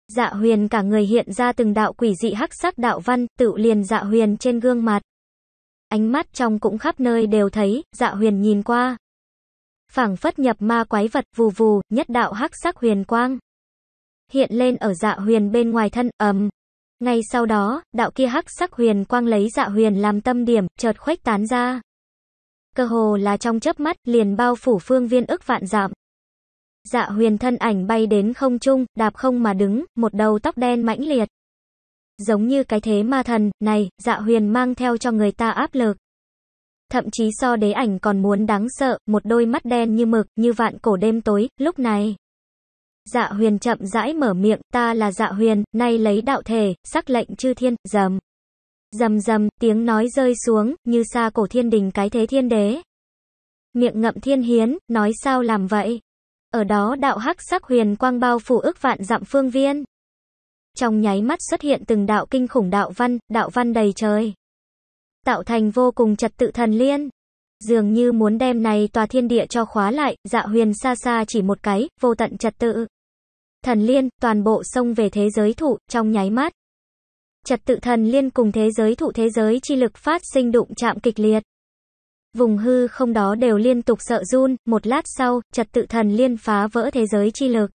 Dạ huyền cả người hiện ra từng đạo quỷ dị hắc sắc đạo văn, tự liền dạ huyền trên gương mặt. Ánh mắt trong cũng khắp nơi đều thấy, dạ huyền nhìn qua. phảng phất nhập ma quái vật, vù vù, nhất đạo hắc sắc huyền quang. Hiện lên ở dạ huyền bên ngoài thân, ầm. Ngay sau đó, đạo kia hắc sắc huyền quang lấy dạ huyền làm tâm điểm, chợt khuếch tán ra. Cơ hồ là trong chớp mắt, liền bao phủ phương viên ức vạn giảm, Dạ huyền thân ảnh bay đến không trung, đạp không mà đứng, một đầu tóc đen mãnh liệt. Giống như cái thế ma thần, này, dạ huyền mang theo cho người ta áp lực. Thậm chí so đế ảnh còn muốn đáng sợ, một đôi mắt đen như mực, như vạn cổ đêm tối, lúc này. Dạ huyền chậm rãi mở miệng, ta là dạ huyền, nay lấy đạo thể, sắc lệnh chư thiên, dầm. Dầm dầm, tiếng nói rơi xuống, như xa cổ thiên đình cái thế thiên đế. Miệng ngậm thiên hiến, nói sao làm vậy? Ở đó đạo hắc sắc huyền quang bao phủ ức vạn dặm phương viên. Trong nháy mắt xuất hiện từng đạo kinh khủng đạo văn, đạo văn đầy trời. Tạo thành vô cùng trật tự thần liên. Dường như muốn đem này tòa thiên địa cho khóa lại, dạ huyền xa xa chỉ một cái, vô tận trật tự. Thần liên, toàn bộ xông về thế giới thụ, trong nháy mắt. Trật tự thần liên cùng thế giới thụ thế giới chi lực phát sinh đụng chạm kịch liệt vùng hư không đó đều liên tục sợ run, một lát sau, trật tự thần liên phá vỡ thế giới chi lực.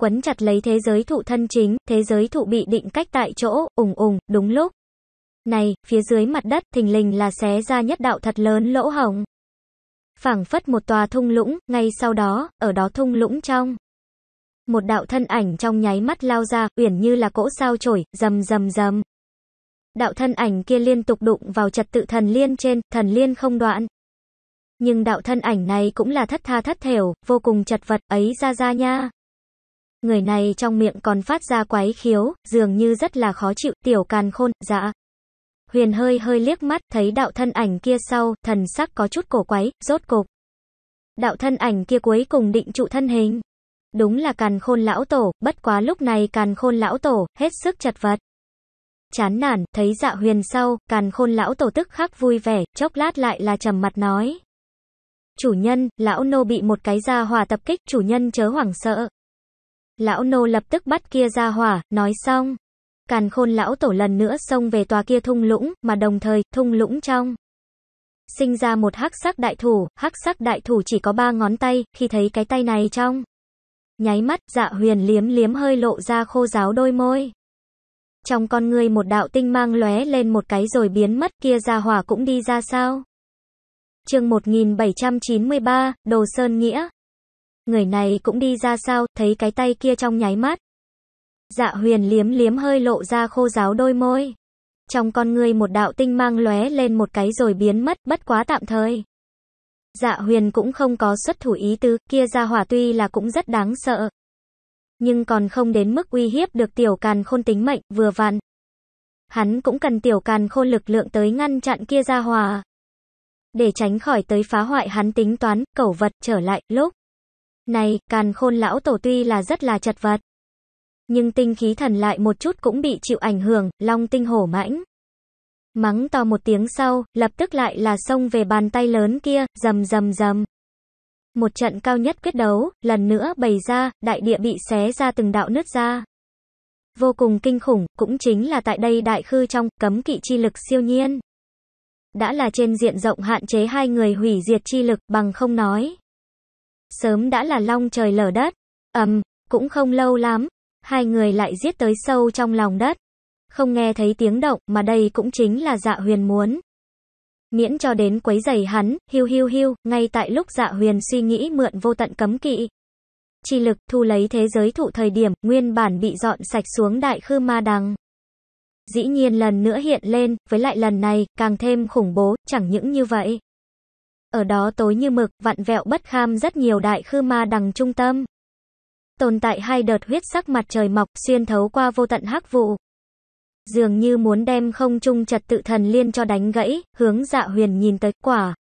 Quấn chặt lấy thế giới thụ thân chính, thế giới thụ bị định cách tại chỗ, ủng ủng, đúng lúc. Này, phía dưới mặt đất, thình lình là xé ra nhất đạo thật lớn lỗ hổng. phảng phất một tòa thung lũng, ngay sau đó, ở đó thung lũng trong. Một đạo thân ảnh trong nháy mắt lao ra, uyển như là cỗ sao chổi rầm rầm rầm đạo thân ảnh kia liên tục đụng vào trật tự thần liên trên, thần liên không đoạn. Nhưng đạo thân ảnh này cũng là thất tha thất thểu, vô cùng chật vật, ấy ra ra nha. Người này trong miệng còn phát ra quái khiếu, dường như rất là khó chịu, tiểu càn khôn, dạ. Huyền hơi hơi liếc mắt, thấy đạo thân ảnh kia sau, thần sắc có chút cổ quái, rốt cục. Đạo thân ảnh kia cuối cùng định trụ thân hình. Đúng là càn khôn lão tổ, bất quá lúc này càn khôn lão tổ, hết sức chật vật chán nản, thấy dạ huyền sau, càn khôn lão tổ tức khắc vui vẻ, chốc lát lại là trầm mặt nói. Chủ nhân, lão nô bị một cái gia hỏa tập kích, chủ nhân chớ hoảng sợ. Lão nô lập tức bắt kia gia hỏa, nói xong. Càn khôn lão tổ lần nữa xông về tòa kia thung lũng, mà đồng thời, thung lũng trong. Sinh ra một hắc sắc đại thủ, hắc sắc đại thủ chỉ có ba ngón tay, khi thấy cái tay này trong. Nháy mắt, dạ huyền liếm liếm hơi lộ ra khô giáo đôi môi. Trong con ngươi một đạo tinh mang lóe lên một cái rồi biến mất kia gia hỏa cũng đi ra sao? chương 1793, Đồ Sơn Nghĩa. Người này cũng đi ra sao, thấy cái tay kia trong nháy mắt. Dạ huyền liếm liếm hơi lộ ra khô giáo đôi môi. Trong con ngươi một đạo tinh mang lóe lên một cái rồi biến mất, bất quá tạm thời. Dạ huyền cũng không có xuất thủ ý tứ kia gia hỏa tuy là cũng rất đáng sợ, nhưng còn không đến mức uy hiếp được tiểu càn khôn tính mệnh vừa vặn. Hắn cũng cần tiểu càn khôn lực lượng tới ngăn chặn kia ra hòa. Để tránh khỏi tới phá hoại hắn tính toán, cẩu vật trở lại, lúc. Này, càn khôn lão tổ tuy là rất là chật vật. Nhưng tinh khí thần lại một chút cũng bị chịu ảnh hưởng, long tinh hổ mãnh. Mắng to một tiếng sau, lập tức lại là xông về bàn tay lớn kia, rầm rầm rầm một trận cao nhất quyết đấu, lần nữa bày ra, đại địa bị xé ra từng đạo nứt ra. Vô cùng kinh khủng, cũng chính là tại đây đại khư trong, cấm kỵ chi lực siêu nhiên. Đã là trên diện rộng hạn chế hai người hủy diệt chi lực bằng không nói. Sớm đã là long trời lở đất, ầm, cũng không lâu lắm, hai người lại giết tới sâu trong lòng đất. Không nghe thấy tiếng động mà đây cũng chính là dạ huyền muốn miễn cho đến quấy giày hắn, hiu hiu hiu, ngay tại lúc dạ huyền suy nghĩ mượn vô tận cấm kỵ. Chi lực thu lấy thế giới thụ thời điểm, nguyên bản bị dọn sạch xuống đại khư ma đằng. Dĩ nhiên lần nữa hiện lên, với lại lần này, càng thêm khủng bố, chẳng những như vậy. Ở đó tối như mực, vặn vẹo bất kham rất nhiều đại khư ma đằng trung tâm. Tồn tại hai đợt huyết sắc mặt trời mọc xuyên thấu qua vô tận hắc vụ dường như muốn đem không trung trật tự thần liên cho đánh gãy, hướng dạ huyền nhìn tới quả.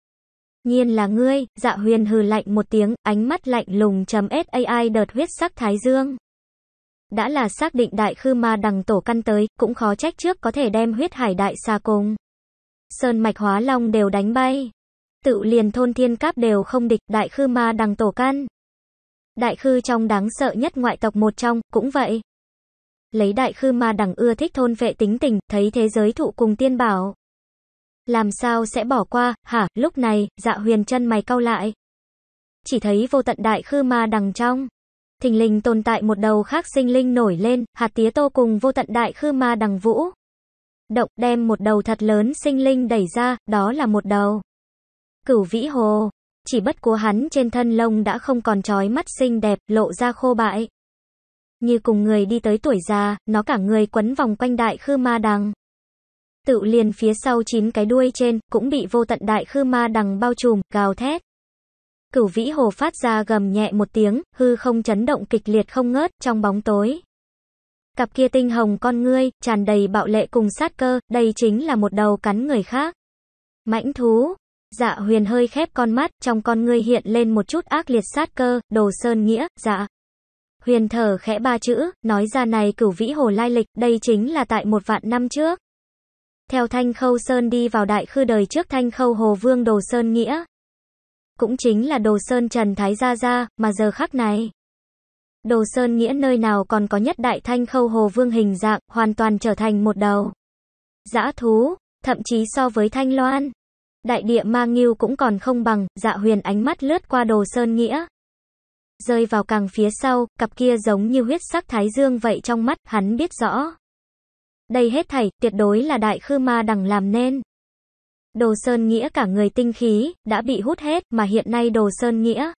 Nhiên là ngươi, dạ huyền hừ lạnh một tiếng, ánh mắt lạnh lùng chấm SAI đợt huyết sắc thái dương. Đã là xác định đại khư ma đằng tổ căn tới, cũng khó trách trước có thể đem huyết hải đại xa cung Sơn mạch hóa long đều đánh bay. Tự liền thôn thiên cáp đều không địch đại khư ma đằng tổ căn. Đại khư trong đáng sợ nhất ngoại tộc một trong, cũng vậy lấy đại khư ma đẳng ưa thích thôn vệ tính tình, thấy thế giới thụ cùng tiên bảo. Làm sao sẽ bỏ qua, hả, lúc này, dạ huyền chân mày cau lại. Chỉ thấy vô tận đại khư ma đằng trong. Thình lình tồn tại một đầu khác sinh linh nổi lên, hạt tía tô cùng vô tận đại khư ma đằng vũ. Động đem một đầu thật lớn sinh linh đẩy ra, đó là một đầu. Cửu vĩ hồ, chỉ bất của hắn trên thân lông đã không còn trói mắt xinh đẹp, lộ ra khô bại như cùng người đi tới tuổi già, nó cả người quấn vòng quanh đại khư ma đằng. Tự liền phía sau chín cái đuôi trên, cũng bị vô tận đại khư ma đằng bao trùm, gào thét. Cửu vĩ hồ phát ra gầm nhẹ một tiếng, hư không chấn động kịch liệt không ngớt, trong bóng tối. Cặp kia tinh hồng con ngươi, tràn đầy bạo lệ cùng sát cơ, đây chính là một đầu cắn người khác. Mãnh thú, Dạ huyền hơi khép con mắt, trong con ngươi hiện lên một chút ác liệt sát cơ, đồ sơn nghĩa, dạ. Huyền thở khẽ ba chữ, nói ra này cửu vĩ hồ lai lịch, đây chính là tại một vạn năm trước. Theo Thanh Khâu Sơn đi vào đại khư đời trước Thanh Khâu Hồ Vương Đồ Sơn Nghĩa. Cũng chính là Đồ Sơn Trần Thái Gia Gia, mà giờ khắc này. Đồ Sơn Nghĩa nơi nào còn có nhất đại Thanh Khâu Hồ Vương hình dạng, hoàn toàn trở thành một đầu. dã thú, thậm chí so với Thanh Loan. Đại địa ma nghiêu cũng còn không bằng, dạ huyền ánh mắt lướt qua Đồ Sơn Nghĩa rơi vào càng phía sau, cặp kia giống như huyết sắc thái dương vậy trong mắt, hắn biết rõ. Đây hết thảy, tuyệt đối là đại khư ma đằng làm nên. Đồ Sơn Nghĩa cả người tinh khí, đã bị hút hết, mà hiện nay Đồ Sơn Nghĩa.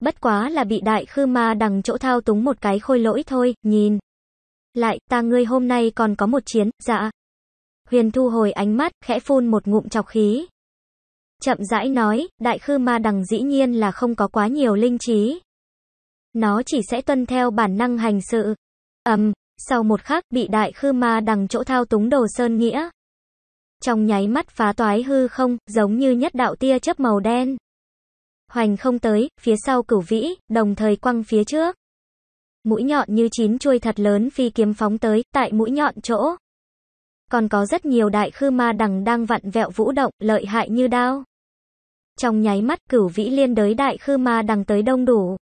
Bất quá là bị đại khư ma đằng chỗ thao túng một cái khôi lỗi thôi, nhìn. Lại, ta ngươi hôm nay còn có một chiến, dạ. Huyền thu hồi ánh mắt, khẽ phun một ngụm chọc khí, Chậm rãi nói, đại khư ma đằng dĩ nhiên là không có quá nhiều linh trí. Nó chỉ sẽ tuân theo bản năng hành sự. Ầm, um, sau một khắc bị đại khư ma đằng chỗ thao túng đồ sơn nghĩa. Trong nháy mắt phá toái hư không, giống như nhất đạo tia chớp màu đen. Hoành không tới, phía sau cửu vĩ, đồng thời quăng phía trước. Mũi nhọn như chín chuôi thật lớn phi kiếm phóng tới, tại mũi nhọn chỗ. Còn có rất nhiều đại khư ma đằng đang vặn vẹo vũ động, lợi hại như đao. Trong nháy mắt cửu vĩ liên đới đại khư ma đằng tới đông đủ.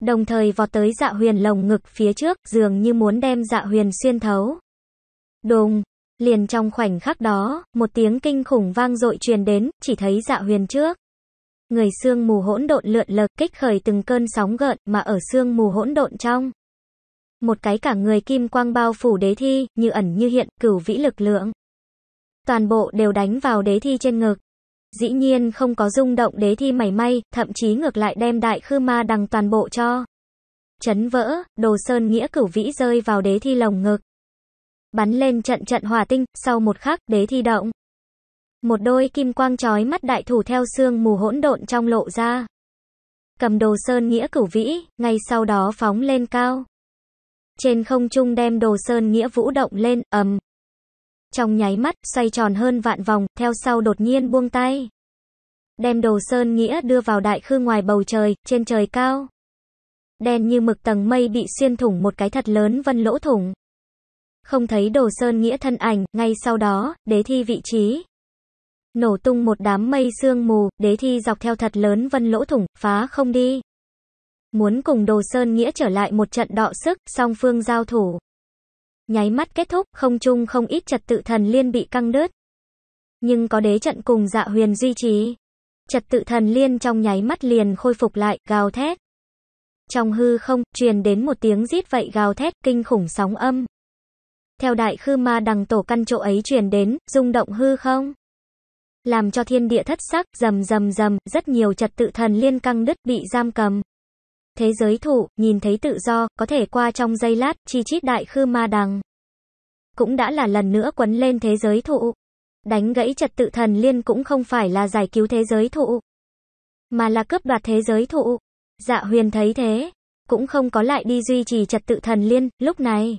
Đồng thời vọt tới dạ huyền lồng ngực phía trước, dường như muốn đem dạ huyền xuyên thấu. Đùng, liền trong khoảnh khắc đó, một tiếng kinh khủng vang dội truyền đến, chỉ thấy dạ huyền trước. Người xương mù hỗn độn lượn lờ kích khởi từng cơn sóng gợn mà ở xương mù hỗn độn trong. Một cái cả người kim quang bao phủ đế thi, như ẩn như hiện, cửu vĩ lực lượng. Toàn bộ đều đánh vào đế thi trên ngực dĩ nhiên không có rung động đế thi mảy may, thậm chí ngược lại đem đại khư ma đằng toàn bộ cho. Chấn vỡ, đồ sơn nghĩa cửu vĩ rơi vào đế thi lồng ngực. Bắn lên trận trận hỏa tinh, sau một khắc, đế thi động. Một đôi kim quang chói mắt đại thủ theo xương mù hỗn độn trong lộ ra. Cầm đồ sơn nghĩa cửu vĩ, ngay sau đó phóng lên cao. Trên không trung đem đồ sơn nghĩa vũ động lên, ầm trong nháy mắt, xoay tròn hơn vạn vòng, theo sau đột nhiên buông tay. Đem đồ sơn nghĩa đưa vào đại khư ngoài bầu trời, trên trời cao. Đen như mực tầng mây bị xuyên thủng một cái thật lớn vân lỗ thủng. Không thấy đồ sơn nghĩa thân ảnh, ngay sau đó, đế thi vị trí. Nổ tung một đám mây sương mù, đế thi dọc theo thật lớn vân lỗ thủng, phá không đi. Muốn cùng đồ sơn nghĩa trở lại một trận đọ sức, song phương giao thủ. Nháy mắt kết thúc, không chung không ít trật tự thần liên bị căng đứt. Nhưng có đế trận cùng dạ huyền duy trì. Trật tự thần liên trong nháy mắt liền khôi phục lại, gào thét. Trong hư không, truyền đến một tiếng rít vậy gào thét, kinh khủng sóng âm. Theo đại khư ma đằng tổ căn chỗ ấy truyền đến, rung động hư không. Làm cho thiên địa thất sắc, rầm rầm rầm, rất nhiều trật tự thần liên căng đứt bị giam cầm. Thế giới thụ, nhìn thấy tự do, có thể qua trong giây lát, chi chít đại khư ma đằng. Cũng đã là lần nữa quấn lên thế giới thụ. Đánh gãy trật tự thần liên cũng không phải là giải cứu thế giới thụ. Mà là cướp đoạt thế giới thụ. Dạ huyền thấy thế. Cũng không có lại đi duy trì trật tự thần liên, lúc này.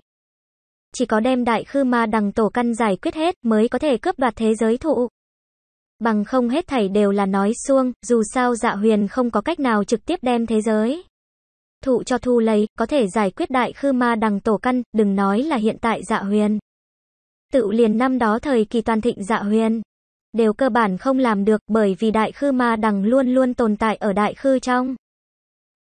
Chỉ có đem đại khư ma đằng tổ căn giải quyết hết mới có thể cướp đoạt thế giới thụ. Bằng không hết thảy đều là nói xuông, dù sao dạ huyền không có cách nào trực tiếp đem thế giới thụ cho thu lấy, có thể giải quyết đại khư ma đằng tổ căn, đừng nói là hiện tại dạ huyền. Tự liền năm đó thời kỳ toàn thịnh dạ huyền, đều cơ bản không làm được bởi vì đại khư ma đằng luôn luôn tồn tại ở đại khư trong.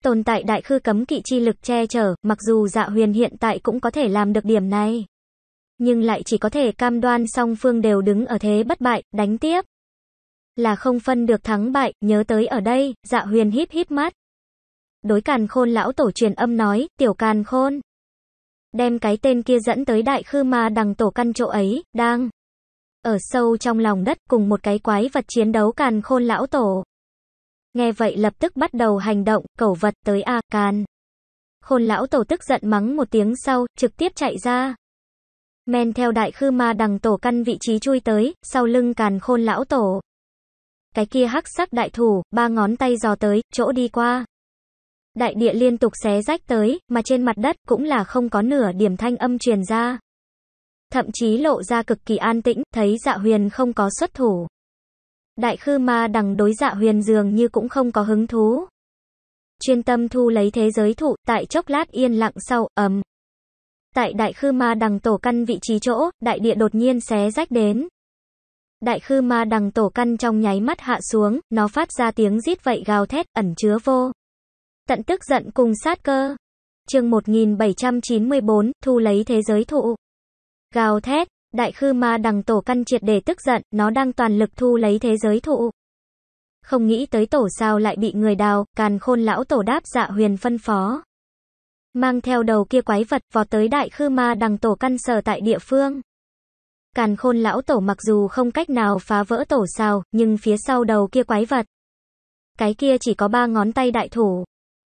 Tồn tại đại khư cấm kỵ chi lực che chở, mặc dù dạ huyền hiện tại cũng có thể làm được điểm này. Nhưng lại chỉ có thể cam đoan song phương đều đứng ở thế bất bại, đánh tiếp. Là không phân được thắng bại, nhớ tới ở đây, dạ huyền híp híp mắt. Đối càn khôn lão tổ truyền âm nói, tiểu càn khôn. Đem cái tên kia dẫn tới đại khư ma đằng tổ căn chỗ ấy, đang. Ở sâu trong lòng đất cùng một cái quái vật chiến đấu càn khôn lão tổ. Nghe vậy lập tức bắt đầu hành động, cẩu vật tới A càn. Khôn lão tổ tức giận mắng một tiếng sau, trực tiếp chạy ra. Men theo đại khư ma đằng tổ căn vị trí chui tới, sau lưng càn khôn lão tổ. Cái kia hắc sắc đại thủ, ba ngón tay giò tới, chỗ đi qua đại địa liên tục xé rách tới, mà trên mặt đất cũng là không có nửa điểm thanh âm truyền ra. Thậm chí lộ ra cực kỳ an tĩnh, thấy dạ huyền không có xuất thủ. Đại khư ma đằng đối dạ huyền dường như cũng không có hứng thú. Chuyên tâm thu lấy thế giới thụ, tại chốc lát yên lặng sau, ầm. Tại đại khư ma đằng tổ căn vị trí chỗ, đại địa đột nhiên xé rách đến. Đại khư ma đằng tổ căn trong nháy mắt hạ xuống, nó phát ra tiếng rít vậy gào thét, ẩn chứa vô tận tức giận cùng sát cơ. chương 1794, thu lấy thế giới thụ. Gào thét, đại khư ma đằng tổ căn triệt để tức giận, nó đang toàn lực thu lấy thế giới thụ. Không nghĩ tới tổ sao lại bị người đào, càn khôn lão tổ đáp dạ huyền phân phó. Mang theo đầu kia quái vật vọt tới đại khư ma đằng tổ căn sở tại địa phương. Càn khôn lão tổ mặc dù không cách nào phá vỡ tổ sao, nhưng phía sau đầu kia quái vật. Cái kia chỉ có ba ngón tay đại thủ,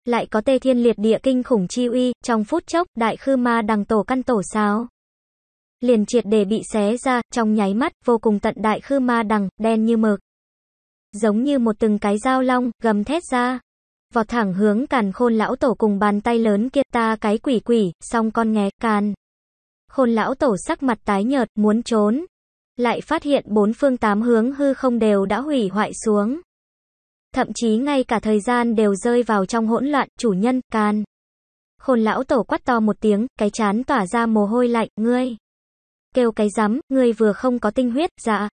lại có tê thiên liệt địa kinh khủng chi uy, trong phút chốc, đại khư ma đằng tổ căn tổ sáo. Liền triệt để bị xé ra, trong nháy mắt, vô cùng tận đại khư ma đằng, đen như mực. Giống như một từng cái dao long, gầm thét ra. Vọt thẳng hướng càn khôn lão tổ cùng bàn tay lớn kia ta cái quỷ quỷ, xong con nghe, càn. Khôn lão tổ sắc mặt tái nhợt, muốn trốn. Lại phát hiện bốn phương tám hướng hư không đều đã hủy hoại xuống Thậm chí ngay cả thời gian đều rơi vào trong hỗn loạn, chủ nhân, can. Khôn lão tổ quát to một tiếng, cái chán tỏa ra mồ hôi lạnh, ngươi. Kêu cái rắm, ngươi vừa không có tinh huyết, dạ.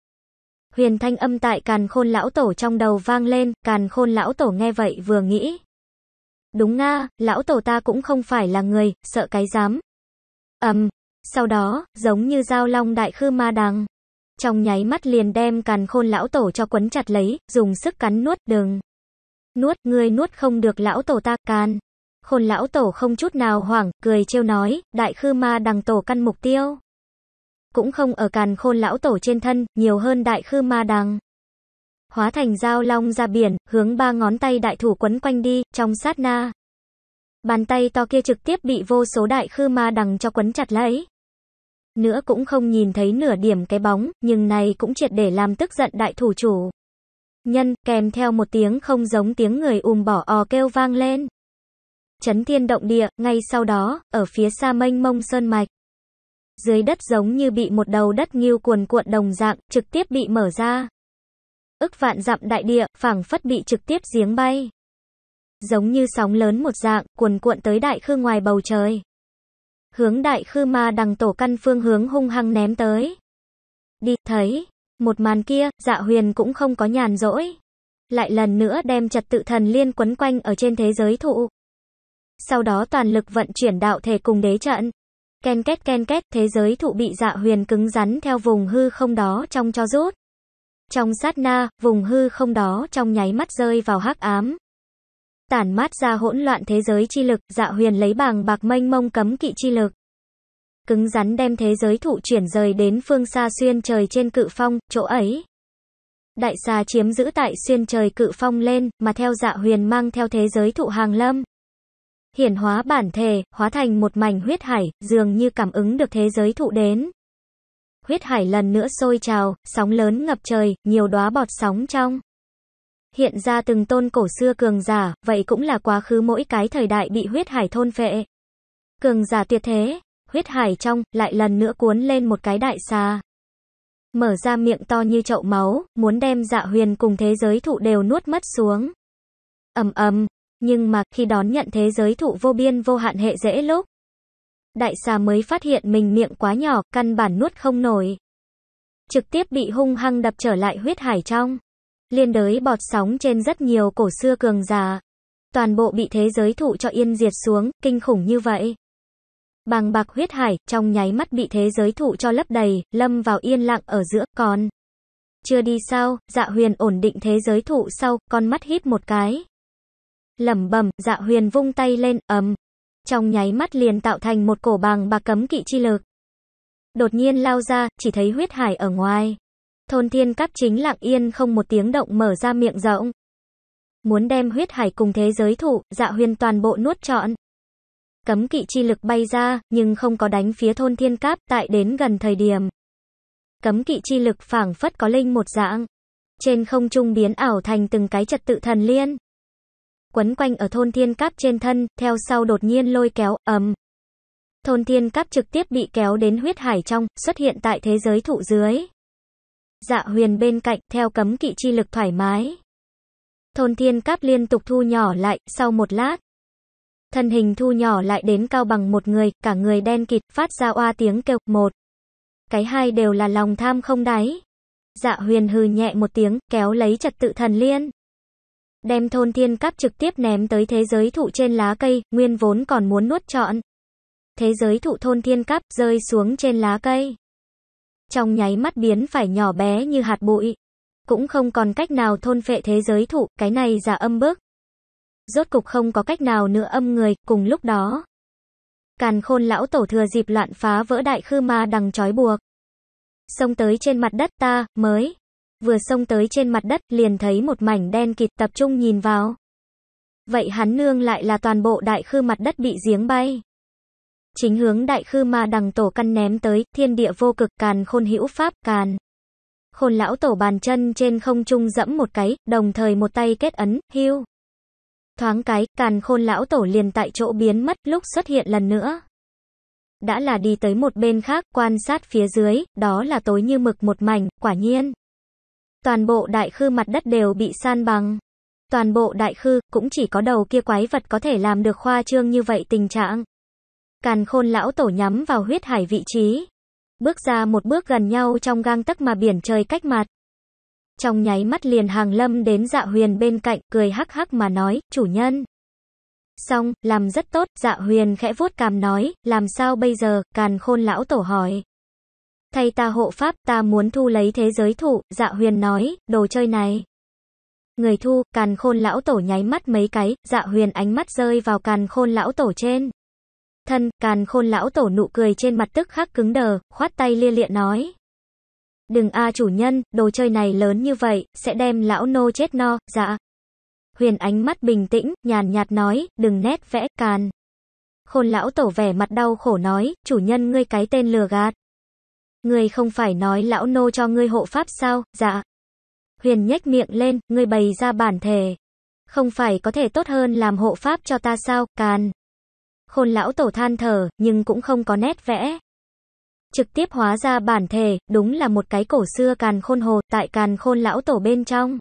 Huyền thanh âm tại càn khôn lão tổ trong đầu vang lên, càn khôn lão tổ nghe vậy vừa nghĩ. Đúng nga, lão tổ ta cũng không phải là người, sợ cái dám. Ầm, um, sau đó, giống như dao long đại khư ma đằng. Trong nháy mắt liền đem càn khôn lão tổ cho quấn chặt lấy, dùng sức cắn nuốt, đừng. Nuốt, ngươi nuốt không được lão tổ ta, càn, Khôn lão tổ không chút nào hoảng, cười trêu nói, đại khư ma đằng tổ căn mục tiêu. Cũng không ở càn khôn lão tổ trên thân, nhiều hơn đại khư ma đằng. Hóa thành dao long ra biển, hướng ba ngón tay đại thủ quấn quanh đi, trong sát na. Bàn tay to kia trực tiếp bị vô số đại khư ma đằng cho quấn chặt lấy nữa cũng không nhìn thấy nửa điểm cái bóng, nhưng này cũng triệt để làm tức giận đại thủ chủ. Nhân, kèm theo một tiếng không giống tiếng người um bỏ o kêu vang lên. Chấn thiên động địa, ngay sau đó, ở phía xa mênh mông sơn mạch. Dưới đất giống như bị một đầu đất nghiêu cuồn cuộn đồng dạng, trực tiếp bị mở ra. Ức vạn dặm đại địa, phảng phất bị trực tiếp giếng bay. Giống như sóng lớn một dạng, cuồn cuộn tới đại khư ngoài bầu trời hướng đại khư ma đằng tổ căn phương hướng hung hăng ném tới. Đi, thấy, một màn kia, dạ huyền cũng không có nhàn rỗi. Lại lần nữa đem trật tự thần liên quấn quanh ở trên thế giới thụ. Sau đó toàn lực vận chuyển đạo thể cùng đế trận. Ken két ken két, thế giới thụ bị dạ huyền cứng rắn theo vùng hư không đó trong cho rút. Trong sát na, vùng hư không đó trong nháy mắt rơi vào hắc ám tản mát ra hỗn loạn thế giới chi lực, dạ huyền lấy bàng bạc mênh mông cấm kỵ chi lực. Cứng rắn đem thế giới thụ chuyển rời đến phương xa xuyên trời trên cự phong, chỗ ấy. Đại xà chiếm giữ tại xuyên trời cự phong lên, mà theo dạ huyền mang theo thế giới thụ hàng lâm. Hiển hóa bản thể, hóa thành một mảnh huyết hải, dường như cảm ứng được thế giới thụ đến. Huyết hải lần nữa sôi trào, sóng lớn ngập trời, nhiều đóa bọt sóng trong hiện ra từng tôn cổ xưa cường giả, vậy cũng là quá khứ mỗi cái thời đại bị huyết hải thôn phệ. Cường giả tuyệt thế, huyết hải trong, lại lần nữa cuốn lên một cái đại xà. Mở ra miệng to như chậu máu, muốn đem dạ huyền cùng thế giới thụ đều nuốt mất xuống. ầm ầm, nhưng mà khi đón nhận thế giới thụ vô biên vô hạn hệ dễ lúc. Đại xà mới phát hiện mình miệng quá nhỏ, căn bản nuốt không nổi. Trực tiếp bị hung hăng đập trở lại huyết hải trong liên đới bọt sóng trên rất nhiều cổ xưa cường giả. Toàn bộ bị thế giới thụ cho yên diệt xuống, kinh khủng như vậy. Bằng bạc huyết hải, trong nháy mắt bị thế giới thụ cho lấp đầy, lâm vào yên lặng ở giữa, còn. Chưa đi sao, dạ huyền ổn định thế giới thụ sau, con mắt híp một cái. Lẩm bẩm, dạ huyền vung tay lên, ầm. Trong nháy mắt liền tạo thành một cổ bàng bạc cấm kỵ chi lực. Đột nhiên lao ra, chỉ thấy huyết hải ở ngoài. Thôn thiên cắt chính lặng yên không một tiếng động mở ra miệng rộng. Muốn đem huyết hải cùng thế giới thụ, dạ huyền toàn bộ nuốt trọn. Cấm kỵ chi lực bay ra, nhưng không có đánh phía thôn thiên cáp tại đến gần thời điểm. Cấm kỵ chi lực phảng phất có linh một dạng. Trên không trung biến ảo thành từng cái trật tự thần liên. Quấn quanh ở thôn thiên cáp trên thân, theo sau đột nhiên lôi kéo, ầm. Thôn thiên cáp trực tiếp bị kéo đến huyết hải trong, xuất hiện tại thế giới thụ dưới dạ huyền bên cạnh, theo cấm kỵ chi lực thoải mái. Thôn thiên cáp liên tục thu nhỏ lại, sau một lát. Thân hình thu nhỏ lại đến cao bằng một người, cả người đen kịt, phát ra oa tiếng kêu, một. Cái hai đều là lòng tham không đáy. Dạ huyền hừ nhẹ một tiếng, kéo lấy chặt tự thần liên. Đem thôn thiên cáp trực tiếp ném tới thế giới thụ trên lá cây, nguyên vốn còn muốn nuốt trọn. Thế giới thụ thôn thiên cáp rơi xuống trên lá cây trong nháy mắt biến phải nhỏ bé như hạt bụi. Cũng không còn cách nào thôn phệ thế giới thụ, cái này giả âm bước Rốt cục không có cách nào nữa âm người, cùng lúc đó. Càn khôn lão tổ thừa dịp loạn phá vỡ đại khư ma đằng trói buộc. Xông tới trên mặt đất ta, mới. Vừa xông tới trên mặt đất, liền thấy một mảnh đen kịt tập trung nhìn vào. Vậy hắn nương lại là toàn bộ đại khư mặt đất bị giếng bay chính hướng đại khư ma đằng tổ căn ném tới, thiên địa vô cực càn khôn hữu pháp càn. Khôn lão tổ bàn chân trên không trung dẫm một cái, đồng thời một tay kết ấn, hưu. Thoáng cái, càn khôn lão tổ liền tại chỗ biến mất lúc xuất hiện lần nữa. Đã là đi tới một bên khác quan sát phía dưới, đó là tối như mực một mảnh, quả nhiên. Toàn bộ đại khư mặt đất đều bị san bằng. Toàn bộ đại khư, cũng chỉ có đầu kia quái vật có thể làm được khoa trương như vậy tình trạng. Càn khôn lão tổ nhắm vào huyết hải vị trí. Bước ra một bước gần nhau trong gang tấc mà biển trời cách mặt. Trong nháy mắt liền hàng lâm đến dạ huyền bên cạnh, cười hắc hắc mà nói, chủ nhân. Xong, làm rất tốt, dạ huyền khẽ vuốt cằm nói, làm sao bây giờ, càn khôn lão tổ hỏi. Thay ta hộ pháp, ta muốn thu lấy thế giới thụ, dạ huyền nói, đồ chơi này. Người thu, càn khôn lão tổ nháy mắt mấy cái, dạ huyền ánh mắt rơi vào càn khôn lão tổ trên thân, càn khôn lão tổ nụ cười trên mặt tức khắc cứng đờ, khoát tay lia lịa nói. Đừng a chủ nhân, đồ chơi này lớn như vậy, sẽ đem lão nô chết no, dạ. Huyền ánh mắt bình tĩnh, nhàn nhạt nói, đừng nét vẽ, càn. Khôn lão tổ vẻ mặt đau khổ nói, chủ nhân ngươi cái tên lừa gạt. Ngươi không phải nói lão nô cho ngươi hộ pháp sao, dạ. Huyền nhếch miệng lên, ngươi bày ra bản thể. Không phải có thể tốt hơn làm hộ pháp cho ta sao, càn. Khôn lão tổ than thở, nhưng cũng không có nét vẽ. Trực tiếp hóa ra bản thể, đúng là một cái cổ xưa càn khôn hồ, tại càn khôn lão tổ bên trong.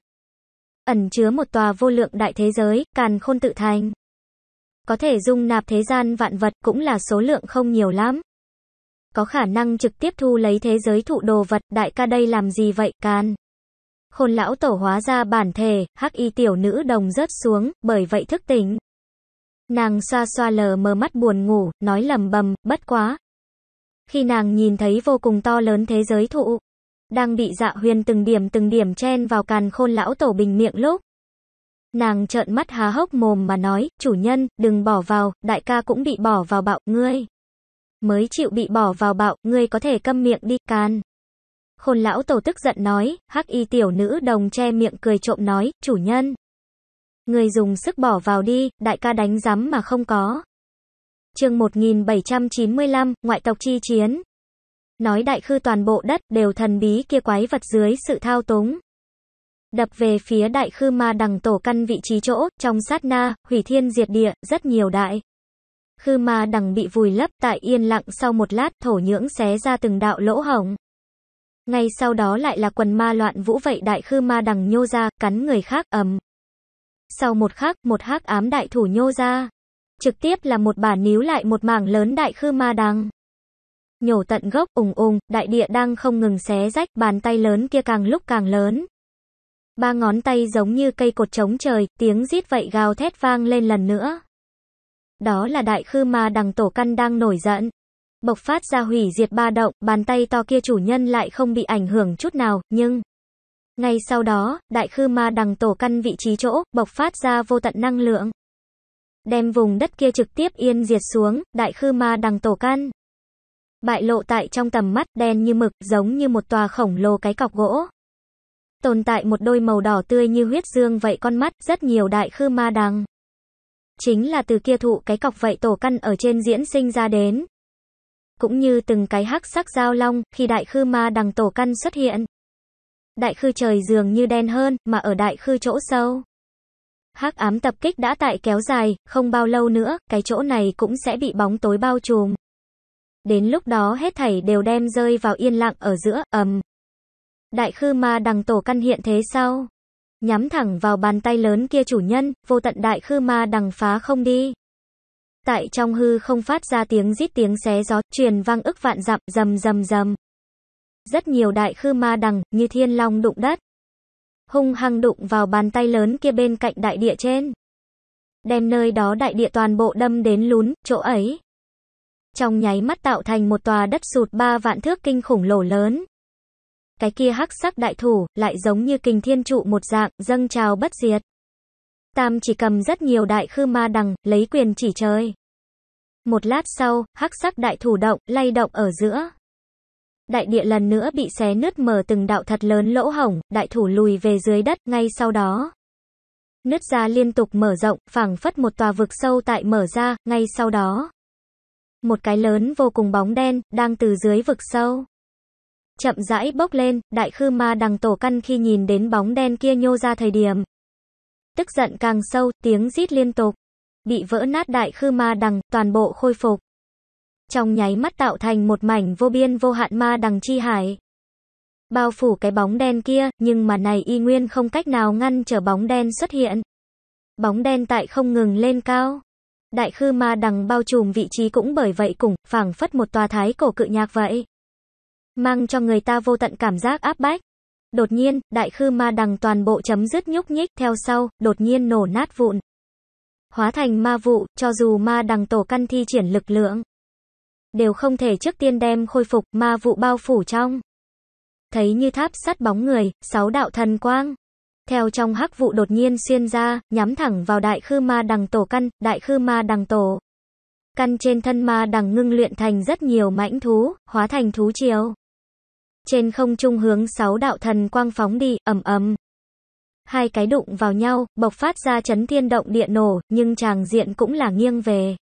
Ẩn chứa một tòa vô lượng đại thế giới, càn khôn tự thành. Có thể dung nạp thế gian vạn vật cũng là số lượng không nhiều lắm. Có khả năng trực tiếp thu lấy thế giới thụ đồ vật, đại ca đây làm gì vậy, càn. Khôn lão tổ hóa ra bản thể, hắc y tiểu nữ đồng rớt xuống, bởi vậy thức tỉnh. Nàng xoa xoa lờ mờ mắt buồn ngủ, nói lầm bầm, bất quá. Khi nàng nhìn thấy vô cùng to lớn thế giới thụ, đang bị dạ huyền từng điểm từng điểm chen vào càn khôn lão tổ bình miệng lúc. Nàng trợn mắt há hốc mồm mà nói, chủ nhân, đừng bỏ vào, đại ca cũng bị bỏ vào bạo, ngươi. Mới chịu bị bỏ vào bạo, ngươi có thể câm miệng đi, càn Khôn lão tổ tức giận nói, hắc y tiểu nữ đồng che miệng cười trộm nói, chủ nhân. Người dùng sức bỏ vào đi, đại ca đánh rắm mà không có. chương 1795, ngoại tộc chi chiến. Nói đại khư toàn bộ đất đều thần bí kia quái vật dưới sự thao túng. Đập về phía đại khư ma đằng tổ căn vị trí chỗ, trong sát na, hủy thiên diệt địa, rất nhiều đại. Khư ma đằng bị vùi lấp tại yên lặng sau một lát thổ nhưỡng xé ra từng đạo lỗ hổng. Ngay sau đó lại là quần ma loạn vũ vậy đại khư ma đằng nhô ra, cắn người khác ầm. Sau một khắc, một hắc ám đại thủ nhô ra. Trực tiếp là một bản níu lại một mảng lớn đại khư ma đằng. Nhổ tận gốc ủng ủng, đại địa đang không ngừng xé rách, bàn tay lớn kia càng lúc càng lớn. Ba ngón tay giống như cây cột trống trời, tiếng rít vậy gào thét vang lên lần nữa. Đó là đại khư ma đằng tổ căn đang nổi giận. Bộc phát ra hủy diệt ba động, bàn tay to kia chủ nhân lại không bị ảnh hưởng chút nào, nhưng... Ngay sau đó, đại khư ma đằng tổ căn vị trí chỗ, bộc phát ra vô tận năng lượng. Đem vùng đất kia trực tiếp yên diệt xuống, đại khư ma đằng tổ căn. Bại lộ tại trong tầm mắt đen như mực, giống như một tòa khổng lồ cái cọc gỗ. Tồn tại một đôi màu đỏ tươi như huyết dương vậy con mắt, rất nhiều đại khư ma đằng. Chính là từ kia thụ cái cọc vậy tổ căn ở trên diễn sinh ra đến. Cũng như từng cái hắc sắc giao long, khi đại khư ma đằng tổ căn xuất hiện, Đại khư trời dường như đen hơn, mà ở đại khư chỗ sâu. Hắc ám tập kích đã tại kéo dài, không bao lâu nữa, cái chỗ này cũng sẽ bị bóng tối bao trùm. Đến lúc đó hết thảy đều đem rơi vào yên lặng ở giữa, ầm. Đại khư ma đằng tổ căn hiện thế sau. Nhắm thẳng vào bàn tay lớn kia chủ nhân, vô tận đại khư ma đằng phá không đi. Tại trong hư không phát ra tiếng rít tiếng xé gió, truyền vang ức vạn dặm, rầm rầm rầm. Rất nhiều đại khư ma đằng, như thiên long đụng đất. Hung hăng đụng vào bàn tay lớn kia bên cạnh đại địa trên. Đem nơi đó đại địa toàn bộ đâm đến lún, chỗ ấy. Trong nháy mắt tạo thành một tòa đất sụt ba vạn thước kinh khủng lổ lớn. Cái kia hắc sắc đại thủ, lại giống như kình thiên trụ một dạng, dâng trào bất diệt. Tam chỉ cầm rất nhiều đại khư ma đằng, lấy quyền chỉ trời. Một lát sau, hắc sắc đại thủ động, lay động ở giữa. Đại địa lần nữa bị xé nứt mở từng đạo thật lớn lỗ hổng, đại thủ lùi về dưới đất, ngay sau đó. Nứt ra liên tục mở rộng, phẳng phất một tòa vực sâu tại mở ra, ngay sau đó. Một cái lớn vô cùng bóng đen, đang từ dưới vực sâu. Chậm rãi bốc lên, đại khư ma đằng tổ căn khi nhìn đến bóng đen kia nhô ra thời điểm. Tức giận càng sâu, tiếng rít liên tục. Bị vỡ nát đại khư ma đằng, toàn bộ khôi phục trong nháy mắt tạo thành một mảnh vô biên vô hạn ma đằng chi hải. Bao phủ cái bóng đen kia, nhưng mà này y nguyên không cách nào ngăn trở bóng đen xuất hiện. Bóng đen tại không ngừng lên cao. Đại khư ma đằng bao trùm vị trí cũng bởi vậy cùng, phảng phất một tòa thái cổ cự nhạc vậy. Mang cho người ta vô tận cảm giác áp bách. Đột nhiên, đại khư ma đằng toàn bộ chấm dứt nhúc nhích, theo sau, đột nhiên nổ nát vụn. Hóa thành ma vụ, cho dù ma đằng tổ căn thi triển lực lượng, đều không thể trước tiên đem khôi phục ma vụ bao phủ trong. Thấy như tháp sắt bóng người, sáu đạo thần quang. Theo trong hắc vụ đột nhiên xuyên ra, nhắm thẳng vào đại khư ma đằng tổ căn, đại khư ma đằng tổ. Căn trên thân ma đằng ngưng luyện thành rất nhiều mãnh thú, hóa thành thú chiều. Trên không trung hướng sáu đạo thần quang phóng đi, ầm ầm. Hai cái đụng vào nhau, bộc phát ra chấn thiên động địa nổ, nhưng chàng diện cũng là nghiêng về.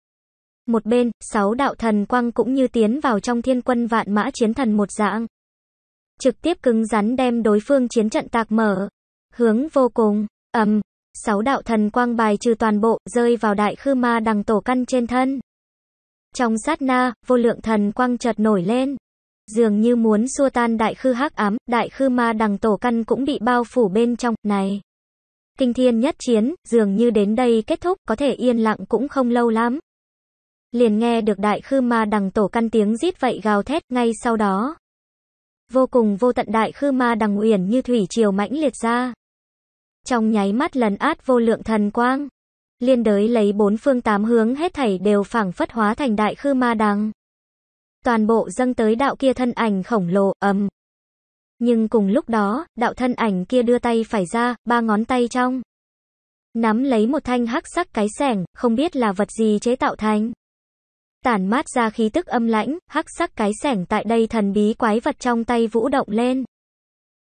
Một bên, sáu đạo thần quang cũng như tiến vào trong thiên quân vạn mã chiến thần một dạng. Trực tiếp cứng rắn đem đối phương chiến trận tạc mở. Hướng vô cùng, ầm, um, sáu đạo thần quang bài trừ toàn bộ, rơi vào đại khư ma đằng tổ căn trên thân. Trong sát na, vô lượng thần quang chợt nổi lên. Dường như muốn xua tan đại khư hắc ám, đại khư ma đằng tổ căn cũng bị bao phủ bên trong, này. Kinh thiên nhất chiến, dường như đến đây kết thúc, có thể yên lặng cũng không lâu lắm liền nghe được đại khư ma đằng tổ căn tiếng rít vậy gào thét ngay sau đó. Vô cùng vô tận đại khư ma đằng uyển như thủy triều mãnh liệt ra. Trong nháy mắt lần át vô lượng thần quang, liên đới lấy bốn phương tám hướng hết thảy đều phảng phất hóa thành đại khư ma đằng. Toàn bộ dâng tới đạo kia thân ảnh khổng lồ ầm. Nhưng cùng lúc đó, đạo thân ảnh kia đưa tay phải ra, ba ngón tay trong. Nắm lấy một thanh hắc sắc cái sẻng, không biết là vật gì chế tạo thành tản mát ra khí tức âm lãnh, hắc sắc cái sẻng tại đây thần bí quái vật trong tay vũ động lên.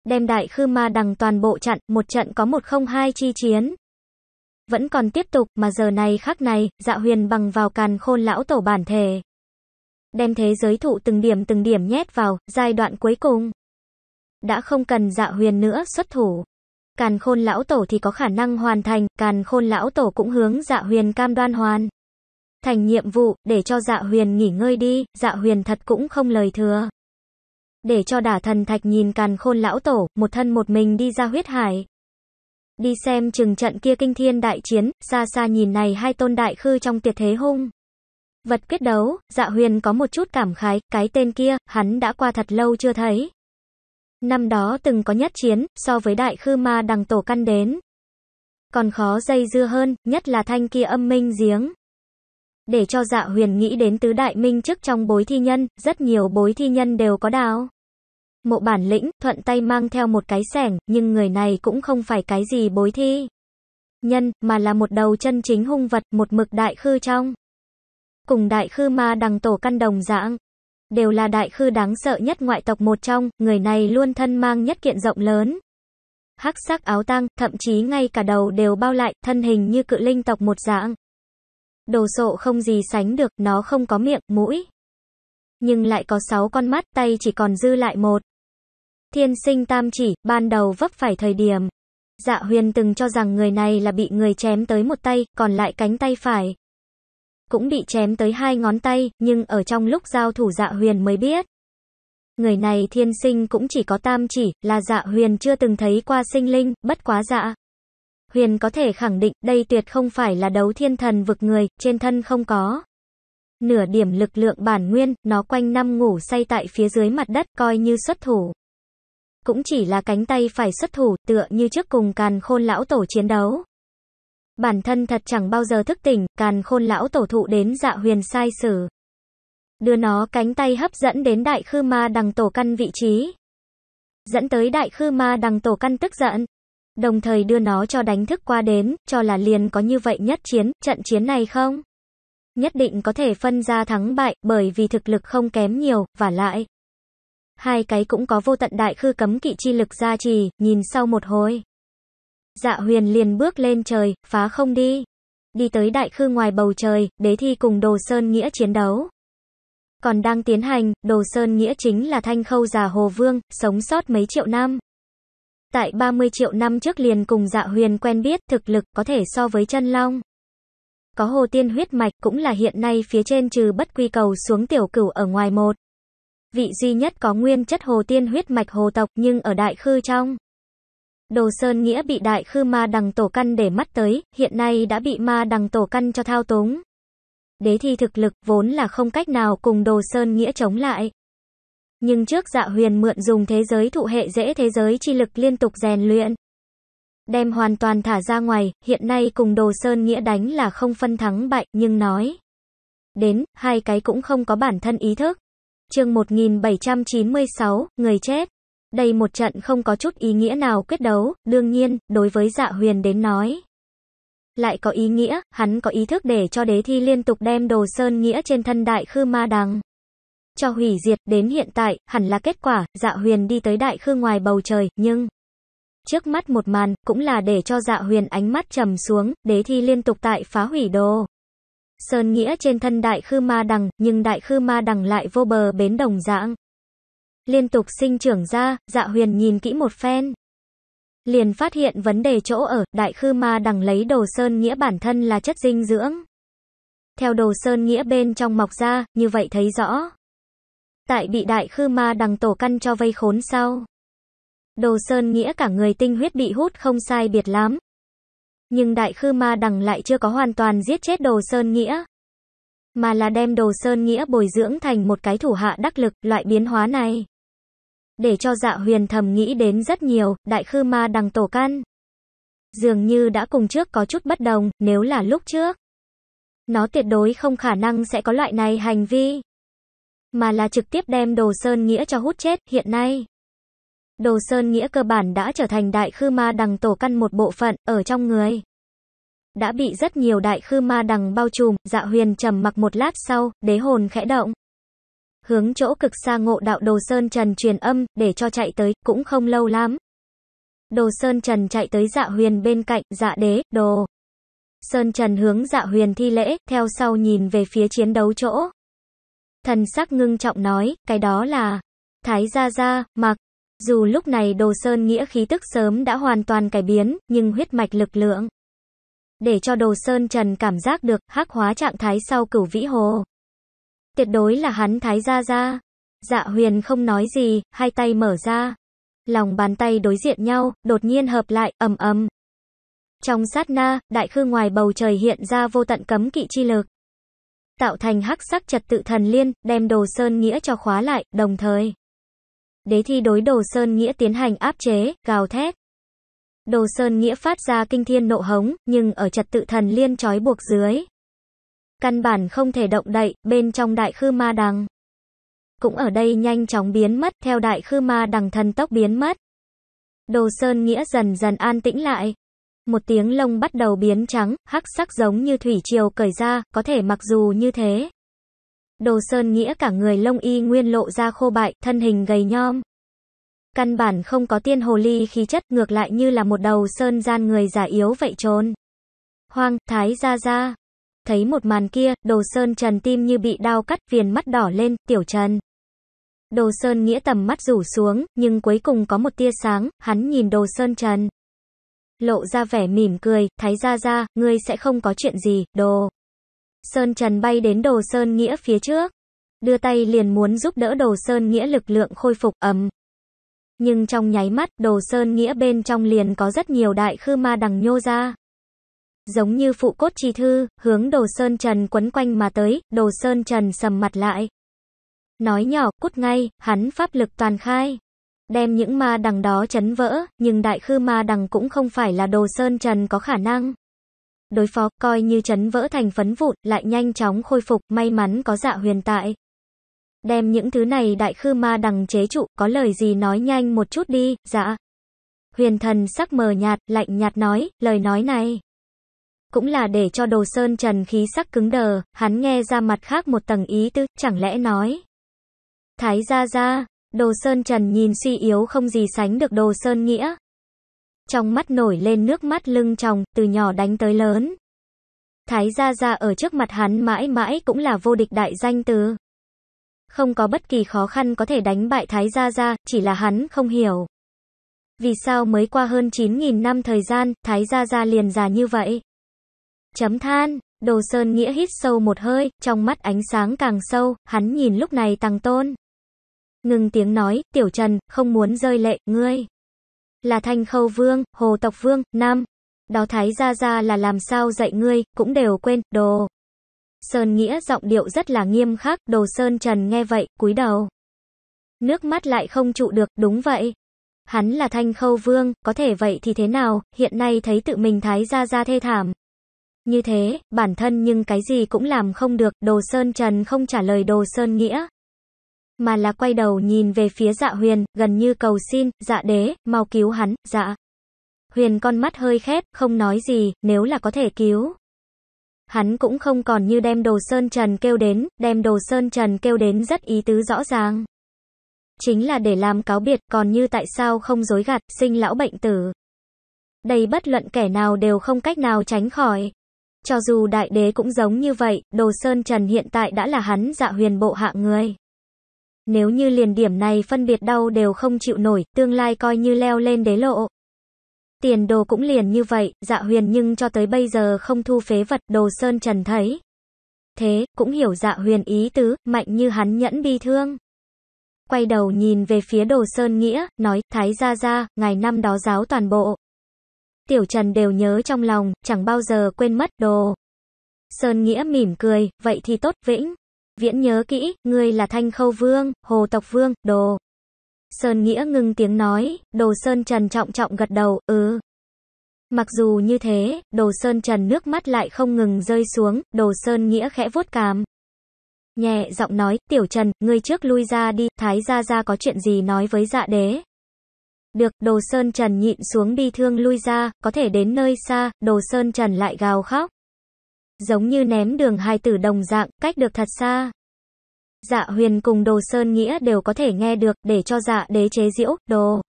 Đem đại khư ma đằng toàn bộ chặn, một trận có một không hai chi chiến. Vẫn còn tiếp tục, mà giờ này khắc này, dạ huyền bằng vào càn khôn lão tổ bản thể. Đem thế giới thụ từng điểm từng điểm nhét vào, giai đoạn cuối cùng. Đã không cần dạ huyền nữa xuất thủ. Càn khôn lão tổ thì có khả năng hoàn thành, càn khôn lão tổ cũng hướng dạ huyền cam đoan hoàn thành nhiệm vụ, để cho dạ huyền nghỉ ngơi đi, dạ huyền thật cũng không lời thừa. Để cho đả thần thạch nhìn càn khôn lão tổ, một thân một mình đi ra huyết hải. Đi xem chừng trận kia kinh thiên đại chiến, xa xa nhìn này hai tôn đại khư trong tuyệt thế hung. Vật quyết đấu, dạ huyền có một chút cảm khái, cái tên kia, hắn đã qua thật lâu chưa thấy. Năm đó từng có nhất chiến, so với đại khư ma đằng tổ căn đến. Còn khó dây dưa hơn, nhất là thanh kia âm minh giếng để cho dạ huyền nghĩ đến tứ đại minh chức trong bối thi nhân, rất nhiều bối thi nhân đều có đào. Mộ bản lĩnh, thuận tay mang theo một cái sẻng, nhưng người này cũng không phải cái gì bối thi. Nhân, mà là một đầu chân chính hung vật, một mực đại khư trong. Cùng đại khư ma đằng tổ căn đồng dạng. Đều là đại khư đáng sợ nhất ngoại tộc một trong, người này luôn thân mang nhất kiện rộng lớn. Hắc sắc áo tăng thậm chí ngay cả đầu đều bao lại, thân hình như cự linh tộc một dạng đồ sộ không gì sánh được, nó không có miệng, mũi. Nhưng lại có sáu con mắt, tay chỉ còn dư lại một. Thiên sinh tam chỉ, ban đầu vấp phải thời điểm. Dạ huyền từng cho rằng người này là bị người chém tới một tay, còn lại cánh tay phải. Cũng bị chém tới hai ngón tay, nhưng ở trong lúc giao thủ dạ huyền mới biết. Người này thiên sinh cũng chỉ có tam chỉ, là dạ huyền chưa từng thấy qua sinh linh, bất quá dạ. Huyền có thể khẳng định đây tuyệt không phải là đấu thiên thần vực người, trên thân không có. Nửa điểm lực lượng bản nguyên, nó quanh năm ngủ say tại phía dưới mặt đất coi như xuất thủ. Cũng chỉ là cánh tay phải xuất thủ, tựa như trước cùng càn khôn lão tổ chiến đấu. Bản thân thật chẳng bao giờ thức tỉnh, càn khôn lão tổ thụ đến dạ huyền sai sử. Đưa nó cánh tay hấp dẫn đến đại khư ma đằng tổ căn vị trí. Dẫn tới đại khư ma đằng tổ căn tức giận, đồng thời đưa nó cho đánh thức qua đến, cho là liền có như vậy nhất chiến, trận chiến này không? Nhất định có thể phân ra thắng bại, bởi vì thực lực không kém nhiều, và lại. Hai cái cũng có vô tận đại khư cấm kỵ chi lực gia trì, nhìn sau một hồi. Dạ huyền liền bước lên trời, phá không đi. Đi tới đại khư ngoài bầu trời, đế thi cùng đồ sơn nghĩa chiến đấu. Còn đang tiến hành, đồ sơn nghĩa chính là thanh khâu già hồ vương, sống sót mấy triệu năm. Tại 30 triệu năm trước liền cùng dạ huyền quen biết thực lực có thể so với chân long. Có hồ tiên huyết mạch cũng là hiện nay phía trên trừ bất quy cầu xuống tiểu cửu ở ngoài một. Vị duy nhất có nguyên chất hồ tiên huyết mạch hồ tộc nhưng ở đại khư trong. Đồ Sơn Nghĩa bị đại khư ma đằng tổ căn để mắt tới, hiện nay đã bị ma đằng tổ căn cho thao túng. Đế thi thực lực vốn là không cách nào cùng Đồ Sơn Nghĩa chống lại. Nhưng trước dạ huyền mượn dùng thế giới thụ hệ dễ thế giới chi lực liên tục rèn luyện. Đem hoàn toàn thả ra ngoài, hiện nay cùng đồ sơn nghĩa đánh là không phân thắng bại, nhưng nói. Đến, hai cái cũng không có bản thân ý thức. chương 1796, người chết. Đây một trận không có chút ý nghĩa nào quyết đấu, đương nhiên, đối với dạ huyền đến nói. Lại có ý nghĩa, hắn có ý thức để cho đế thi liên tục đem đồ sơn nghĩa trên thân đại khư ma đằng cho hủy diệt, đến hiện tại, hẳn là kết quả, dạ huyền đi tới đại khư ngoài bầu trời, nhưng... Trước mắt một màn, cũng là để cho dạ huyền ánh mắt trầm xuống, đế thi liên tục tại phá hủy đồ. Sơn nghĩa trên thân đại khư ma đằng, nhưng đại khư ma đằng lại vô bờ bến đồng dạng. Liên tục sinh trưởng ra, dạ huyền nhìn kỹ một phen. Liền phát hiện vấn đề chỗ ở, đại khư ma đằng lấy đồ sơn nghĩa bản thân là chất dinh dưỡng. Theo đồ sơn nghĩa bên trong mọc ra, như vậy thấy rõ tại bị đại khư ma đằng tổ căn cho vây khốn sau. Đồ Sơn Nghĩa cả người tinh huyết bị hút không sai biệt lắm. Nhưng đại khư ma đằng lại chưa có hoàn toàn giết chết Đồ Sơn Nghĩa. Mà là đem Đồ Sơn Nghĩa bồi dưỡng thành một cái thủ hạ đắc lực, loại biến hóa này. Để cho dạ huyền thầm nghĩ đến rất nhiều, đại khư ma đằng tổ căn. Dường như đã cùng trước có chút bất đồng, nếu là lúc trước. Nó tuyệt đối không khả năng sẽ có loại này hành vi mà là trực tiếp đem Đồ Sơn Nghĩa cho hút chết hiện nay. Đồ Sơn Nghĩa cơ bản đã trở thành đại khư ma đằng tổ căn một bộ phận ở trong người. Đã bị rất nhiều đại khư ma đằng bao trùm, dạ huyền trầm mặc một lát sau, đế hồn khẽ động. Hướng chỗ cực xa ngộ đạo Đồ Sơn Trần truyền âm, để cho chạy tới, cũng không lâu lắm. Đồ Sơn Trần chạy tới dạ huyền bên cạnh, dạ đế, đồ. Sơn Trần hướng dạ huyền thi lễ, theo sau nhìn về phía chiến đấu chỗ. Thần sắc ngưng trọng nói, cái đó là Thái Gia Gia, mặc. Dù lúc này Đồ Sơn Nghĩa khí tức sớm đã hoàn toàn cải biến, nhưng huyết mạch lực lượng. Để cho Đồ Sơn Trần cảm giác được hắc hóa trạng thái sau cửu vĩ hồ. Tuyệt đối là hắn Thái Gia Gia. Dạ huyền không nói gì, hai tay mở ra. Lòng bàn tay đối diện nhau, đột nhiên hợp lại, ầm ầm. Trong sát na, đại khư ngoài bầu trời hiện ra vô tận cấm kỵ chi lực tạo thành hắc sắc trật tự thần liên, đem đồ sơn nghĩa cho khóa lại, đồng thời. Đế thi đối đồ sơn nghĩa tiến hành áp chế, gào thét. Đồ sơn nghĩa phát ra kinh thiên nộ hống, nhưng ở trật tự thần liên trói buộc dưới. Căn bản không thể động đậy, bên trong đại khư ma đằng. Cũng ở đây nhanh chóng biến mất, theo đại khư ma đằng thần tốc biến mất. Đồ sơn nghĩa dần dần an tĩnh lại, một tiếng lông bắt đầu biến trắng, hắc sắc giống như thủy triều cởi ra, có thể mặc dù như thế. Đồ Sơn Nghĩa cả người lông y nguyên lộ ra khô bại, thân hình gầy nhom. Căn bản không có tiên hồ ly khí chất, ngược lại như là một đầu sơn gian người già yếu vậy trốn. Hoang, thái ra ra. Thấy một màn kia, đồ sơn trần tim như bị đau cắt, viền mắt đỏ lên, tiểu trần. Đồ sơn nghĩa tầm mắt rủ xuống, nhưng cuối cùng có một tia sáng, hắn nhìn đồ sơn trần lộ ra vẻ mỉm cười, thái gia gia, ngươi sẽ không có chuyện gì, đồ. Sơn Trần bay đến đồ Sơn Nghĩa phía trước. Đưa tay liền muốn giúp đỡ đồ Sơn Nghĩa lực lượng khôi phục ấm. Nhưng trong nháy mắt, đồ Sơn Nghĩa bên trong liền có rất nhiều đại khư ma đằng nhô ra. Giống như phụ cốt chi thư, hướng đồ Sơn Trần quấn quanh mà tới, đồ Sơn Trần sầm mặt lại. Nói nhỏ, cút ngay, hắn pháp lực toàn khai đem những ma đằng đó chấn vỡ, nhưng đại khư ma đằng cũng không phải là đồ sơn trần có khả năng. Đối phó, coi như chấn vỡ thành phấn vụn, lại nhanh chóng khôi phục, may mắn có dạ huyền tại. Đem những thứ này đại khư ma đằng chế trụ, có lời gì nói nhanh một chút đi, dạ. Huyền thần sắc mờ nhạt, lạnh nhạt nói, lời nói này. Cũng là để cho đồ sơn trần khí sắc cứng đờ, hắn nghe ra mặt khác một tầng ý tư, chẳng lẽ nói. Thái gia gia, Đồ Sơn Trần nhìn suy yếu không gì sánh được Đồ Sơn Nghĩa. Trong mắt nổi lên nước mắt lưng tròng, từ nhỏ đánh tới lớn. Thái Gia Gia ở trước mặt hắn mãi mãi cũng là vô địch đại danh từ. Không có bất kỳ khó khăn có thể đánh bại Thái Gia Gia, chỉ là hắn không hiểu. Vì sao mới qua hơn 9.000 năm thời gian, Thái Gia Gia liền già như vậy? Chấm than, Đồ Sơn Nghĩa hít sâu một hơi, trong mắt ánh sáng càng sâu, hắn nhìn lúc này Tăng Tôn. Ngừng tiếng nói, tiểu trần, không muốn rơi lệ, ngươi. Là thanh khâu vương, hồ tộc vương, nam. Đó thái ra ra là làm sao dạy ngươi, cũng đều quên, đồ. Sơn nghĩa giọng điệu rất là nghiêm khắc, đồ sơn trần nghe vậy, cúi đầu. Nước mắt lại không trụ được, đúng vậy. Hắn là thanh khâu vương, có thể vậy thì thế nào, hiện nay thấy tự mình thái ra ra thê thảm. Như thế, bản thân nhưng cái gì cũng làm không được, đồ sơn trần không trả lời đồ sơn nghĩa, mà là quay đầu nhìn về phía dạ huyền, gần như cầu xin, dạ đế, mau cứu hắn, dạ. Huyền con mắt hơi khép, không nói gì, nếu là có thể cứu. Hắn cũng không còn như đem đồ sơn trần kêu đến, đem đồ sơn trần kêu đến rất ý tứ rõ ràng. Chính là để làm cáo biệt, còn như tại sao không dối gạt, sinh lão bệnh tử. Đây bất luận kẻ nào đều không cách nào tránh khỏi. Cho dù đại đế cũng giống như vậy, đồ sơn trần hiện tại đã là hắn dạ huyền bộ hạ người. Nếu như liền điểm này phân biệt đau đều không chịu nổi, tương lai coi như leo lên đế lộ. Tiền đồ cũng liền như vậy, dạ huyền nhưng cho tới bây giờ không thu phế vật, đồ sơn trần thấy. Thế, cũng hiểu dạ huyền ý tứ, mạnh như hắn nhẫn bi thương. Quay đầu nhìn về phía đồ sơn nghĩa, nói, thái gia gia, ngày năm đó giáo toàn bộ. Tiểu trần đều nhớ trong lòng, chẳng bao giờ quên mất đồ. Sơn nghĩa mỉm cười, vậy thì tốt vĩnh. Viễn nhớ kỹ, ngươi là Thanh Khâu Vương, Hồ Tộc Vương, đồ. Sơn Nghĩa ngưng tiếng nói, đồ Sơn Trần trọng trọng gật đầu, ừ. Mặc dù như thế, đồ Sơn Trần nước mắt lại không ngừng rơi xuống, đồ Sơn Nghĩa khẽ vuốt càm. Nhẹ giọng nói, tiểu Trần, ngươi trước lui ra đi, Thái Gia Gia có chuyện gì nói với dạ đế. Được, đồ Sơn Trần nhịn xuống bi thương lui ra, có thể đến nơi xa, đồ Sơn Trần lại gào khóc giống như ném đường hai tử đồng dạng, cách được thật xa. Dạ huyền cùng đồ Sơn Nghĩa đều có thể nghe được, để cho dạ đế chế diễu, đồ.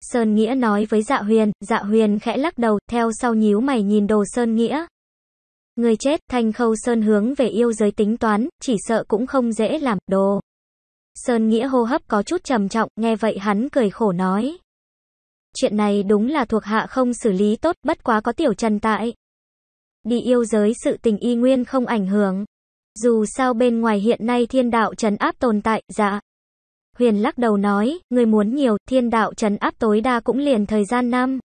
Sơn Nghĩa nói với dạ huyền, dạ huyền khẽ lắc đầu, theo sau nhíu mày nhìn đồ Sơn Nghĩa. Người chết, thanh khâu Sơn hướng về yêu giới tính toán, chỉ sợ cũng không dễ làm, đồ. Sơn Nghĩa hô hấp có chút trầm trọng, nghe vậy hắn cười khổ nói. Chuyện này đúng là thuộc hạ không xử lý tốt, bất quá có tiểu trần tại đi yêu giới sự tình y nguyên không ảnh hưởng. Dù sao bên ngoài hiện nay thiên đạo trấn áp tồn tại, dạ. Huyền lắc đầu nói, người muốn nhiều, thiên đạo trấn áp tối đa cũng liền thời gian năm.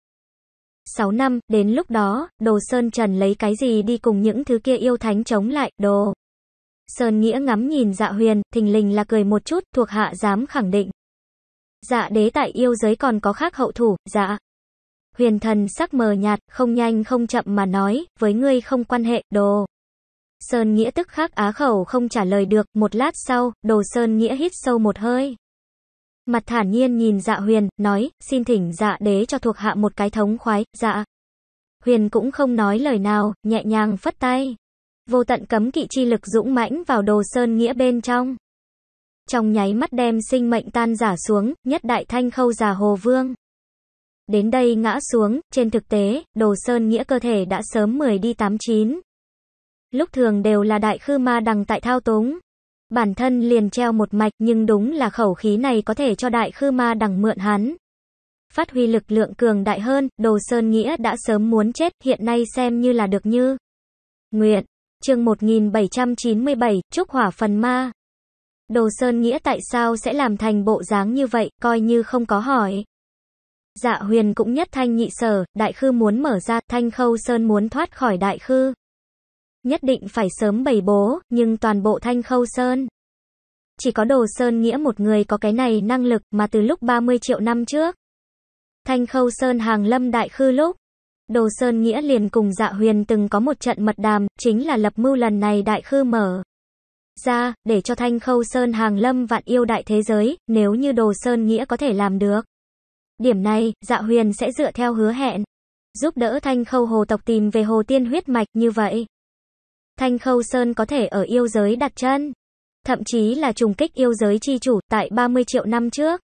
6 năm, đến lúc đó, đồ Sơn Trần lấy cái gì đi cùng những thứ kia yêu thánh chống lại, đồ. Sơn Nghĩa ngắm nhìn dạ huyền, thình lình là cười một chút, thuộc hạ dám khẳng định. Dạ đế tại yêu giới còn có khác hậu thủ, dạ huyền thần sắc mờ nhạt, không nhanh không chậm mà nói, với ngươi không quan hệ, đồ. Sơn Nghĩa tức khắc á khẩu không trả lời được, một lát sau, đồ Sơn Nghĩa hít sâu một hơi. Mặt thản nhiên nhìn dạ huyền, nói, xin thỉnh dạ đế cho thuộc hạ một cái thống khoái, dạ. Huyền cũng không nói lời nào, nhẹ nhàng phất tay. Vô tận cấm kỵ chi lực dũng mãnh vào đồ Sơn Nghĩa bên trong. Trong nháy mắt đem sinh mệnh tan giả xuống, nhất đại thanh khâu giả hồ vương đến đây ngã xuống, trên thực tế, đồ sơn nghĩa cơ thể đã sớm 10 đi 89. Lúc thường đều là đại khư ma đằng tại thao túng. Bản thân liền treo một mạch nhưng đúng là khẩu khí này có thể cho đại khư ma đằng mượn hắn. Phát huy lực lượng cường đại hơn, đồ sơn nghĩa đã sớm muốn chết, hiện nay xem như là được như. Nguyện, chương 1797, Trúc Hỏa Phần Ma. Đồ Sơn Nghĩa tại sao sẽ làm thành bộ dáng như vậy, coi như không có hỏi. Dạ huyền cũng nhất thanh nhị sở, đại khư muốn mở ra, thanh khâu sơn muốn thoát khỏi đại khư. Nhất định phải sớm bày bố, nhưng toàn bộ thanh khâu sơn. Chỉ có đồ sơn nghĩa một người có cái này năng lực mà từ lúc 30 triệu năm trước. Thanh khâu sơn hàng lâm đại khư lúc. Đồ sơn nghĩa liền cùng dạ huyền từng có một trận mật đàm, chính là lập mưu lần này đại khư mở ra, để cho thanh khâu sơn hàng lâm vạn yêu đại thế giới, nếu như đồ sơn nghĩa có thể làm được. Điểm này, Dạ Huyền sẽ dựa theo hứa hẹn, giúp đỡ Thanh Khâu Hồ tộc tìm về Hồ Tiên huyết mạch như vậy. Thanh Khâu Sơn có thể ở yêu giới đặt chân, thậm chí là trùng kích yêu giới chi chủ tại 30 triệu năm trước.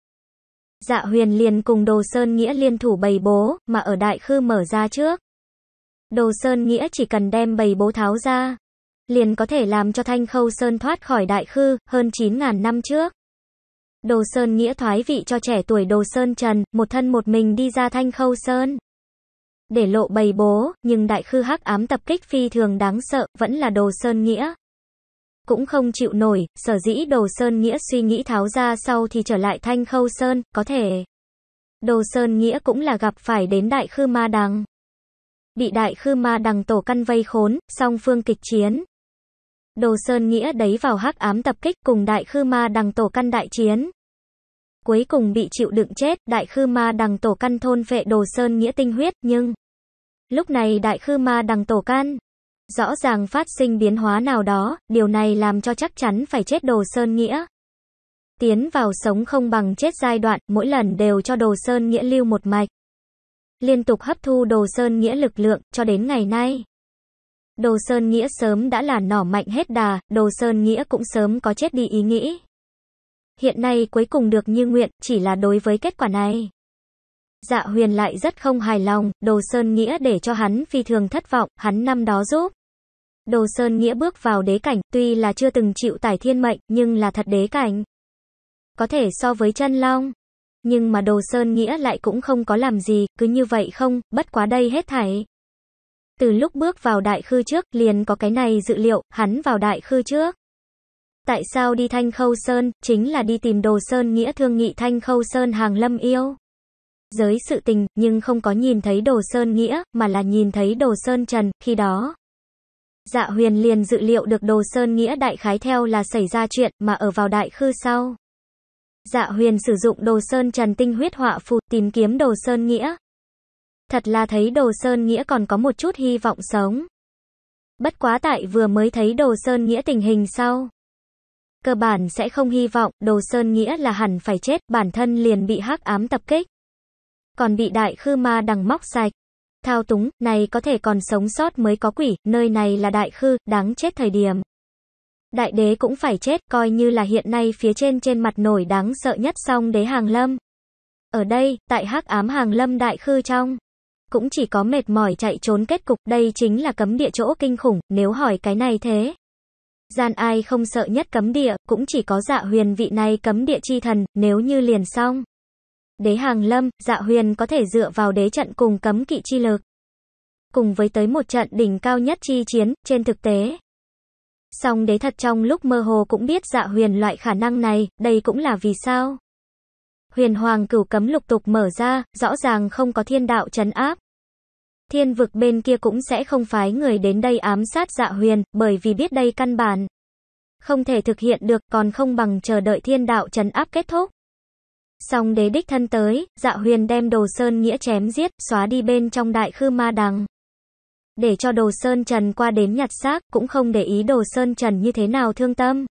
Dạ Huyền liền cùng Đồ Sơn Nghĩa liên thủ bày bố, mà ở Đại Khư mở ra trước. Đồ Sơn Nghĩa chỉ cần đem bày bố tháo ra, liền có thể làm cho Thanh Khâu Sơn thoát khỏi Đại Khư hơn 9.000 năm trước. Đồ Sơn Nghĩa thoái vị cho trẻ tuổi Đồ Sơn Trần, một thân một mình đi ra Thanh Khâu Sơn. Để lộ bầy bố, nhưng đại khư hắc ám tập kích phi thường đáng sợ, vẫn là Đồ Sơn Nghĩa. Cũng không chịu nổi, sở dĩ Đồ Sơn Nghĩa suy nghĩ tháo ra sau thì trở lại Thanh Khâu Sơn, có thể. Đồ Sơn Nghĩa cũng là gặp phải đến đại khư ma đằng. Bị đại khư ma đằng tổ căn vây khốn, song phương kịch chiến, Đồ Sơn Nghĩa đấy vào hắc ám tập kích cùng Đại Khư Ma đằng tổ căn đại chiến. Cuối cùng bị chịu đựng chết, Đại Khư Ma đằng tổ căn thôn vệ Đồ Sơn Nghĩa tinh huyết, nhưng lúc này Đại Khư Ma đằng tổ căn rõ ràng phát sinh biến hóa nào đó, điều này làm cho chắc chắn phải chết Đồ Sơn Nghĩa. Tiến vào sống không bằng chết giai đoạn, mỗi lần đều cho Đồ Sơn Nghĩa lưu một mạch. Liên tục hấp thu Đồ Sơn Nghĩa lực lượng, cho đến ngày nay. Đồ Sơn Nghĩa sớm đã là nỏ mạnh hết đà, Đồ Sơn Nghĩa cũng sớm có chết đi ý nghĩ. Hiện nay cuối cùng được như nguyện, chỉ là đối với kết quả này. Dạ huyền lại rất không hài lòng, Đồ Sơn Nghĩa để cho hắn phi thường thất vọng, hắn năm đó giúp. Đồ Sơn Nghĩa bước vào đế cảnh, tuy là chưa từng chịu tải thiên mệnh, nhưng là thật đế cảnh. Có thể so với chân long. Nhưng mà Đồ Sơn Nghĩa lại cũng không có làm gì, cứ như vậy không, bất quá đây hết thảy. Từ lúc bước vào đại khư trước, liền có cái này dự liệu, hắn vào đại khư trước. Tại sao đi Thanh Khâu Sơn, chính là đi tìm Đồ Sơn nghĩa thương nghị Thanh Khâu Sơn hàng lâm yêu. Giới sự tình, nhưng không có nhìn thấy Đồ Sơn nghĩa, mà là nhìn thấy Đồ Sơn Trần, khi đó. Dạ huyền liền dự liệu được Đồ Sơn nghĩa đại khái theo là xảy ra chuyện, mà ở vào đại khư sau. Dạ huyền sử dụng đồ sơn trần tinh huyết họa phù tìm kiếm đồ sơn nghĩa, Thật là thấy Đồ Sơn Nghĩa còn có một chút hy vọng sống. Bất quá tại vừa mới thấy Đồ Sơn Nghĩa tình hình sau. Cơ bản sẽ không hy vọng, Đồ Sơn Nghĩa là hẳn phải chết, bản thân liền bị hắc ám tập kích. Còn bị đại khư ma đằng móc sạch. Thao túng, này có thể còn sống sót mới có quỷ, nơi này là đại khư, đáng chết thời điểm. Đại đế cũng phải chết, coi như là hiện nay phía trên trên mặt nổi đáng sợ nhất song đế hàng lâm. Ở đây, tại hắc ám hàng lâm đại khư trong cũng chỉ có mệt mỏi chạy trốn kết cục, đây chính là cấm địa chỗ kinh khủng, nếu hỏi cái này thế. Gian ai không sợ nhất cấm địa, cũng chỉ có dạ huyền vị này cấm địa chi thần, nếu như liền xong. Đế hàng lâm, dạ huyền có thể dựa vào đế trận cùng cấm kỵ chi lực. Cùng với tới một trận đỉnh cao nhất chi chiến, trên thực tế. Song đế thật trong lúc mơ hồ cũng biết dạ huyền loại khả năng này, đây cũng là vì sao huyền hoàng cửu cấm lục tục mở ra, rõ ràng không có thiên đạo trấn áp. Thiên vực bên kia cũng sẽ không phái người đến đây ám sát dạ huyền, bởi vì biết đây căn bản. Không thể thực hiện được còn không bằng chờ đợi thiên đạo trấn áp kết thúc. Xong đế đích thân tới, dạ huyền đem đồ sơn nghĩa chém giết, xóa đi bên trong đại khư ma đằng. Để cho đồ sơn trần qua đến nhặt xác, cũng không để ý đồ sơn trần như thế nào thương tâm.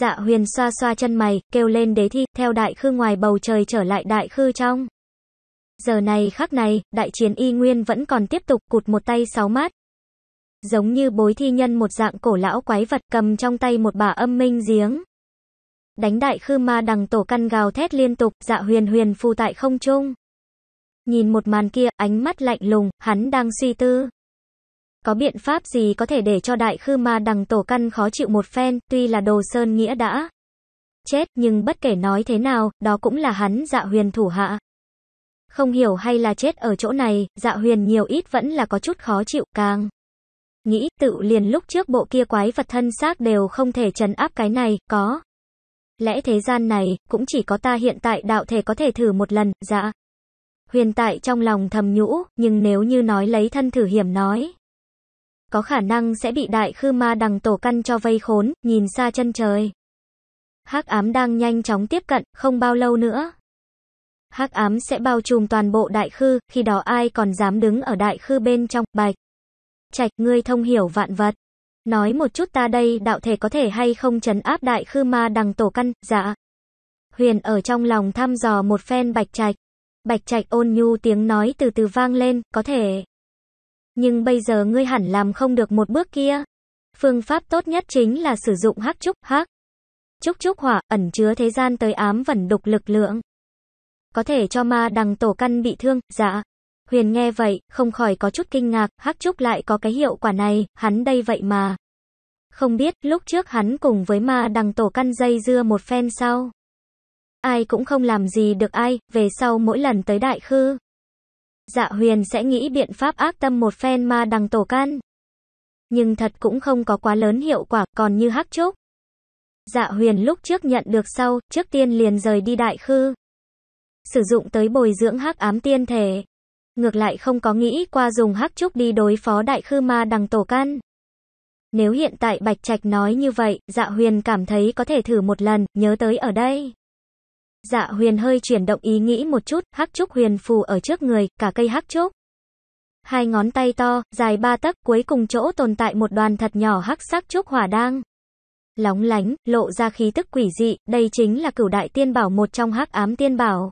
Dạ huyền xoa xoa chân mày, kêu lên đế thi, theo đại khư ngoài bầu trời trở lại đại khư trong. Giờ này khắc này, đại chiến y nguyên vẫn còn tiếp tục cụt một tay sáu mát. Giống như bối thi nhân một dạng cổ lão quái vật cầm trong tay một bà âm minh giếng. Đánh đại khư ma đằng tổ căn gào thét liên tục, dạ huyền huyền phù tại không trung. Nhìn một màn kia, ánh mắt lạnh lùng, hắn đang suy tư. Có biện pháp gì có thể để cho đại khư ma đằng tổ căn khó chịu một phen, tuy là đồ sơn nghĩa đã chết, nhưng bất kể nói thế nào, đó cũng là hắn dạ huyền thủ hạ. Không hiểu hay là chết ở chỗ này, dạ huyền nhiều ít vẫn là có chút khó chịu, càng. Nghĩ tự liền lúc trước bộ kia quái vật thân xác đều không thể trấn áp cái này, có. Lẽ thế gian này, cũng chỉ có ta hiện tại đạo thể có thể thử một lần, dạ. Huyền tại trong lòng thầm nhũ, nhưng nếu như nói lấy thân thử hiểm nói có khả năng sẽ bị đại khư ma đằng tổ căn cho vây khốn, nhìn xa chân trời. Hắc ám đang nhanh chóng tiếp cận, không bao lâu nữa. Hắc ám sẽ bao trùm toàn bộ đại khư, khi đó ai còn dám đứng ở đại khư bên trong, bạch. Trạch, ngươi thông hiểu vạn vật. Nói một chút ta đây đạo thể có thể hay không chấn áp đại khư ma đằng tổ căn, dạ. Huyền ở trong lòng thăm dò một phen bạch trạch. Bạch trạch ôn nhu tiếng nói từ từ vang lên, có thể. Nhưng bây giờ ngươi hẳn làm không được một bước kia. Phương pháp tốt nhất chính là sử dụng hắc trúc, hắc. Trúc trúc hỏa, ẩn chứa thế gian tới ám vẩn đục lực lượng. Có thể cho ma đằng tổ căn bị thương, dạ. Huyền nghe vậy, không khỏi có chút kinh ngạc, hắc trúc lại có cái hiệu quả này, hắn đây vậy mà. Không biết, lúc trước hắn cùng với ma đằng tổ căn dây dưa một phen sau. Ai cũng không làm gì được ai, về sau mỗi lần tới đại khư. Dạ huyền sẽ nghĩ biện pháp ác tâm một phen ma đằng tổ can. Nhưng thật cũng không có quá lớn hiệu quả, còn như hắc trúc. Dạ huyền lúc trước nhận được sau, trước tiên liền rời đi đại khư. Sử dụng tới bồi dưỡng hắc ám tiên thể. Ngược lại không có nghĩ qua dùng hắc trúc đi đối phó đại khư ma đằng tổ can. Nếu hiện tại Bạch Trạch nói như vậy, dạ huyền cảm thấy có thể thử một lần, nhớ tới ở đây. Dạ huyền hơi chuyển động ý nghĩ một chút, hắc trúc huyền phù ở trước người, cả cây hắc trúc. Hai ngón tay to, dài ba tấc, cuối cùng chỗ tồn tại một đoàn thật nhỏ hắc sắc trúc hỏa đang. Lóng lánh, lộ ra khí tức quỷ dị, đây chính là cửu đại tiên bảo một trong hắc ám tiên bảo.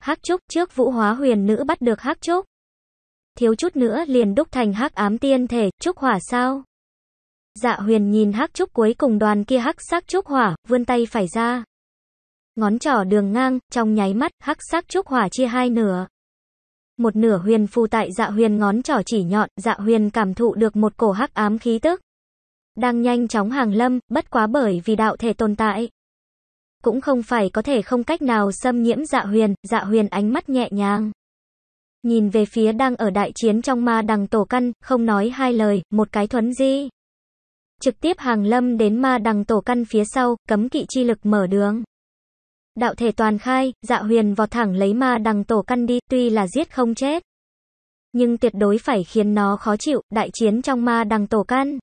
Hắc trúc trước vũ hóa huyền nữ bắt được hắc trúc. Thiếu chút nữa liền đúc thành hắc ám tiên thể, trúc hỏa sao? Dạ huyền nhìn hắc trúc cuối cùng đoàn kia hắc sắc trúc hỏa, vươn tay phải ra. Ngón trỏ đường ngang, trong nháy mắt, hắc sắc trúc hỏa chia hai nửa. Một nửa huyền phù tại dạ huyền ngón trỏ chỉ nhọn, dạ huyền cảm thụ được một cổ hắc ám khí tức. Đang nhanh chóng hàng lâm, bất quá bởi vì đạo thể tồn tại. Cũng không phải có thể không cách nào xâm nhiễm dạ huyền, dạ huyền ánh mắt nhẹ nhàng. Nhìn về phía đang ở đại chiến trong ma đằng tổ căn, không nói hai lời, một cái thuấn di. Trực tiếp hàng lâm đến ma đằng tổ căn phía sau, cấm kỵ chi lực mở đường. Đạo thể toàn khai, dạ huyền vọt thẳng lấy ma đằng tổ căn đi, tuy là giết không chết. Nhưng tuyệt đối phải khiến nó khó chịu, đại chiến trong ma đằng tổ căn.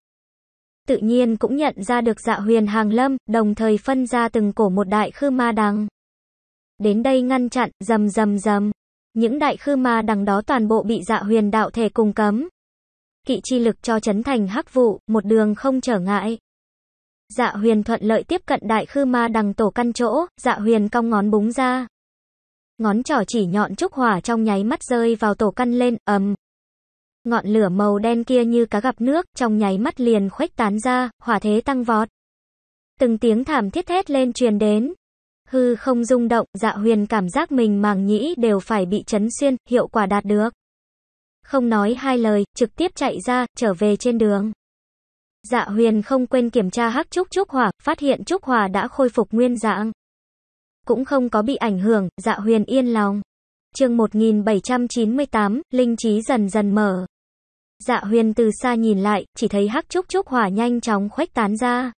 Tự nhiên cũng nhận ra được dạ huyền hàng lâm, đồng thời phân ra từng cổ một đại khư ma đằng. Đến đây ngăn chặn, rầm rầm rầm Những đại khư ma đằng đó toàn bộ bị dạ huyền đạo thể cùng cấm. Kỵ chi lực cho chấn thành hắc vụ, một đường không trở ngại. Dạ huyền thuận lợi tiếp cận đại khư ma đằng tổ căn chỗ, dạ huyền cong ngón búng ra. Ngón trỏ chỉ nhọn trúc hỏa trong nháy mắt rơi vào tổ căn lên, ầm. Ngọn lửa màu đen kia như cá gặp nước, trong nháy mắt liền khuếch tán ra, hỏa thế tăng vọt. Từng tiếng thảm thiết thét lên truyền đến. Hư không rung động, dạ huyền cảm giác mình màng nhĩ đều phải bị chấn xuyên, hiệu quả đạt được. Không nói hai lời, trực tiếp chạy ra, trở về trên đường. Dạ huyền không quên kiểm tra hắc trúc trúc hỏa, phát hiện trúc hỏa đã khôi phục nguyên dạng. Cũng không có bị ảnh hưởng, dạ huyền yên lòng. chương 1798, linh trí dần dần mở. Dạ huyền từ xa nhìn lại, chỉ thấy hắc trúc trúc hỏa nhanh chóng khuếch tán ra.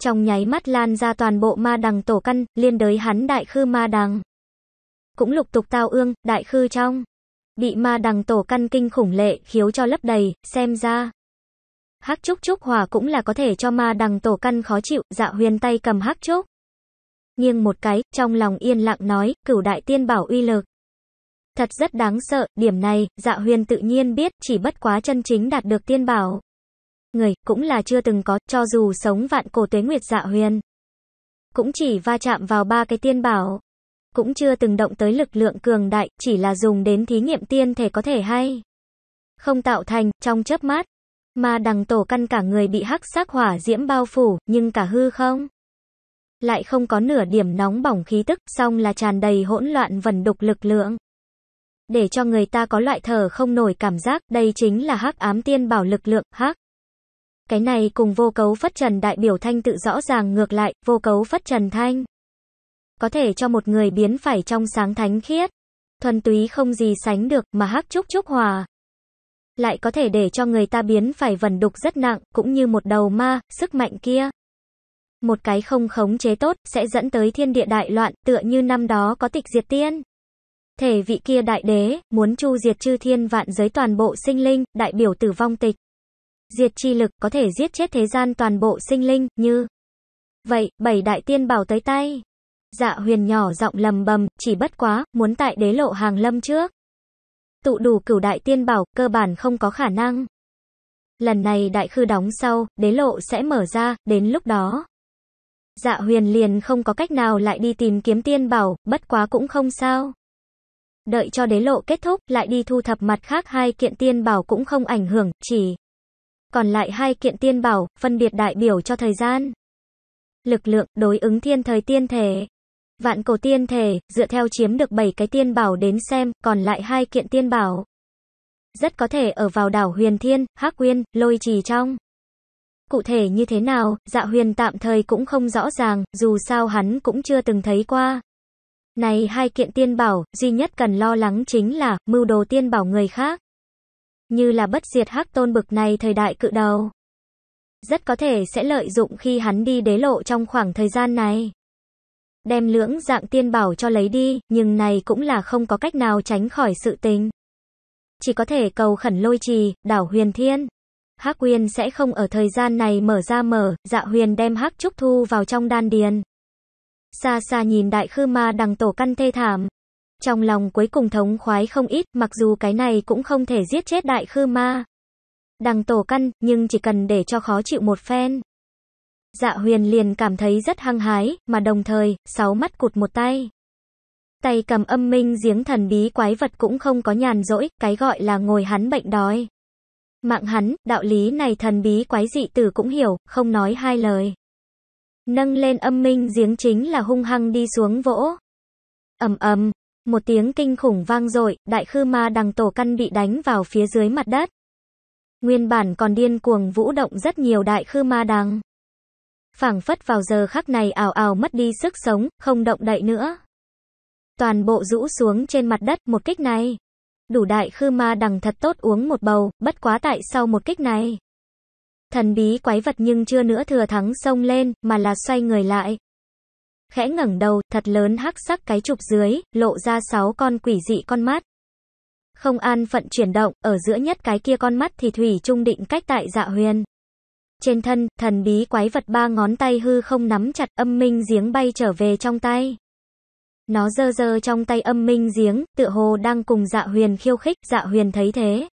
Trong nháy mắt lan ra toàn bộ ma đằng tổ căn, liên đới hắn đại khư ma đằng. Cũng lục tục tao ương, đại khư trong. Bị ma đằng tổ căn kinh khủng lệ, khiếu cho lấp đầy, xem ra hắc trúc trúc hòa cũng là có thể cho ma đằng tổ căn khó chịu, dạ huyền tay cầm hắc trúc Nghiêng một cái, trong lòng yên lặng nói, cửu đại tiên bảo uy lực. Thật rất đáng sợ, điểm này, dạ huyền tự nhiên biết, chỉ bất quá chân chính đạt được tiên bảo. Người, cũng là chưa từng có, cho dù sống vạn cổ tuế nguyệt dạ huyền. Cũng chỉ va chạm vào ba cái tiên bảo. Cũng chưa từng động tới lực lượng cường đại, chỉ là dùng đến thí nghiệm tiên thể có thể hay. Không tạo thành, trong chớp mắt mà đằng tổ căn cả người bị hắc sắc hỏa diễm bao phủ, nhưng cả hư không. Lại không có nửa điểm nóng bỏng khí tức, song là tràn đầy hỗn loạn vần đục lực lượng. Để cho người ta có loại thở không nổi cảm giác, đây chính là hắc ám tiên bảo lực lượng, hắc. Cái này cùng vô cấu phất trần đại biểu thanh tự rõ ràng ngược lại, vô cấu phất trần thanh. Có thể cho một người biến phải trong sáng thánh khiết. Thuần túy không gì sánh được mà hắc chúc chúc hòa, lại có thể để cho người ta biến phải vần đục rất nặng, cũng như một đầu ma, sức mạnh kia. Một cái không khống chế tốt, sẽ dẫn tới thiên địa đại loạn, tựa như năm đó có tịch diệt tiên. Thể vị kia đại đế, muốn chu diệt chư thiên vạn giới toàn bộ sinh linh, đại biểu tử vong tịch. Diệt chi lực có thể giết chết thế gian toàn bộ sinh linh, như Vậy, bảy đại tiên bảo tới tay. Dạ huyền nhỏ giọng lầm bầm, chỉ bất quá, muốn tại đế lộ hàng lâm trước tụ đủ cửu đại tiên bảo, cơ bản không có khả năng. Lần này đại khư đóng sau, đế lộ sẽ mở ra, đến lúc đó. Dạ huyền liền không có cách nào lại đi tìm kiếm tiên bảo, bất quá cũng không sao. Đợi cho đế lộ kết thúc, lại đi thu thập mặt khác hai kiện tiên bảo cũng không ảnh hưởng, chỉ còn lại hai kiện tiên bảo, phân biệt đại biểu cho thời gian. Lực lượng, đối ứng thiên thời tiên thể. Vạn cổ tiên thể, dựa theo chiếm được 7 cái tiên bảo đến xem, còn lại hai kiện tiên bảo. Rất có thể ở vào đảo Huyền Thiên, Hắc Quyên, Lôi Trì trong. Cụ thể như thế nào, dạ huyền tạm thời cũng không rõ ràng, dù sao hắn cũng chưa từng thấy qua. Này hai kiện tiên bảo, duy nhất cần lo lắng chính là, mưu đồ tiên bảo người khác. Như là bất diệt hắc tôn bực này thời đại cự đầu. Rất có thể sẽ lợi dụng khi hắn đi đế lộ trong khoảng thời gian này đem lưỡng dạng tiên bảo cho lấy đi, nhưng này cũng là không có cách nào tránh khỏi sự tình. Chỉ có thể cầu khẩn lôi trì, đảo huyền thiên. Hắc huyền sẽ không ở thời gian này mở ra mở, dạ huyền đem hắc trúc thu vào trong đan điền. Xa xa nhìn đại khư ma đằng tổ căn thê thảm. Trong lòng cuối cùng thống khoái không ít, mặc dù cái này cũng không thể giết chết đại khư ma. Đằng tổ căn, nhưng chỉ cần để cho khó chịu một phen. Dạ huyền liền cảm thấy rất hăng hái, mà đồng thời, sáu mắt cụt một tay. Tay cầm âm minh giếng thần bí quái vật cũng không có nhàn rỗi, cái gọi là ngồi hắn bệnh đói. Mạng hắn, đạo lý này thần bí quái dị tử cũng hiểu, không nói hai lời. Nâng lên âm minh giếng chính là hung hăng đi xuống vỗ. ầm ầm, một tiếng kinh khủng vang dội, đại khư ma đằng tổ căn bị đánh vào phía dưới mặt đất. Nguyên bản còn điên cuồng vũ động rất nhiều đại khư ma đằng phảng phất vào giờ khắc này ảo ảo mất đi sức sống, không động đậy nữa. Toàn bộ rũ xuống trên mặt đất một kích này. Đủ đại khư ma đằng thật tốt uống một bầu, bất quá tại sau một kích này. Thần bí quái vật nhưng chưa nữa thừa thắng xông lên, mà là xoay người lại. Khẽ ngẩng đầu, thật lớn hắc sắc cái trục dưới, lộ ra sáu con quỷ dị con mắt. Không an phận chuyển động, ở giữa nhất cái kia con mắt thì thủy trung định cách tại dạ huyền. Trên thân, thần bí quái vật ba ngón tay hư không nắm chặt âm minh giếng bay trở về trong tay. Nó dơ dơ trong tay âm minh giếng, tựa hồ đang cùng dạ huyền khiêu khích, dạ huyền thấy thế.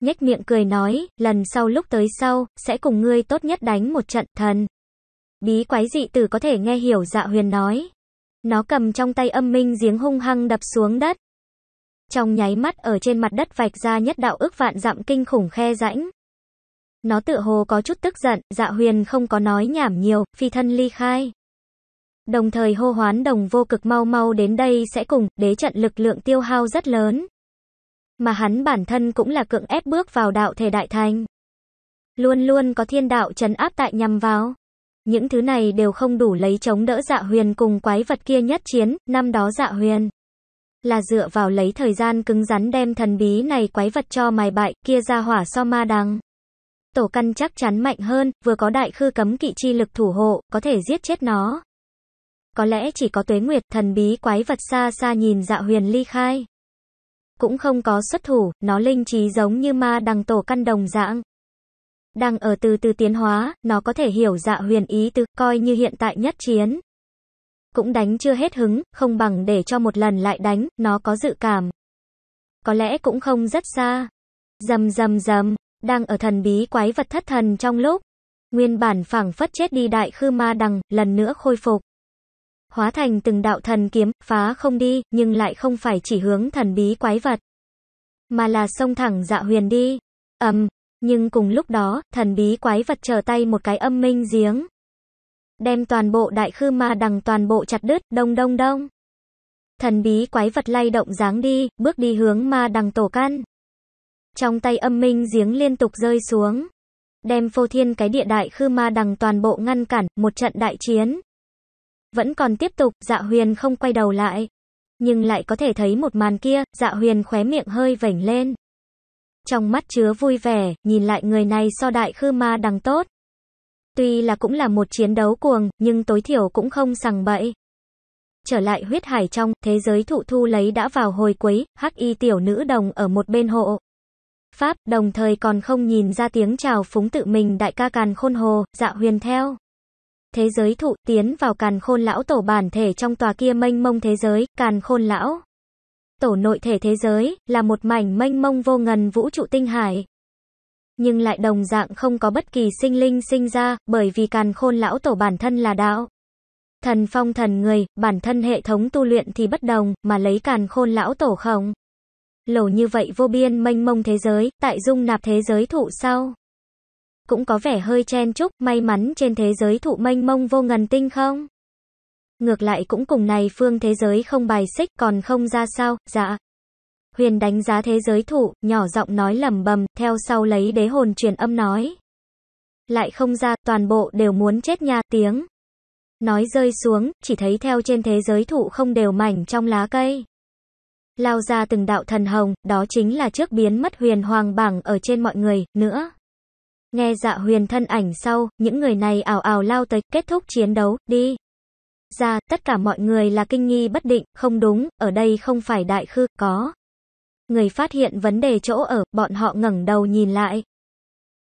Nhếch miệng cười nói, lần sau lúc tới sau, sẽ cùng ngươi tốt nhất đánh một trận, thần. Bí quái dị tử có thể nghe hiểu dạ huyền nói. Nó cầm trong tay âm minh giếng hung hăng đập xuống đất. Trong nháy mắt ở trên mặt đất vạch ra nhất đạo ước vạn dặm kinh khủng khe rãnh. Nó tự hồ có chút tức giận, dạ huyền không có nói nhảm nhiều, phi thân ly khai. Đồng thời hô hoán đồng vô cực mau mau đến đây sẽ cùng, đế trận lực lượng tiêu hao rất lớn. Mà hắn bản thân cũng là cưỡng ép bước vào đạo thể đại thành. Luôn luôn có thiên đạo trấn áp tại nhằm vào. Những thứ này đều không đủ lấy chống đỡ dạ huyền cùng quái vật kia nhất chiến, năm đó dạ huyền là dựa vào lấy thời gian cứng rắn đem thần bí này quái vật cho mài bại, kia ra hỏa so ma đằng tổ căn chắc chắn mạnh hơn, vừa có đại khư cấm kỵ chi lực thủ hộ, có thể giết chết nó. Có lẽ chỉ có tuế nguyệt thần bí quái vật xa xa nhìn dạ huyền ly khai. Cũng không có xuất thủ, nó linh trí giống như ma đằng tổ căn đồng dạng. Đang ở từ từ tiến hóa, nó có thể hiểu dạ huyền ý tứ, coi như hiện tại nhất chiến. Cũng đánh chưa hết hứng, không bằng để cho một lần lại đánh, nó có dự cảm. Có lẽ cũng không rất xa. Dầm dầm dầm, đang ở thần bí quái vật thất thần trong lúc nguyên bản phảng phất chết đi đại khư ma đằng, lần nữa khôi phục. Hóa thành từng đạo thần kiếm, phá không đi, nhưng lại không phải chỉ hướng thần bí quái vật, mà là xông thẳng dạ huyền đi. Ầm, um, nhưng cùng lúc đó, thần bí quái vật trở tay một cái âm minh giếng, đem toàn bộ đại khư ma đằng toàn bộ chặt đứt, đông đông đông. Thần bí quái vật lay động dáng đi, bước đi hướng ma đằng tổ căn. Trong tay âm minh giếng liên tục rơi xuống. Đem phô thiên cái địa đại khư ma đằng toàn bộ ngăn cản, một trận đại chiến. Vẫn còn tiếp tục, dạ huyền không quay đầu lại. Nhưng lại có thể thấy một màn kia, dạ huyền khóe miệng hơi vểnh lên. Trong mắt chứa vui vẻ, nhìn lại người này so đại khư ma đằng tốt. Tuy là cũng là một chiến đấu cuồng, nhưng tối thiểu cũng không sằng bậy. Trở lại huyết hải trong, thế giới thụ thu lấy đã vào hồi quấy, hắc y tiểu nữ đồng ở một bên hộ pháp, đồng thời còn không nhìn ra tiếng chào phúng tự mình đại ca càn khôn hồ, dạ huyền theo. Thế giới thụ tiến vào càn khôn lão tổ bản thể trong tòa kia mênh mông thế giới, càn khôn lão. Tổ nội thể thế giới, là một mảnh mênh mông vô ngần vũ trụ tinh hải. Nhưng lại đồng dạng không có bất kỳ sinh linh sinh ra, bởi vì càn khôn lão tổ bản thân là đạo. Thần phong thần người, bản thân hệ thống tu luyện thì bất đồng, mà lấy càn khôn lão tổ không lầu như vậy vô biên mênh mông thế giới, tại dung nạp thế giới thụ sau. Cũng có vẻ hơi chen chúc, may mắn trên thế giới thụ mênh mông vô ngần tinh không? Ngược lại cũng cùng này phương thế giới không bài xích còn không ra sao, dạ. Huyền đánh giá thế giới thụ, nhỏ giọng nói lầm bầm, theo sau lấy đế hồn truyền âm nói. Lại không ra, toàn bộ đều muốn chết nha tiếng. Nói rơi xuống, chỉ thấy theo trên thế giới thụ không đều mảnh trong lá cây lao ra từng đạo thần hồng, đó chính là trước biến mất huyền hoàng bảng ở trên mọi người, nữa. Nghe dạ huyền thân ảnh sau, những người này ảo ảo lao tới, kết thúc chiến đấu, đi. Ra, dạ, tất cả mọi người là kinh nghi bất định, không đúng, ở đây không phải đại khư, có. Người phát hiện vấn đề chỗ ở, bọn họ ngẩng đầu nhìn lại.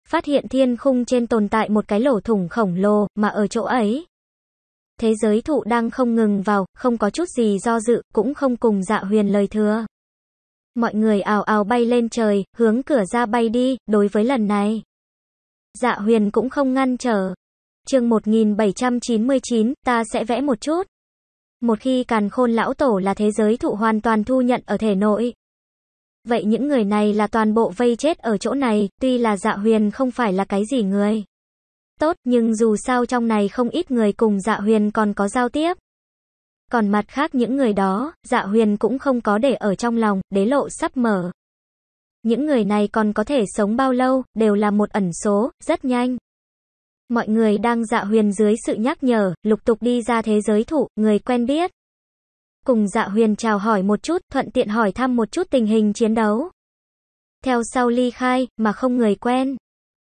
Phát hiện thiên khung trên tồn tại một cái lỗ thủng khổng lồ, mà ở chỗ ấy thế giới thụ đang không ngừng vào, không có chút gì do dự, cũng không cùng dạ huyền lời thừa. Mọi người ào ào bay lên trời, hướng cửa ra bay đi, đối với lần này. Dạ huyền cũng không ngăn trở. chương 1799, ta sẽ vẽ một chút. Một khi càn khôn lão tổ là thế giới thụ hoàn toàn thu nhận ở thể nội. Vậy những người này là toàn bộ vây chết ở chỗ này, tuy là dạ huyền không phải là cái gì người tốt, nhưng dù sao trong này không ít người cùng dạ huyền còn có giao tiếp. Còn mặt khác những người đó, dạ huyền cũng không có để ở trong lòng, đế lộ sắp mở. Những người này còn có thể sống bao lâu, đều là một ẩn số, rất nhanh. Mọi người đang dạ huyền dưới sự nhắc nhở, lục tục đi ra thế giới thụ, người quen biết. Cùng dạ huyền chào hỏi một chút, thuận tiện hỏi thăm một chút tình hình chiến đấu. Theo sau ly khai, mà không người quen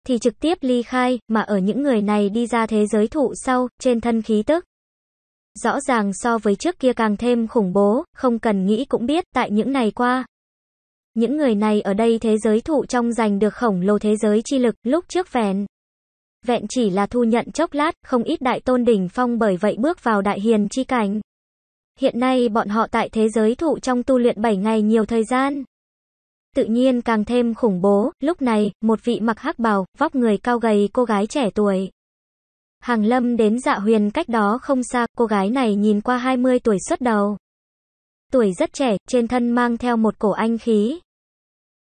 thì trực tiếp ly khai, mà ở những người này đi ra thế giới thụ sau, trên thân khí tức. Rõ ràng so với trước kia càng thêm khủng bố, không cần nghĩ cũng biết tại những ngày qua. Những người này ở đây thế giới thụ trong giành được khổng lồ thế giới chi lực lúc trước vẹn. Vẹn chỉ là thu nhận chốc lát, không ít đại tôn đỉnh phong bởi vậy bước vào đại hiền chi cảnh. Hiện nay bọn họ tại thế giới thụ trong tu luyện 7 ngày nhiều thời gian tự nhiên càng thêm khủng bố, lúc này, một vị mặc hắc bào, vóc người cao gầy cô gái trẻ tuổi. Hàng Lâm đến dạ huyền cách đó không xa, cô gái này nhìn qua 20 tuổi xuất đầu. Tuổi rất trẻ, trên thân mang theo một cổ anh khí.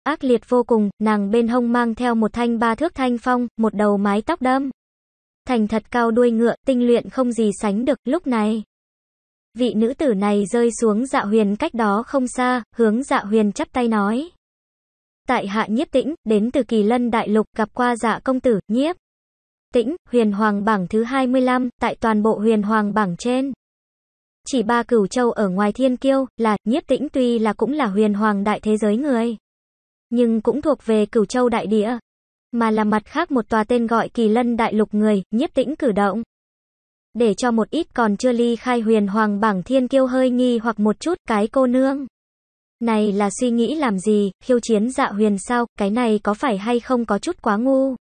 Ác liệt vô cùng, nàng bên hông mang theo một thanh ba thước thanh phong, một đầu mái tóc đâm. Thành thật cao đuôi ngựa, tinh luyện không gì sánh được, lúc này. Vị nữ tử này rơi xuống dạ huyền cách đó không xa, hướng dạ huyền chắp tay nói tại hạ nhiếp tĩnh, đến từ kỳ lân đại lục, gặp qua dạ công tử, nhiếp. Tĩnh, huyền hoàng bảng thứ 25, tại toàn bộ huyền hoàng bảng trên. Chỉ ba cửu châu ở ngoài thiên kiêu, là, nhiếp tĩnh tuy là cũng là huyền hoàng đại thế giới người. Nhưng cũng thuộc về cửu châu đại địa. Mà là mặt khác một tòa tên gọi kỳ lân đại lục người, nhiếp tĩnh cử động. Để cho một ít còn chưa ly khai huyền hoàng bảng thiên kiêu hơi nghi hoặc một chút cái cô nương. Này là suy nghĩ làm gì, khiêu chiến dạ huyền sao, cái này có phải hay không có chút quá ngu.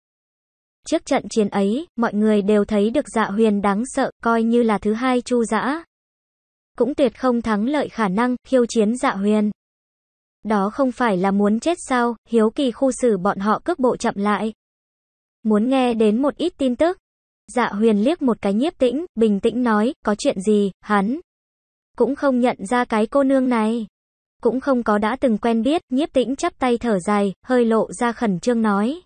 Trước trận chiến ấy, mọi người đều thấy được dạ huyền đáng sợ, coi như là thứ hai chu dã. Cũng tuyệt không thắng lợi khả năng, khiêu chiến dạ huyền. Đó không phải là muốn chết sao, hiếu kỳ khu xử bọn họ cước bộ chậm lại. Muốn nghe đến một ít tin tức. Dạ huyền liếc một cái nhiếp tĩnh, bình tĩnh nói, có chuyện gì, hắn. Cũng không nhận ra cái cô nương này cũng không có đã từng quen biết, nhiếp tĩnh chắp tay thở dài, hơi lộ ra khẩn trương nói.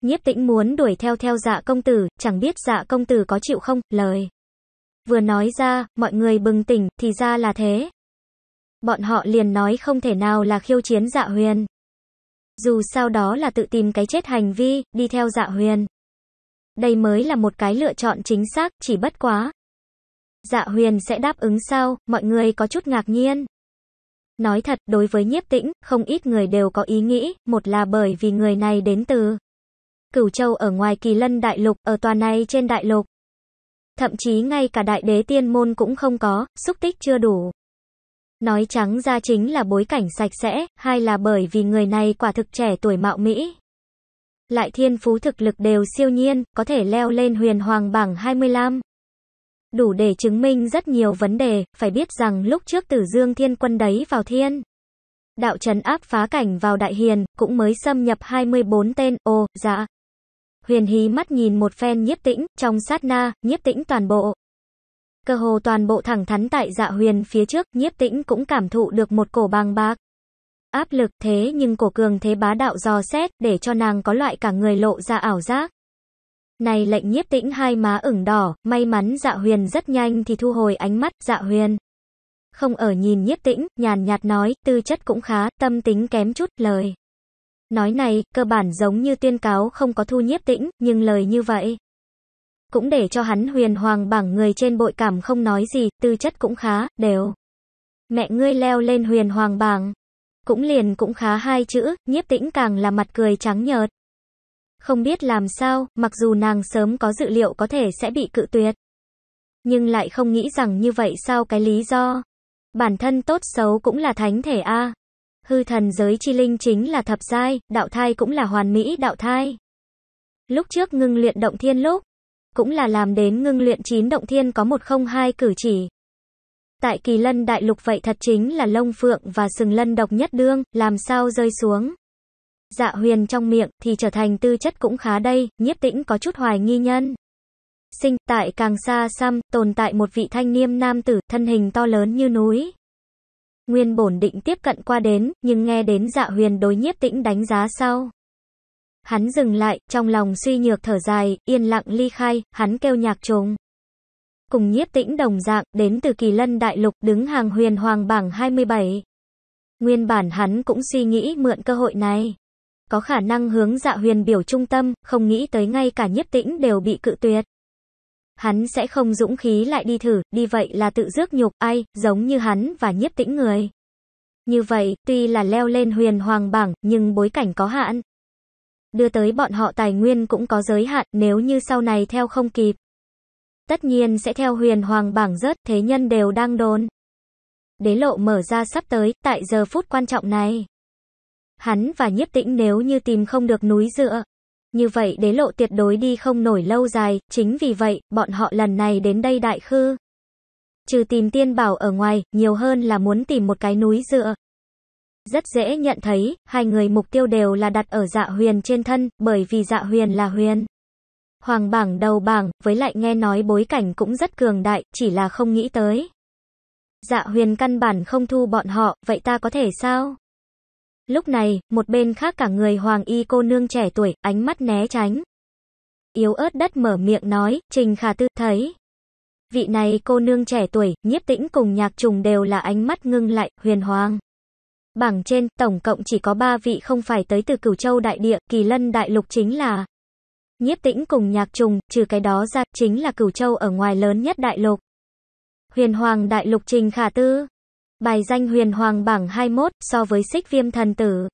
Nhiếp tĩnh muốn đuổi theo theo dạ công tử, chẳng biết dạ công tử có chịu không, lời. Vừa nói ra, mọi người bừng tỉnh, thì ra là thế. Bọn họ liền nói không thể nào là khiêu chiến dạ huyền. Dù sao đó là tự tìm cái chết hành vi, đi theo dạ huyền. Đây mới là một cái lựa chọn chính xác, chỉ bất quá. Dạ huyền sẽ đáp ứng sao, mọi người có chút ngạc nhiên. Nói thật, đối với nhiếp tĩnh, không ít người đều có ý nghĩ, một là bởi vì người này đến từ Cửu Châu ở ngoài kỳ lân đại lục, ở tòa này trên đại lục. Thậm chí ngay cả đại đế tiên môn cũng không có, xúc tích chưa đủ. Nói trắng ra chính là bối cảnh sạch sẽ, hay là bởi vì người này quả thực trẻ tuổi mạo Mỹ. Lại thiên phú thực lực đều siêu nhiên, có thể leo lên huyền hoàng bảng 25 đủ để chứng minh rất nhiều vấn đề, phải biết rằng lúc trước Tử Dương Thiên Quân đấy vào thiên. Đạo trấn áp phá cảnh vào Đại Hiền, cũng mới xâm nhập 24 tên, ô dạ. Huyền hí mắt nhìn một phen nhiếp tĩnh, trong sát na, nhiếp tĩnh toàn bộ. Cơ hồ toàn bộ thẳng thắn tại dạ huyền phía trước, nhiếp tĩnh cũng cảm thụ được một cổ bàng bạc. Áp lực thế nhưng cổ cường thế bá đạo dò xét, để cho nàng có loại cả người lộ ra ảo giác. Này lệnh nhiếp tĩnh hai má ửng đỏ, may mắn dạ huyền rất nhanh thì thu hồi ánh mắt, dạ huyền. Không ở nhìn nhiếp tĩnh, nhàn nhạt nói, tư chất cũng khá, tâm tính kém chút, lời. Nói này, cơ bản giống như tuyên cáo không có thu nhiếp tĩnh, nhưng lời như vậy. Cũng để cho hắn huyền hoàng bảng người trên bội cảm không nói gì, tư chất cũng khá, đều. Mẹ ngươi leo lên huyền hoàng bảng. Cũng liền cũng khá hai chữ, nhiếp tĩnh càng là mặt cười trắng nhợt. Không biết làm sao, mặc dù nàng sớm có dự liệu có thể sẽ bị cự tuyệt. Nhưng lại không nghĩ rằng như vậy sao cái lý do. Bản thân tốt xấu cũng là thánh thể A. Hư thần giới chi linh chính là thập giai, đạo thai cũng là hoàn mỹ đạo thai. Lúc trước ngưng luyện động thiên lúc, cũng là làm đến ngưng luyện chín động thiên có một không hai cử chỉ. Tại kỳ lân đại lục vậy thật chính là lông phượng và sừng lân độc nhất đương, làm sao rơi xuống dạ huyền trong miệng, thì trở thành tư chất cũng khá đây, nhiếp tĩnh có chút hoài nghi nhân. Sinh, tại càng xa xăm, tồn tại một vị thanh niêm nam tử, thân hình to lớn như núi. Nguyên bổn định tiếp cận qua đến, nhưng nghe đến dạ huyền đối nhiếp tĩnh đánh giá sau. Hắn dừng lại, trong lòng suy nhược thở dài, yên lặng ly khai, hắn kêu nhạc trùng. Cùng nhiếp tĩnh đồng dạng, đến từ kỳ lân đại lục, đứng hàng huyền hoàng bảng 27. Nguyên bản hắn cũng suy nghĩ mượn cơ hội này có khả năng hướng dạ huyền biểu trung tâm, không nghĩ tới ngay cả nhiếp tĩnh đều bị cự tuyệt. Hắn sẽ không dũng khí lại đi thử, đi vậy là tự rước nhục ai, giống như hắn và nhiếp tĩnh người. Như vậy, tuy là leo lên huyền hoàng bảng, nhưng bối cảnh có hạn. Đưa tới bọn họ tài nguyên cũng có giới hạn nếu như sau này theo không kịp. Tất nhiên sẽ theo huyền hoàng bảng rớt, thế nhân đều đang đồn. Đế lộ mở ra sắp tới, tại giờ phút quan trọng này hắn và nhiếp tĩnh nếu như tìm không được núi dựa. Như vậy đế lộ tuyệt đối đi không nổi lâu dài, chính vì vậy, bọn họ lần này đến đây đại khư. Trừ tìm tiên bảo ở ngoài, nhiều hơn là muốn tìm một cái núi dựa. Rất dễ nhận thấy, hai người mục tiêu đều là đặt ở dạ huyền trên thân, bởi vì dạ huyền là huyền. Hoàng bảng đầu bảng, với lại nghe nói bối cảnh cũng rất cường đại, chỉ là không nghĩ tới. Dạ huyền căn bản không thu bọn họ, vậy ta có thể sao? Lúc này, một bên khác cả người hoàng y cô nương trẻ tuổi, ánh mắt né tránh. Yếu ớt đất mở miệng nói, Trình Khả Tư thấy. Vị này cô nương trẻ tuổi, nhiếp tĩnh cùng nhạc trùng đều là ánh mắt ngưng lại, huyền hoàng. Bảng trên, tổng cộng chỉ có ba vị không phải tới từ cửu châu đại địa, kỳ lân đại lục chính là. Nhiếp tĩnh cùng nhạc trùng, trừ cái đó ra, chính là cửu châu ở ngoài lớn nhất đại lục. Huyền hoàng đại lục Trình Khả Tư. Bài danh huyền hoàng bảng 21 so với xích viêm thần tử.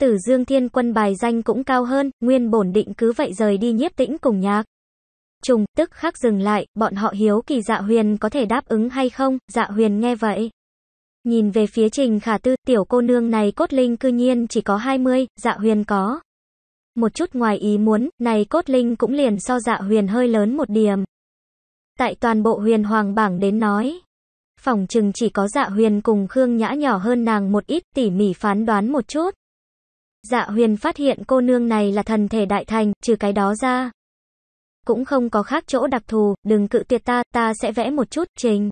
Tử Dương Thiên Quân bài danh cũng cao hơn, nguyên bổn định cứ vậy rời đi nhiếp tĩnh cùng nhạc. Trùng, tức khắc dừng lại, bọn họ hiếu kỳ dạ huyền có thể đáp ứng hay không, dạ huyền nghe vậy. Nhìn về phía trình khả tư, tiểu cô nương này cốt linh cư nhiên chỉ có 20, dạ huyền có. Một chút ngoài ý muốn, này cốt linh cũng liền so dạ huyền hơi lớn một điểm. Tại toàn bộ huyền hoàng bảng đến nói, Phòng chừng chỉ có dạ huyền cùng Khương Nhã nhỏ hơn nàng một ít tỉ mỉ phán đoán một chút. Dạ huyền phát hiện cô nương này là thần thể đại thành, trừ cái đó ra. Cũng không có khác chỗ đặc thù, đừng cự tuyệt ta, ta sẽ vẽ một chút, trình.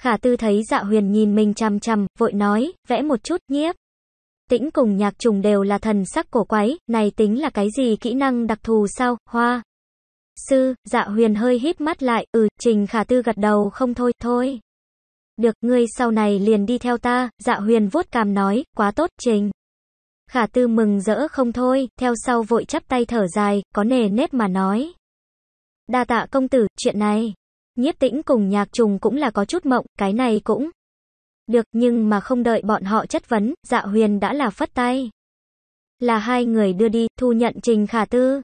Khả tư thấy dạ huyền nhìn mình chằm chằm, vội nói, vẽ một chút, nhiếp. Tĩnh cùng nhạc trùng đều là thần sắc cổ quái, này tính là cái gì kỹ năng đặc thù sao, hoa. Sư, dạ huyền hơi híp mắt lại, ừ, trình khả tư gật đầu không thôi, thôi. Được, ngươi sau này liền đi theo ta, dạ huyền vuốt càm nói, quá tốt, trình. Khả tư mừng rỡ không thôi, theo sau vội chắp tay thở dài, có nề nếp mà nói. Đa tạ công tử, chuyện này. Nhiếp tĩnh cùng nhạc trùng cũng là có chút mộng, cái này cũng. Được nhưng mà không đợi bọn họ chất vấn, dạ huyền đã là phất tay. Là hai người đưa đi, thu nhận Trình Khả Tư.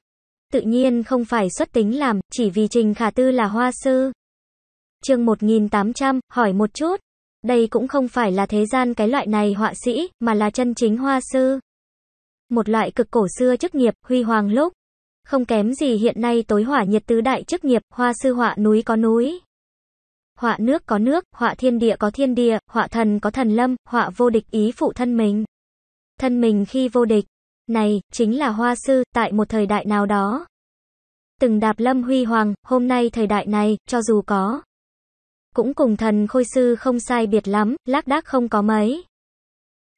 Tự nhiên không phải xuất tính làm, chỉ vì Trình Khả Tư là hoa sư. Chương 1800, hỏi một chút. Đây cũng không phải là thế gian cái loại này họa sĩ, mà là chân chính hoa sư. Một loại cực cổ xưa chức nghiệp, huy hoàng lúc. Không kém gì hiện nay tối hỏa nhiệt tứ đại chức nghiệp, hoa sư họa núi có núi. Họa nước có nước, họa thiên địa có thiên địa, họa thần có thần lâm, họa vô địch ý phụ thân mình. Thân mình khi vô địch, này, chính là hoa sư, tại một thời đại nào đó. Từng đạp lâm huy hoàng, hôm nay thời đại này, cho dù có cũng cùng thần khôi sư không sai biệt lắm, lác đác không có mấy.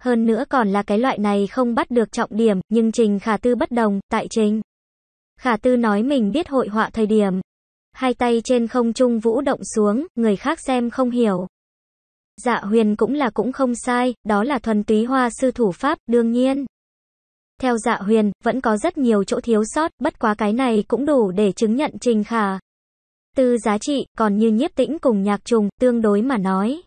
Hơn nữa còn là cái loại này không bắt được trọng điểm, nhưng Trình Khả Tư bất đồng, tại Trình. Khả Tư nói mình biết hội họa thời điểm. Hai tay trên không trung vũ động xuống, người khác xem không hiểu. Dạ huyền cũng là cũng không sai, đó là thuần túy hoa sư thủ pháp, đương nhiên. Theo dạ huyền, vẫn có rất nhiều chỗ thiếu sót, bất quá cái này cũng đủ để chứng nhận Trình Khả tư giá trị, còn như nhiếp tĩnh cùng nhạc trùng, tương đối mà nói.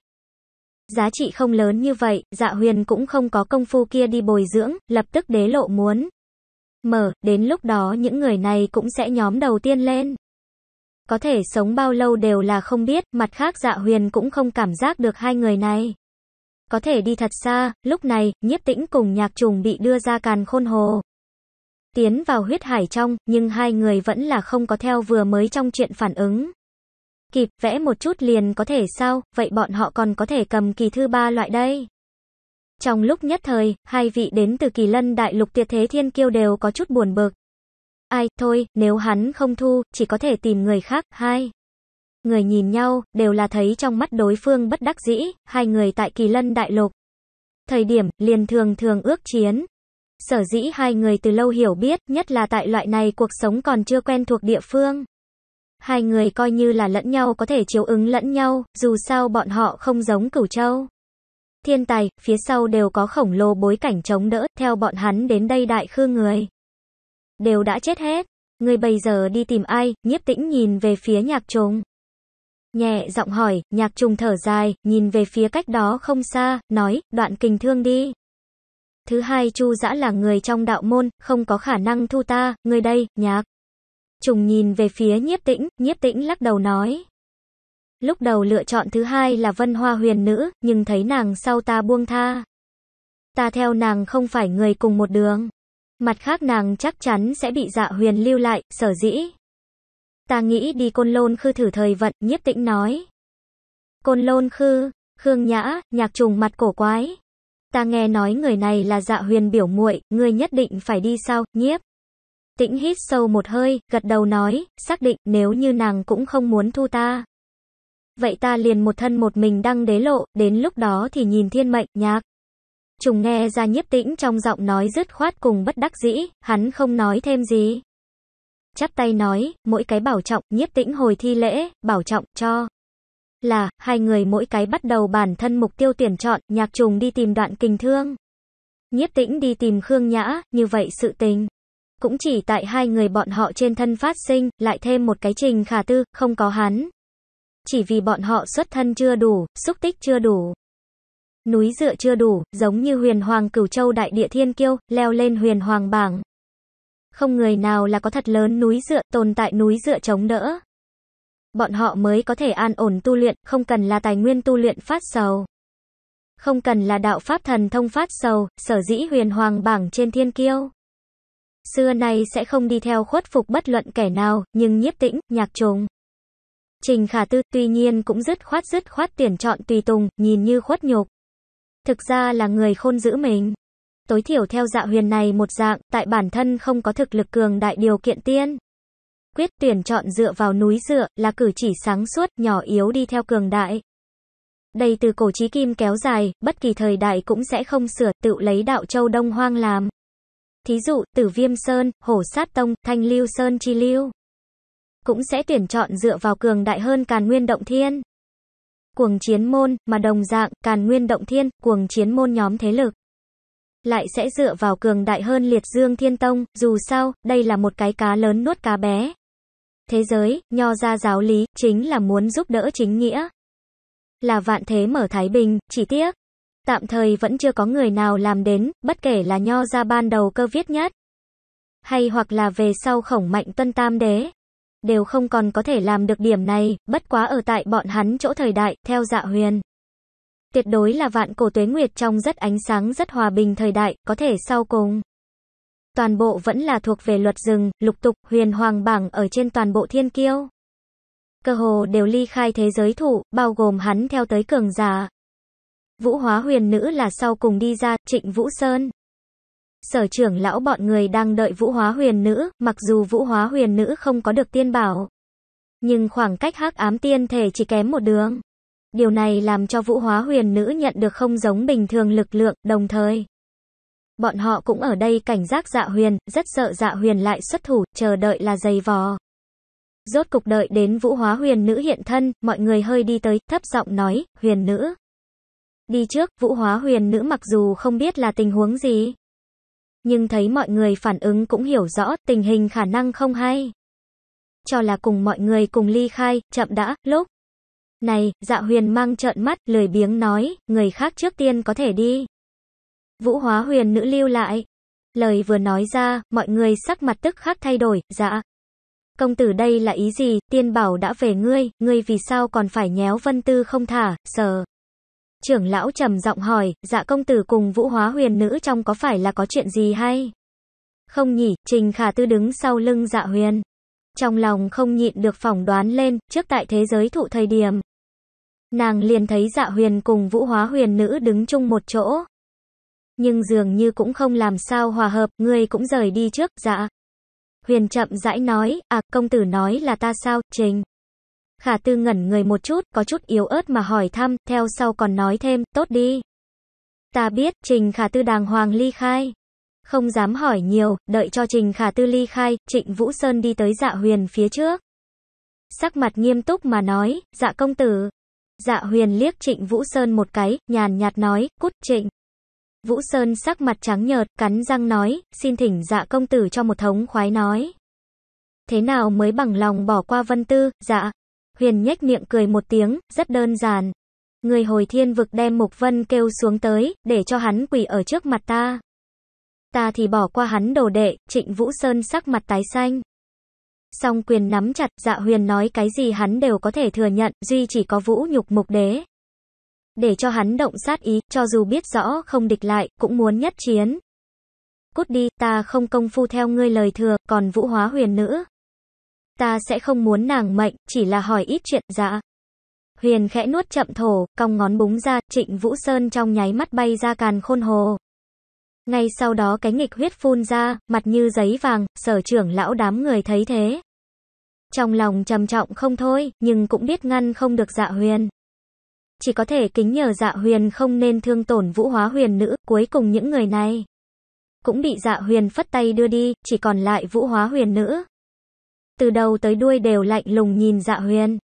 Giá trị không lớn như vậy, dạ huyền cũng không có công phu kia đi bồi dưỡng, lập tức đế lộ muốn. Mở, đến lúc đó những người này cũng sẽ nhóm đầu tiên lên. Có thể sống bao lâu đều là không biết, mặt khác dạ huyền cũng không cảm giác được hai người này. Có thể đi thật xa, lúc này, nhiếp tĩnh cùng nhạc trùng bị đưa ra càn khôn hồ tiến vào huyết hải trong, nhưng hai người vẫn là không có theo vừa mới trong chuyện phản ứng. Kịp, vẽ một chút liền có thể sao, vậy bọn họ còn có thể cầm kỳ thư ba loại đây. Trong lúc nhất thời, hai vị đến từ kỳ lân đại lục tuyệt thế thiên kiêu đều có chút buồn bực. Ai, thôi, nếu hắn không thu, chỉ có thể tìm người khác, hai. Người nhìn nhau, đều là thấy trong mắt đối phương bất đắc dĩ, hai người tại kỳ lân đại lục. Thời điểm, liền thường thường ước chiến, Sở dĩ hai người từ lâu hiểu biết, nhất là tại loại này cuộc sống còn chưa quen thuộc địa phương. Hai người coi như là lẫn nhau có thể chiếu ứng lẫn nhau, dù sao bọn họ không giống cửu châu. Thiên tài, phía sau đều có khổng lồ bối cảnh chống đỡ, theo bọn hắn đến đây đại khư người. Đều đã chết hết. Người bây giờ đi tìm ai, nhiếp tĩnh nhìn về phía nhạc trùng. Nhẹ giọng hỏi, nhạc trùng thở dài, nhìn về phía cách đó không xa, nói, đoạn kinh thương đi. Thứ hai Chu Dã là người trong đạo môn, không có khả năng thu ta, người đây, nhạc. Trùng nhìn về phía nhiếp tĩnh, nhiếp tĩnh lắc đầu nói. Lúc đầu lựa chọn thứ hai là vân hoa huyền nữ, nhưng thấy nàng sau ta buông tha. Ta theo nàng không phải người cùng một đường. Mặt khác nàng chắc chắn sẽ bị dạ huyền lưu lại, sở dĩ. Ta nghĩ đi côn lôn khư thử thời vận, nhiếp tĩnh nói. Côn lôn khư, khương nhã, nhạc trùng mặt cổ quái ta nghe nói người này là dạ huyền biểu muội, người nhất định phải đi sau. nhiếp. Tĩnh hít sâu một hơi, gật đầu nói, xác định nếu như nàng cũng không muốn thu ta. Vậy ta liền một thân một mình đăng đế lộ, đến lúc đó thì nhìn thiên mệnh, nhạc. Trùng nghe ra nhiếp tĩnh trong giọng nói dứt khoát cùng bất đắc dĩ, hắn không nói thêm gì. Chắp tay nói, mỗi cái bảo trọng, nhiếp tĩnh hồi thi lễ, bảo trọng, cho là, hai người mỗi cái bắt đầu bản thân mục tiêu tuyển chọn, nhạc trùng đi tìm đoạn kinh thương. Nhiếp tĩnh đi tìm Khương Nhã, như vậy sự tình. Cũng chỉ tại hai người bọn họ trên thân phát sinh, lại thêm một cái trình khả tư, không có hắn. Chỉ vì bọn họ xuất thân chưa đủ, xúc tích chưa đủ. Núi dựa chưa đủ, giống như huyền hoàng cửu châu đại địa thiên kiêu, leo lên huyền hoàng bảng. Không người nào là có thật lớn núi dựa, tồn tại núi dựa chống đỡ bọn họ mới có thể an ổn tu luyện, không cần là tài nguyên tu luyện phát sầu. Không cần là đạo pháp thần thông phát sầu, sở dĩ huyền hoàng bảng trên thiên kiêu. Xưa nay sẽ không đi theo khuất phục bất luận kẻ nào, nhưng nhiếp tĩnh, nhạc trùng. Trình khả tư tuy nhiên cũng dứt khoát dứt khoát tuyển chọn tùy tùng, nhìn như khuất nhục. Thực ra là người khôn giữ mình. Tối thiểu theo dạ huyền này một dạng, tại bản thân không có thực lực cường đại điều kiện tiên quyết tuyển chọn dựa vào núi dựa là cử chỉ sáng suốt, nhỏ yếu đi theo cường đại. Đây từ cổ chí kim kéo dài, bất kỳ thời đại cũng sẽ không sửa, tự lấy đạo châu Đông Hoang làm. Thí dụ, Tử Viêm Sơn, Hổ Sát Tông, Thanh Lưu Sơn Chi Lưu. Cũng sẽ tuyển chọn dựa vào cường đại hơn Càn Nguyên Động Thiên. Cuồng chiến môn, mà đồng dạng, Càn Nguyên Động Thiên, cuồng chiến môn nhóm thế lực lại sẽ dựa vào cường đại hơn liệt dương thiên tông, dù sao, đây là một cái cá lớn nuốt cá bé. Thế giới, nho gia giáo lý, chính là muốn giúp đỡ chính nghĩa. Là vạn thế mở Thái Bình, chỉ tiếc. Tạm thời vẫn chưa có người nào làm đến, bất kể là nho gia ban đầu cơ viết nhất. Hay hoặc là về sau khổng mạnh tân tam đế. Đều không còn có thể làm được điểm này, bất quá ở tại bọn hắn chỗ thời đại, theo dạ huyền. Tuyệt đối là vạn cổ tuế nguyệt trong rất ánh sáng rất hòa bình thời đại, có thể sau cùng toàn bộ vẫn là thuộc về luật rừng, lục tục, huyền hoàng bảng ở trên toàn bộ thiên kiêu. Cơ hồ đều ly khai thế giới thụ bao gồm hắn theo tới cường giả. Vũ hóa huyền nữ là sau cùng đi ra, trịnh Vũ Sơn. Sở trưởng lão bọn người đang đợi vũ hóa huyền nữ, mặc dù vũ hóa huyền nữ không có được tiên bảo. Nhưng khoảng cách hắc ám tiên thể chỉ kém một đường. Điều này làm cho vũ hóa huyền nữ nhận được không giống bình thường lực lượng, đồng thời. Bọn họ cũng ở đây cảnh giác dạ huyền, rất sợ dạ huyền lại xuất thủ, chờ đợi là dày vò. Rốt cục đợi đến vũ hóa huyền nữ hiện thân, mọi người hơi đi tới, thấp giọng nói, huyền nữ. Đi trước, vũ hóa huyền nữ mặc dù không biết là tình huống gì. Nhưng thấy mọi người phản ứng cũng hiểu rõ, tình hình khả năng không hay. Cho là cùng mọi người cùng ly khai, chậm đã, lúc. Này, dạ huyền mang trợn mắt, lười biếng nói, người khác trước tiên có thể đi. Vũ Hóa Huyền nữ lưu lại. Lời vừa nói ra, mọi người sắc mặt tức khác thay đổi, dạ. Công tử đây là ý gì, tiên bảo đã về ngươi, ngươi vì sao còn phải nhéo vân tư không thả, sờ. Trưởng lão trầm giọng hỏi, dạ công tử cùng vũ hóa huyền nữ trong có phải là có chuyện gì hay? Không nhỉ, Trình Khả Tư đứng sau lưng dạ huyền. Trong lòng không nhịn được phỏng đoán lên, trước tại thế giới thụ thời điểm. Nàng liền thấy dạ huyền cùng vũ hóa huyền nữ đứng chung một chỗ nhưng dường như cũng không làm sao hòa hợp, ngươi cũng rời đi trước, dạ. Huyền chậm rãi nói, à, công tử nói là ta sao, trình. Khả tư ngẩn người một chút, có chút yếu ớt mà hỏi thăm, theo sau còn nói thêm, tốt đi. Ta biết, trình khả tư đàng hoàng ly khai. Không dám hỏi nhiều, đợi cho trình khả tư ly khai, trịnh Vũ Sơn đi tới dạ huyền phía trước. Sắc mặt nghiêm túc mà nói, dạ công tử. Dạ huyền liếc trịnh Vũ Sơn một cái, nhàn nhạt nói, cút trịnh. Vũ Sơn sắc mặt trắng nhợt, cắn răng nói, xin thỉnh dạ công tử cho một thống khoái nói. Thế nào mới bằng lòng bỏ qua vân tư, dạ. Huyền nhếch miệng cười một tiếng, rất đơn giản. Người hồi thiên vực đem Mục Vân kêu xuống tới, để cho hắn quỳ ở trước mặt ta. Ta thì bỏ qua hắn đồ đệ, trịnh Vũ Sơn sắc mặt tái xanh. Song quyền nắm chặt, dạ huyền nói cái gì hắn đều có thể thừa nhận, duy chỉ có vũ nhục mục đế để cho hắn động sát ý, cho dù biết rõ không địch lại, cũng muốn nhất chiến. Cút đi, ta không công phu theo ngươi lời thừa, còn vũ hóa huyền nữ. Ta sẽ không muốn nàng mệnh, chỉ là hỏi ít chuyện, dạ. Huyền khẽ nuốt chậm thổ, cong ngón búng ra, trịnh vũ sơn trong nháy mắt bay ra càn khôn hồ. Ngay sau đó cái nghịch huyết phun ra, mặt như giấy vàng, sở trưởng lão đám người thấy thế. Trong lòng trầm trọng không thôi, nhưng cũng biết ngăn không được dạ huyền chỉ có thể kính nhờ dạ huyền không nên thương tổn vũ hóa huyền nữ, cuối cùng những người này cũng bị dạ huyền phất tay đưa đi, chỉ còn lại vũ hóa huyền nữ. Từ đầu tới đuôi đều lạnh lùng nhìn dạ huyền.